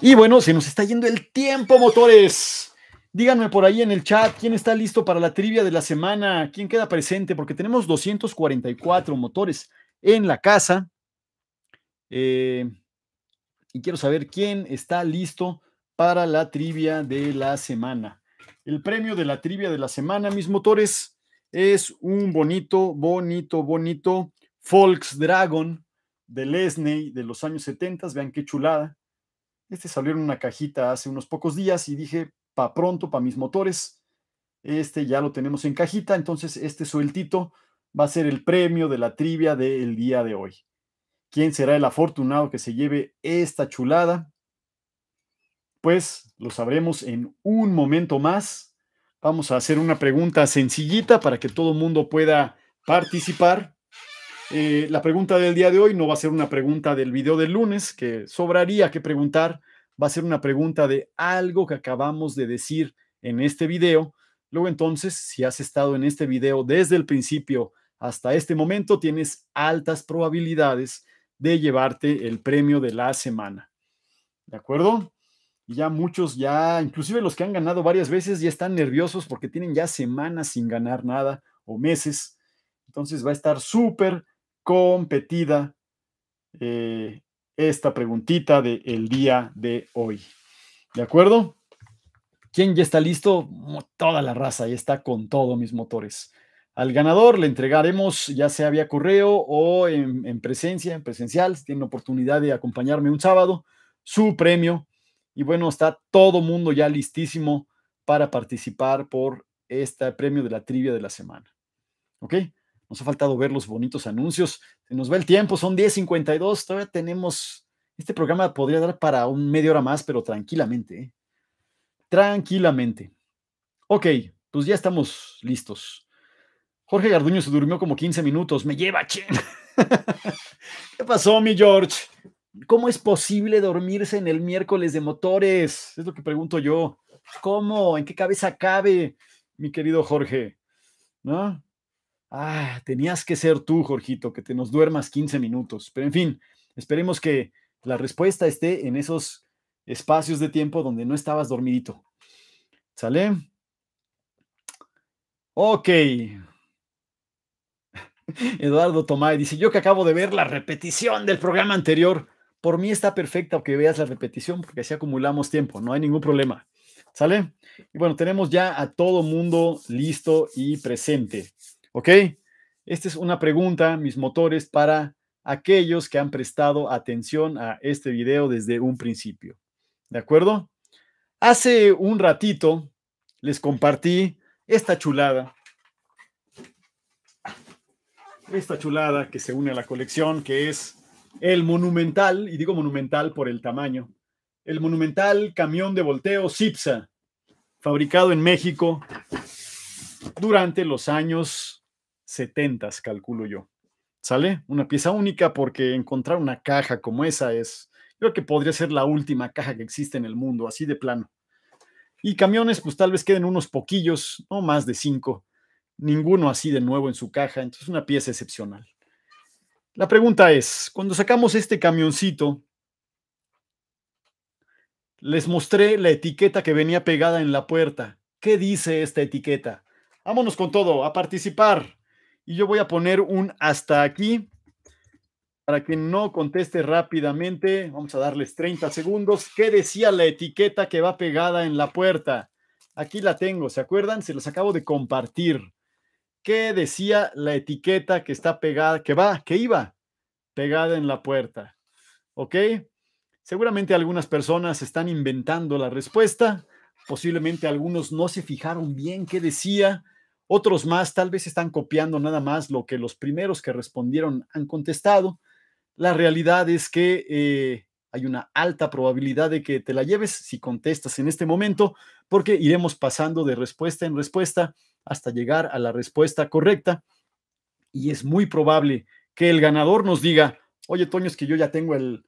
Y bueno, se nos está yendo el tiempo, motores. Díganme por ahí en el chat quién está listo para la trivia de la semana, quién queda presente, porque tenemos 244 motores en la casa. Eh, y quiero saber quién está listo para la trivia de la semana el premio de la trivia de la semana, mis motores, es un bonito, bonito, bonito Dragon de Lesney de los años 70. Vean qué chulada. Este salió en una cajita hace unos pocos días y dije, pa pronto, pa mis motores. Este ya lo tenemos en cajita, entonces este sueltito va a ser el premio de la trivia del día de hoy. ¿Quién será el afortunado que se lleve esta chulada? Pues lo sabremos en un momento más. Vamos a hacer una pregunta sencillita para que todo el mundo pueda participar. Eh, la pregunta del día de hoy no va a ser una pregunta del video del lunes, que sobraría que preguntar. Va a ser una pregunta de algo que acabamos de decir en este video. Luego entonces, si has estado en este video desde el principio hasta este momento, tienes altas probabilidades de llevarte el premio de la semana. ¿De acuerdo? ya muchos ya, inclusive los que han ganado varias veces, ya están nerviosos porque tienen ya semanas sin ganar nada o meses. Entonces va a estar súper competida eh, esta preguntita del día de hoy. ¿De acuerdo? ¿Quién ya está listo? Toda la raza ya está con todos mis motores. Al ganador le entregaremos, ya sea vía correo o en, en presencia, en presencial, si tienen oportunidad de acompañarme un sábado, su premio y bueno, está todo mundo ya listísimo para participar por este premio de la trivia de la semana. ¿Ok? Nos ha faltado ver los bonitos anuncios. Se nos va el tiempo, son 10.52. Todavía tenemos. Este programa podría dar para un media hora más, pero tranquilamente. ¿eh? Tranquilamente. Ok, pues ya estamos listos. Jorge Garduño se durmió como 15 minutos. Me lleva, ching. ¿Qué pasó, mi George? ¿Cómo es posible dormirse en el miércoles de motores? Es lo que pregunto yo. ¿Cómo? ¿En qué cabeza cabe, mi querido Jorge? ¿No? Ah, tenías que ser tú, Jorgito, que te nos duermas 15 minutos. Pero en fin, esperemos que la respuesta esté en esos espacios de tiempo donde no estabas dormidito. ¿Sale? Ok. Eduardo Tomay dice, yo que acabo de ver la repetición del programa anterior, por mí está perfecta que veas la repetición porque así acumulamos tiempo, no hay ningún problema. ¿Sale? Y bueno, tenemos ya a todo mundo listo y presente. ¿Ok? Esta es una pregunta, mis motores, para aquellos que han prestado atención a este video desde un principio. ¿De acuerdo? Hace un ratito les compartí esta chulada. Esta chulada que se une a la colección, que es el monumental, y digo monumental por el tamaño, el monumental camión de volteo Cipsa, fabricado en México durante los años 70, calculo yo. ¿Sale? Una pieza única porque encontrar una caja como esa es, creo que podría ser la última caja que existe en el mundo, así de plano. Y camiones, pues tal vez queden unos poquillos, no más de cinco, ninguno así de nuevo en su caja, entonces una pieza excepcional. La pregunta es, cuando sacamos este camioncito, les mostré la etiqueta que venía pegada en la puerta. ¿Qué dice esta etiqueta? Vámonos con todo, a participar. Y yo voy a poner un hasta aquí para que no conteste rápidamente. Vamos a darles 30 segundos. ¿Qué decía la etiqueta que va pegada en la puerta? Aquí la tengo, ¿se acuerdan? Se los acabo de compartir. ¿Qué decía la etiqueta que está pegada, que va, que iba pegada en la puerta? ¿Ok? Seguramente algunas personas están inventando la respuesta, posiblemente algunos no se fijaron bien qué decía, otros más tal vez están copiando nada más lo que los primeros que respondieron han contestado. La realidad es que eh, hay una alta probabilidad de que te la lleves si contestas en este momento, porque iremos pasando de respuesta en respuesta hasta llegar a la respuesta correcta. Y es muy probable que el ganador nos diga, oye Toño, es que yo ya tengo el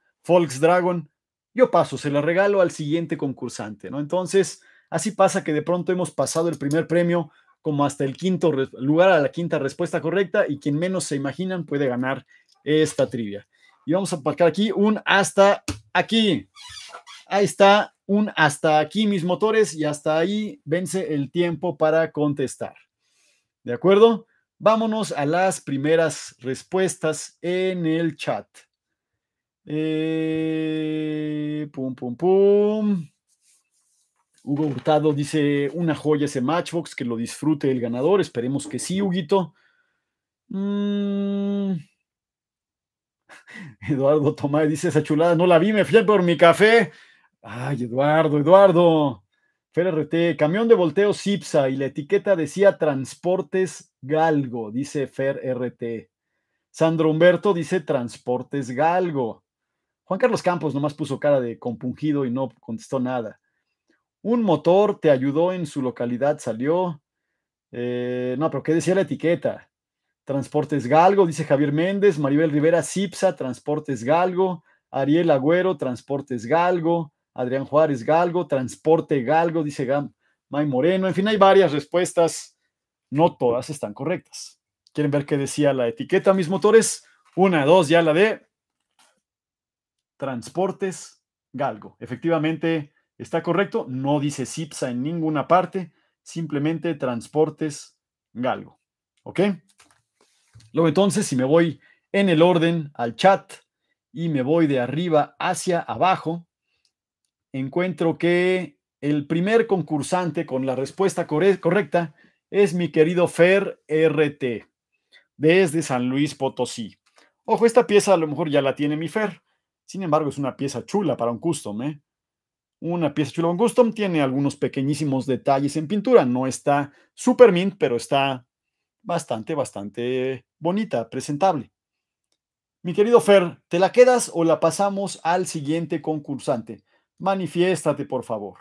Dragon, yo paso, se la regalo al siguiente concursante, ¿no? Entonces, así pasa que de pronto hemos pasado el primer premio como hasta el quinto lugar a la quinta respuesta correcta y quien menos se imaginan puede ganar esta trivia. Y vamos a marcar aquí un hasta aquí. Ahí está un hasta aquí mis motores y hasta ahí vence el tiempo para contestar. ¿De acuerdo? Vámonos a las primeras respuestas en el chat. Eh, pum, pum, pum. Hugo Hurtado dice, una joya ese Matchbox, que lo disfrute el ganador. Esperemos que sí, Huguito. Mm. Eduardo Tomás dice, esa chulada no la vi, me fui por mi café. Ay, Eduardo, Eduardo. RT, camión de volteo Cipsa y la etiqueta decía Transportes Galgo, dice RT, Sandro Humberto dice Transportes Galgo. Juan Carlos Campos nomás puso cara de compungido y no contestó nada. Un motor te ayudó en su localidad, salió. Eh, no, pero ¿qué decía la etiqueta? Transportes Galgo, dice Javier Méndez, Maribel Rivera, Cipsa, Transportes Galgo, Ariel Agüero, Transportes Galgo, Adrián Juárez Galgo, Transporte Galgo, dice Gam, May Moreno. En fin, hay varias respuestas. No todas están correctas. ¿Quieren ver qué decía la etiqueta, mis motores? Una, dos, ya la de Transportes Galgo. Efectivamente, está correcto. No dice CIPSA en ninguna parte. Simplemente Transportes Galgo. ¿Ok? Luego entonces, si me voy en el orden al chat y me voy de arriba hacia abajo, encuentro que el primer concursante con la respuesta correcta es mi querido Fer RT, desde San Luis Potosí. Ojo, esta pieza a lo mejor ya la tiene mi Fer. Sin embargo, es una pieza chula para un custom, ¿eh? Una pieza chula un custom. Tiene algunos pequeñísimos detalles en pintura. No está super mint, pero está bastante, bastante bonita, presentable. Mi querido Fer, ¿te la quedas o la pasamos al siguiente concursante? manifiéstate, por favor.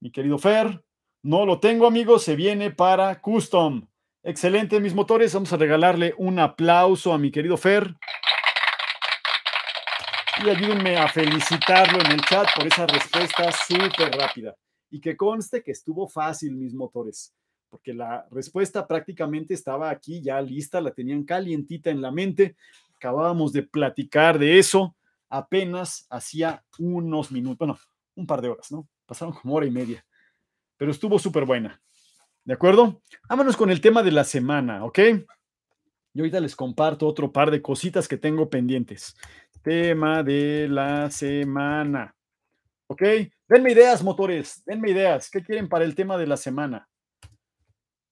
Mi querido Fer, no lo tengo, amigos, se viene para Custom. Excelente, mis motores. Vamos a regalarle un aplauso a mi querido Fer. Y ayúdenme a felicitarlo en el chat por esa respuesta súper rápida. Y que conste que estuvo fácil, mis motores, porque la respuesta prácticamente estaba aquí ya lista, la tenían calientita en la mente. Acabábamos de platicar de eso apenas hacía unos minutos, bueno, un par de horas, ¿no? Pasaron como hora y media, pero estuvo súper buena. ¿De acuerdo? Vámonos con el tema de la semana, ¿ok? Yo ahorita les comparto otro par de cositas que tengo pendientes. Tema de la semana. ¿Ok? Denme ideas, motores. Denme ideas. ¿Qué quieren para el tema de la semana?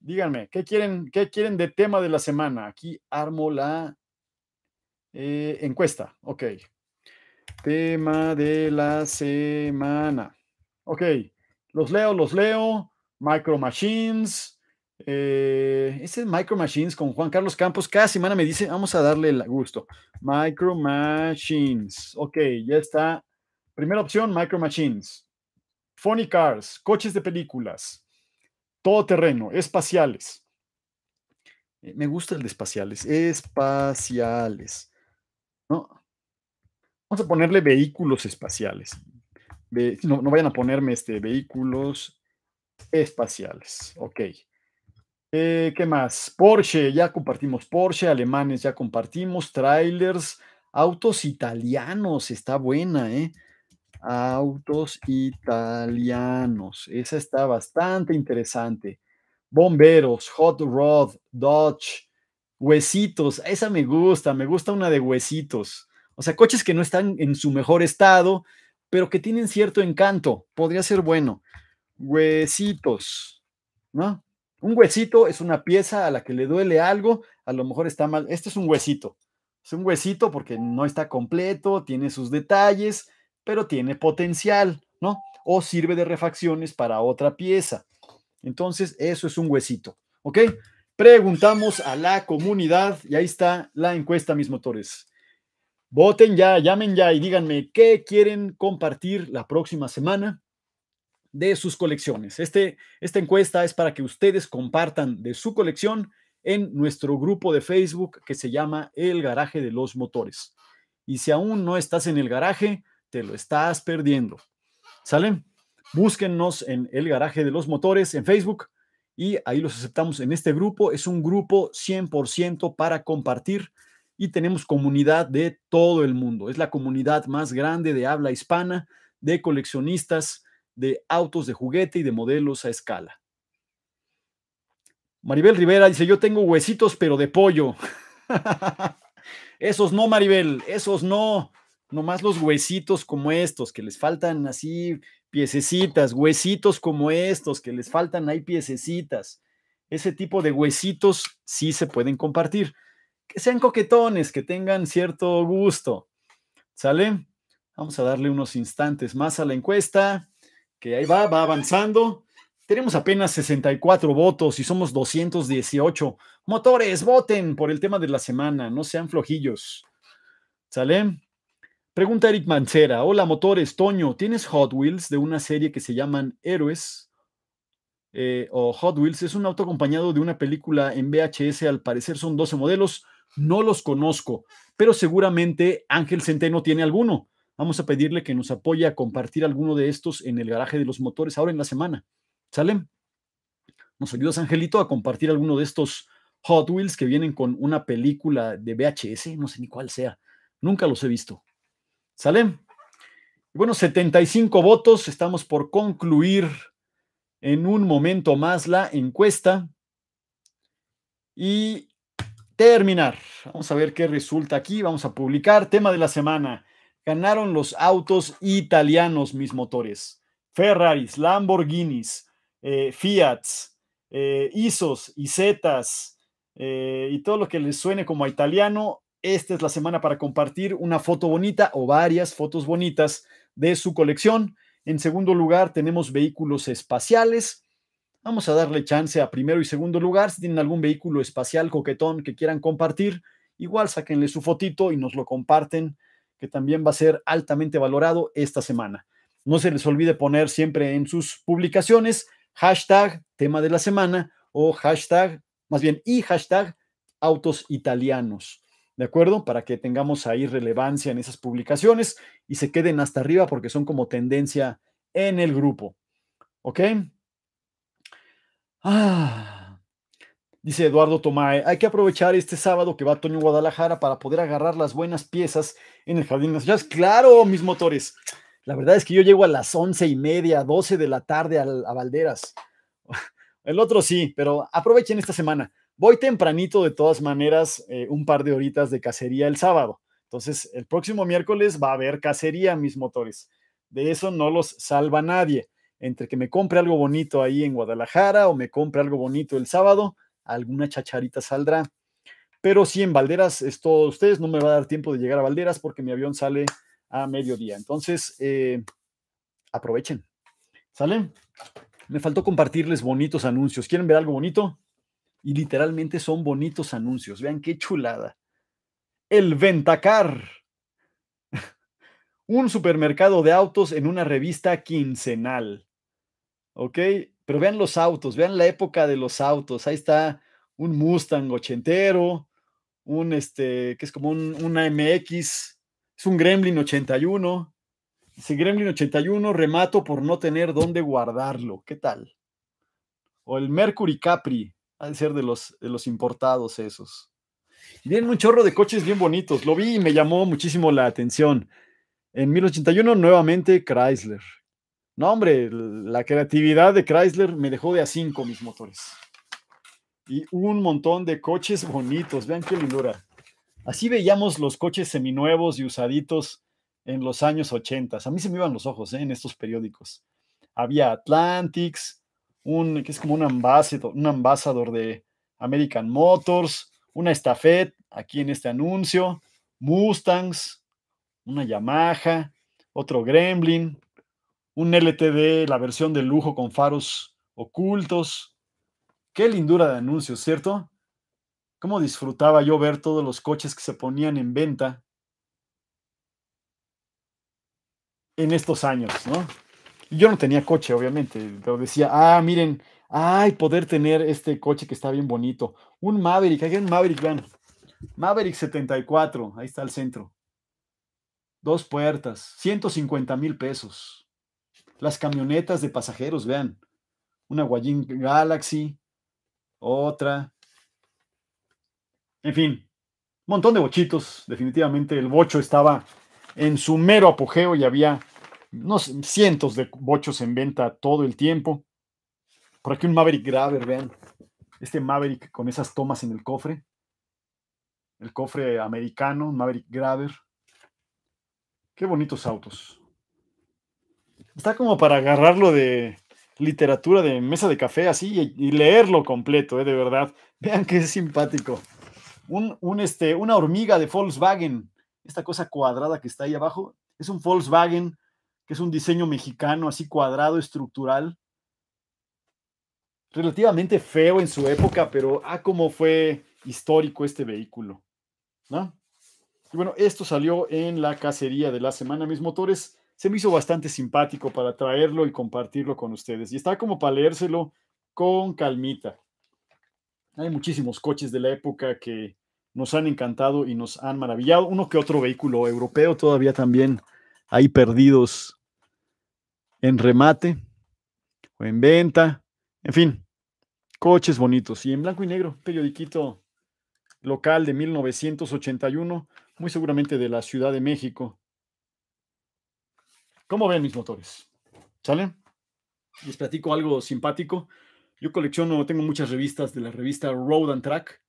Díganme, ¿qué quieren, qué quieren de tema de la semana? Aquí armo la eh, encuesta. Ok. Tema de la semana. Ok, los leo, los leo. Micro Machines. Eh, ese Micro Machines con Juan Carlos Campos. Cada semana me dice, vamos a darle el gusto. Micro Machines. Ok, ya está. Primera opción, Micro Machines. Funny Cars, coches de películas. todo terreno, espaciales. Eh, me gusta el de espaciales. Espaciales. ¿No? Vamos a ponerle vehículos espaciales. no, vayan a ponerme este, vehículos espaciales. Ok. Eh, ¿Qué más? Porsche, ya compartimos Porsche, alemanes, ya compartimos, trailers, autos italianos, está buena, ¿eh? Autos italianos, esa está bastante interesante. Bomberos, hot rod, Dodge, huesitos, esa me gusta, me gusta una de huesitos. O sea, coches que no están en su mejor estado, pero que tienen cierto encanto. Podría ser bueno. Huesitos, ¿no? Un huesito es una pieza a la que le duele algo, a lo mejor está mal. Este es un huesito. Es un huesito porque no está completo, tiene sus detalles, pero tiene potencial, ¿no? O sirve de refacciones para otra pieza. Entonces, eso es un huesito, ¿ok? Preguntamos a la comunidad y ahí está la encuesta, mis motores. Voten ya, llamen ya y díganme qué quieren compartir la próxima semana de sus colecciones. Este, esta encuesta es para que ustedes compartan de su colección en nuestro grupo de Facebook que se llama El Garaje de los Motores. Y si aún no estás en el garaje, te lo estás perdiendo. ¿Sale? Búsquennos en El Garaje de los Motores en Facebook y ahí los aceptamos en este grupo. Es un grupo 100% para compartir y tenemos comunidad de todo el mundo. Es la comunidad más grande de habla hispana de coleccionistas de autos de juguete y de modelos a escala. Maribel Rivera dice, yo tengo huesitos pero de pollo. esos no, Maribel, esos no. Nomás los huesitos como estos, que les faltan así piececitas, huesitos como estos, que les faltan ahí piececitas. Ese tipo de huesitos sí se pueden compartir que sean coquetones, que tengan cierto gusto. ¿Sale? Vamos a darle unos instantes más a la encuesta, que ahí va, va avanzando. Tenemos apenas 64 votos y somos 218. Motores, voten por el tema de la semana, no sean flojillos. ¿Sale? Pregunta Eric Mancera. Hola, motores. Toño, ¿tienes Hot Wheels de una serie que se llaman Héroes? Eh, o Hot Wheels es un auto acompañado de una película en VHS. Al parecer son 12 modelos. No los conozco, pero seguramente Ángel Centeno tiene alguno. Vamos a pedirle que nos apoye a compartir alguno de estos en el garaje de los motores ahora en la semana. ¿Sale? ¿Nos ayudas, Angelito, a compartir alguno de estos Hot Wheels que vienen con una película de VHS? No sé ni cuál sea. Nunca los he visto. ¿Sale? Bueno, 75 votos. Estamos por concluir en un momento más la encuesta. Y terminar. Vamos a ver qué resulta aquí. Vamos a publicar tema de la semana. Ganaron los autos italianos mis motores. Ferraris, Lamborghinis, Fiat, eh, Fiats, eh, Isos, y Zetas eh, y todo lo que les suene como a italiano. Esta es la semana para compartir una foto bonita o varias fotos bonitas de su colección. En segundo lugar, tenemos vehículos espaciales. Vamos a darle chance a primero y segundo lugar. Si tienen algún vehículo espacial coquetón que quieran compartir, igual sáquenle su fotito y nos lo comparten, que también va a ser altamente valorado esta semana. No se les olvide poner siempre en sus publicaciones hashtag tema de la semana o hashtag, más bien, y hashtag autos italianos. ¿De acuerdo? Para que tengamos ahí relevancia en esas publicaciones y se queden hasta arriba porque son como tendencia en el grupo. ¿Ok? Ah, dice Eduardo Tomae, hay que aprovechar este sábado que va Toño Guadalajara para poder agarrar las buenas piezas en el Jardín de es Claro, mis motores. La verdad es que yo llego a las once y media, doce de la tarde a Valderas. El otro sí, pero aprovechen esta semana. Voy tempranito, de todas maneras, eh, un par de horitas de cacería el sábado. Entonces, el próximo miércoles va a haber cacería, mis motores. De eso no los salva nadie entre que me compre algo bonito ahí en Guadalajara o me compre algo bonito el sábado, alguna chacharita saldrá. Pero si en Valderas, todo ustedes no me va a dar tiempo de llegar a Valderas porque mi avión sale a mediodía. Entonces, eh, aprovechen. ¿Sale? Me faltó compartirles bonitos anuncios. ¿Quieren ver algo bonito? Y literalmente son bonitos anuncios. Vean qué chulada. El Ventacar. Un supermercado de autos en una revista quincenal. ¿ok? Pero vean los autos, vean la época de los autos. Ahí está un Mustang ochentero, un este, que es como un, una MX, es un Gremlin 81. Ese Gremlin 81 remato por no tener dónde guardarlo. ¿Qué tal? O el Mercury Capri, ha de ser de los, de los importados esos. Tienen un chorro de coches bien bonitos. Lo vi y me llamó muchísimo la atención. En 1081, nuevamente Chrysler. No, hombre, la creatividad de Chrysler me dejó de a cinco mis motores. Y un montón de coches bonitos, vean qué lindura. Así veíamos los coches seminuevos y usaditos en los años 80. A mí se me iban los ojos ¿eh? en estos periódicos. Había Atlantics, un, que es como un ambasador, un de American Motors, una estafet aquí en este anuncio, Mustangs, una Yamaha, otro Gremlin, un LTD, la versión de lujo con faros ocultos. Qué lindura de anuncios, ¿cierto? Cómo disfrutaba yo ver todos los coches que se ponían en venta en estos años, ¿no? Yo no tenía coche, obviamente, pero decía, ah, miren, ay, poder tener este coche que está bien bonito. Un Maverick, hay un Maverick, vean. Maverick 74, ahí está el centro. Dos puertas, 150 mil pesos. Las camionetas de pasajeros, vean. Una Guayín Galaxy, otra. En fin, un montón de bochitos. Definitivamente el bocho estaba en su mero apogeo y había unos cientos de bochos en venta todo el tiempo. Por aquí un Maverick Graver, vean. Este Maverick con esas tomas en el cofre. El cofre americano, Maverick Graver. Qué bonitos autos. Está como para agarrarlo de literatura de mesa de café así y, leerlo completo, eh, de verdad. Vean que es simpático. Un, este, una hormiga de Volkswagen, esta cosa cuadrada que está ahí abajo, es un Volkswagen que es un diseño mexicano así cuadrado, estructural, relativamente feo en su época, pero ah, cómo fue histórico este vehículo, ¿no? Y bueno, esto salió en la cacería de la semana, mis motores se me hizo bastante simpático para traerlo y compartirlo con ustedes. Y está como para leérselo con calmita. Hay muchísimos coches de la época que nos han encantado y nos han maravillado. Uno que otro vehículo europeo todavía también hay perdidos en remate o en venta. En fin, coches bonitos. Y en blanco y negro, periodiquito local de 1981, muy seguramente de la Ciudad de México. ¿Cómo ven mis motores? ¿Sale? Les platico algo simpático. Yo colecciono, tengo muchas revistas de la revista Road and Track.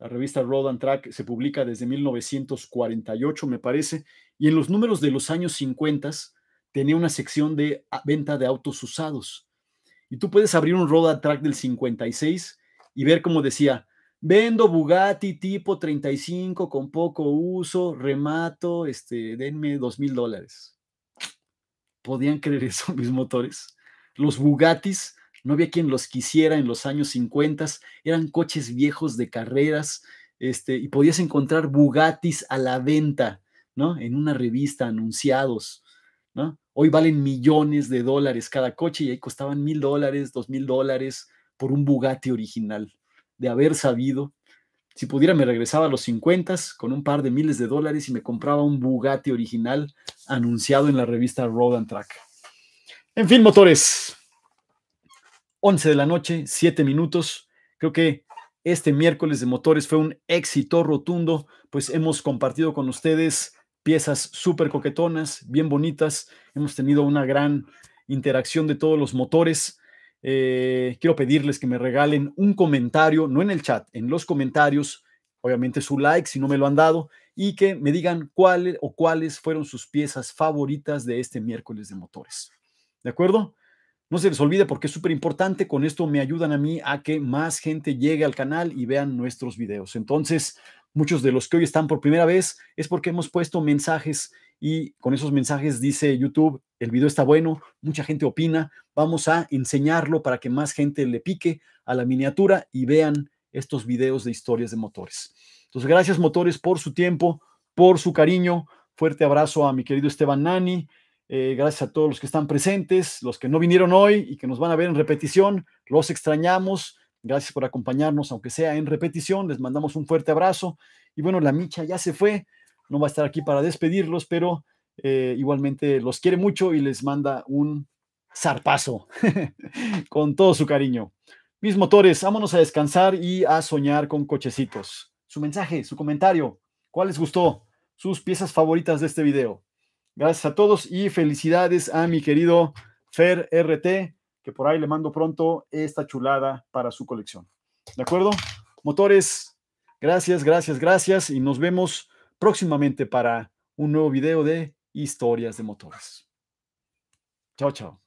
La revista Road and Track se publica desde 1948, me parece, y en los números de los años 50 tenía una sección de ah, venta de autos usados. Y tú puedes abrir un Road and Track del 56 y ver cómo decía, vendo Bugatti tipo 35 con poco uso, remato, este, denme dos mil dólares podían creer eso, mis motores. Los Bugattis, no había quien los quisiera en los años 50, eran coches viejos de carreras, este, y podías encontrar Bugattis a la venta, ¿no? En una revista, anunciados, ¿no? Hoy valen millones de dólares cada coche y ahí costaban mil dólares, dos mil dólares por un Bugatti original. De haber sabido, si pudiera me regresaba a los 50 con un par de miles de dólares y me compraba un Bugatti original anunciado en la revista Road and Track. En fin, motores. 11 de la noche, 7 minutos. Creo que este miércoles de motores fue un éxito rotundo, pues hemos compartido con ustedes piezas súper coquetonas, bien bonitas. Hemos tenido una gran interacción de todos los motores. Eh, quiero pedirles que me regalen un comentario, no en el chat, en los comentarios obviamente su like si no me lo han dado y que me digan cuáles o cuáles fueron sus piezas favoritas de este miércoles de motores. ¿De acuerdo? No se les olvide porque es súper importante. Con esto me ayudan a mí a que más gente llegue al canal y vean nuestros videos. Entonces, muchos de los que hoy están por primera vez es porque hemos puesto mensajes y con esos mensajes dice YouTube, el video está bueno, mucha gente opina, vamos a enseñarlo para que más gente le pique a la miniatura y vean estos videos de historias de motores. Entonces, gracias motores por su tiempo, por su cariño. Fuerte abrazo a mi querido Esteban Nani. Eh, gracias a todos los que están presentes, los que no vinieron hoy y que nos van a ver en repetición. Los extrañamos. Gracias por acompañarnos, aunque sea en repetición. Les mandamos un fuerte abrazo. Y bueno, la Micha ya se fue. No va a estar aquí para despedirlos, pero eh, igualmente los quiere mucho y les manda un zarpazo con todo su cariño. Mis motores, vámonos a descansar y a soñar con cochecitos. Su mensaje, su comentario, cuál les gustó, sus piezas favoritas de este video. Gracias a todos y felicidades a mi querido Fer RT, que por ahí le mando pronto esta chulada para su colección. ¿De acuerdo? Motores, gracias, gracias, gracias y nos vemos próximamente para un nuevo video de historias de motores. Chao, chao.